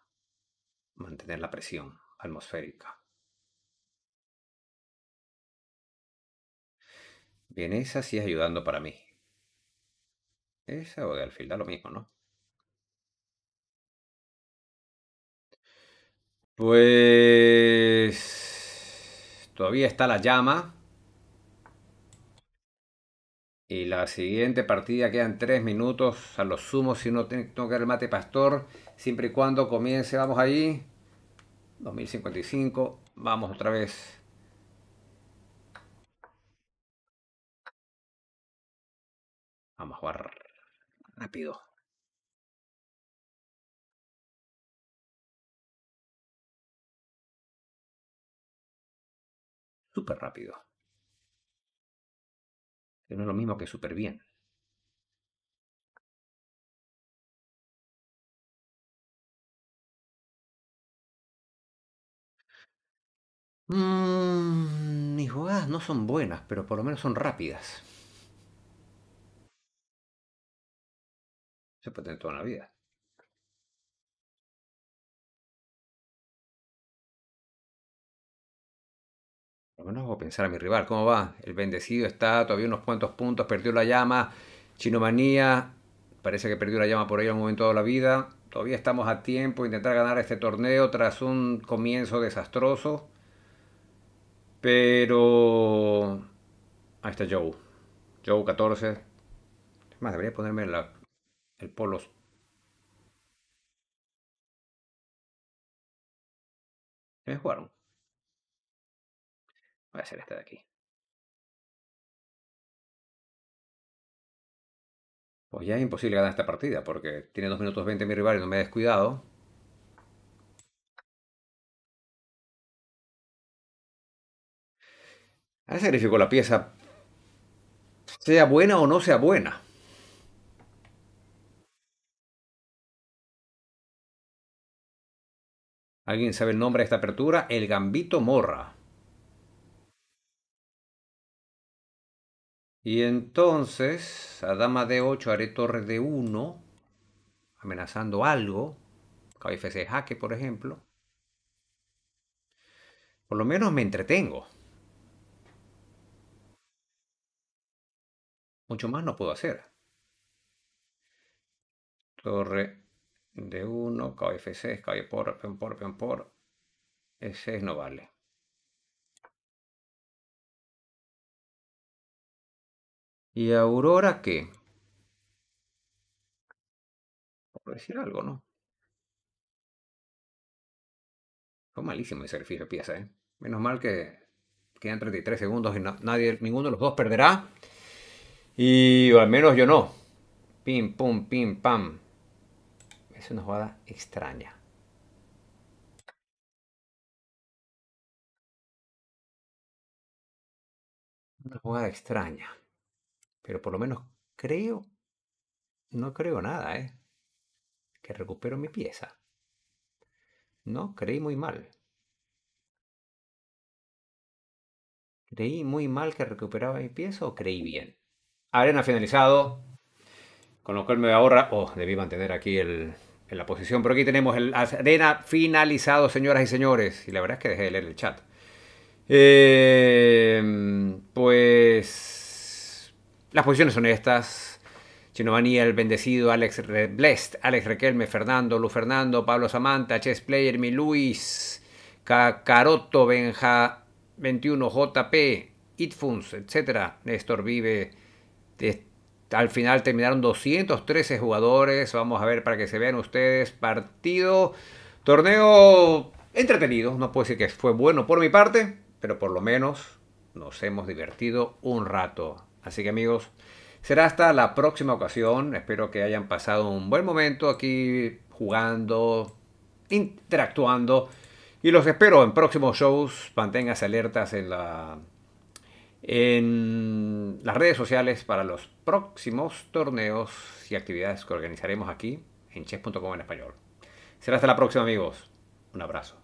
Speaker 1: mantener la presión atmosférica? Bien, esa sí es ayudando para mí. Esa o de alfil, da lo mismo, ¿no? Pues... Todavía está la llama. Y la siguiente partida quedan tres minutos a los sumo si no tengo que dar el mate pastor. Siempre y cuando comience, vamos ahí. 2055, vamos otra vez.
Speaker 2: Vamos a jugar rápido. Súper rápido no es lo mismo que súper bien. Mm,
Speaker 1: mis jugadas no son buenas, pero por lo menos son rápidas. Se puede tener toda la vida. Al lo hago pensar a mi rival. ¿Cómo va? El bendecido está todavía unos cuantos puntos. Perdió la llama. Chinomanía. Parece que perdió la llama por ahí en un momento de la vida. Todavía estamos a tiempo de intentar ganar este torneo tras un comienzo desastroso. Pero... Ahí está Joe. Joe 14. más, debería ponerme el polo
Speaker 2: ¿Qué jugaron? Voy a hacer esta de aquí. Pues ya es imposible ganar esta partida porque tiene 2 minutos 20 mi rival y no me he descuidado.
Speaker 1: Ahora sacrifico la pieza, sea buena o no sea buena. ¿Alguien sabe el nombre de esta apertura? El Gambito Morra. Y entonces, a dama de 8 haré torre de 1, amenazando algo, KFC jaque, por ejemplo. Por lo menos me entretengo. Mucho más no puedo hacer. Torre de 1, KFC, 6 por, peón por, peón por. Ese no vale.
Speaker 2: ¿Y Aurora qué? Por decir algo, ¿no?
Speaker 1: Fue malísimo ese sacrificio de pieza, ¿eh? Menos mal que quedan 33 segundos y nadie, ninguno de los dos perderá. Y al menos yo no. Pim, pum, pim, pam. Es una jugada extraña. Una jugada extraña. Pero por lo menos creo, no creo nada, ¿eh? Que recupero mi pieza. No, creí muy mal. ¿Creí muy mal que recuperaba mi pieza o creí bien? Arena finalizado. Con lo cual me ahorra. Oh, debí mantener aquí en la posición. Pero aquí tenemos el arena finalizado, señoras y señores. Y la verdad es que dejé de leer el chat. Eh, pues las posiciones son estas. Chinomanía, El Bendecido, Alex Alex Requelme, Fernando, Lu Fernando, Pablo Samanta, Chess Player, Mi Luis, Benja 21, JP, Itfuns, etc. Néstor Vive. al final terminaron 213 jugadores. Vamos a ver para que se vean ustedes. Partido, torneo entretenido. No puedo decir que fue bueno por mi parte, pero por lo menos nos hemos divertido un rato. Así que amigos, será hasta la próxima ocasión. Espero que hayan pasado un buen momento aquí jugando, interactuando. Y los espero en próximos shows. manténgase alertas en, en las redes sociales para los próximos torneos y actividades que organizaremos aquí en chess.com en español. Será hasta la próxima amigos. Un abrazo.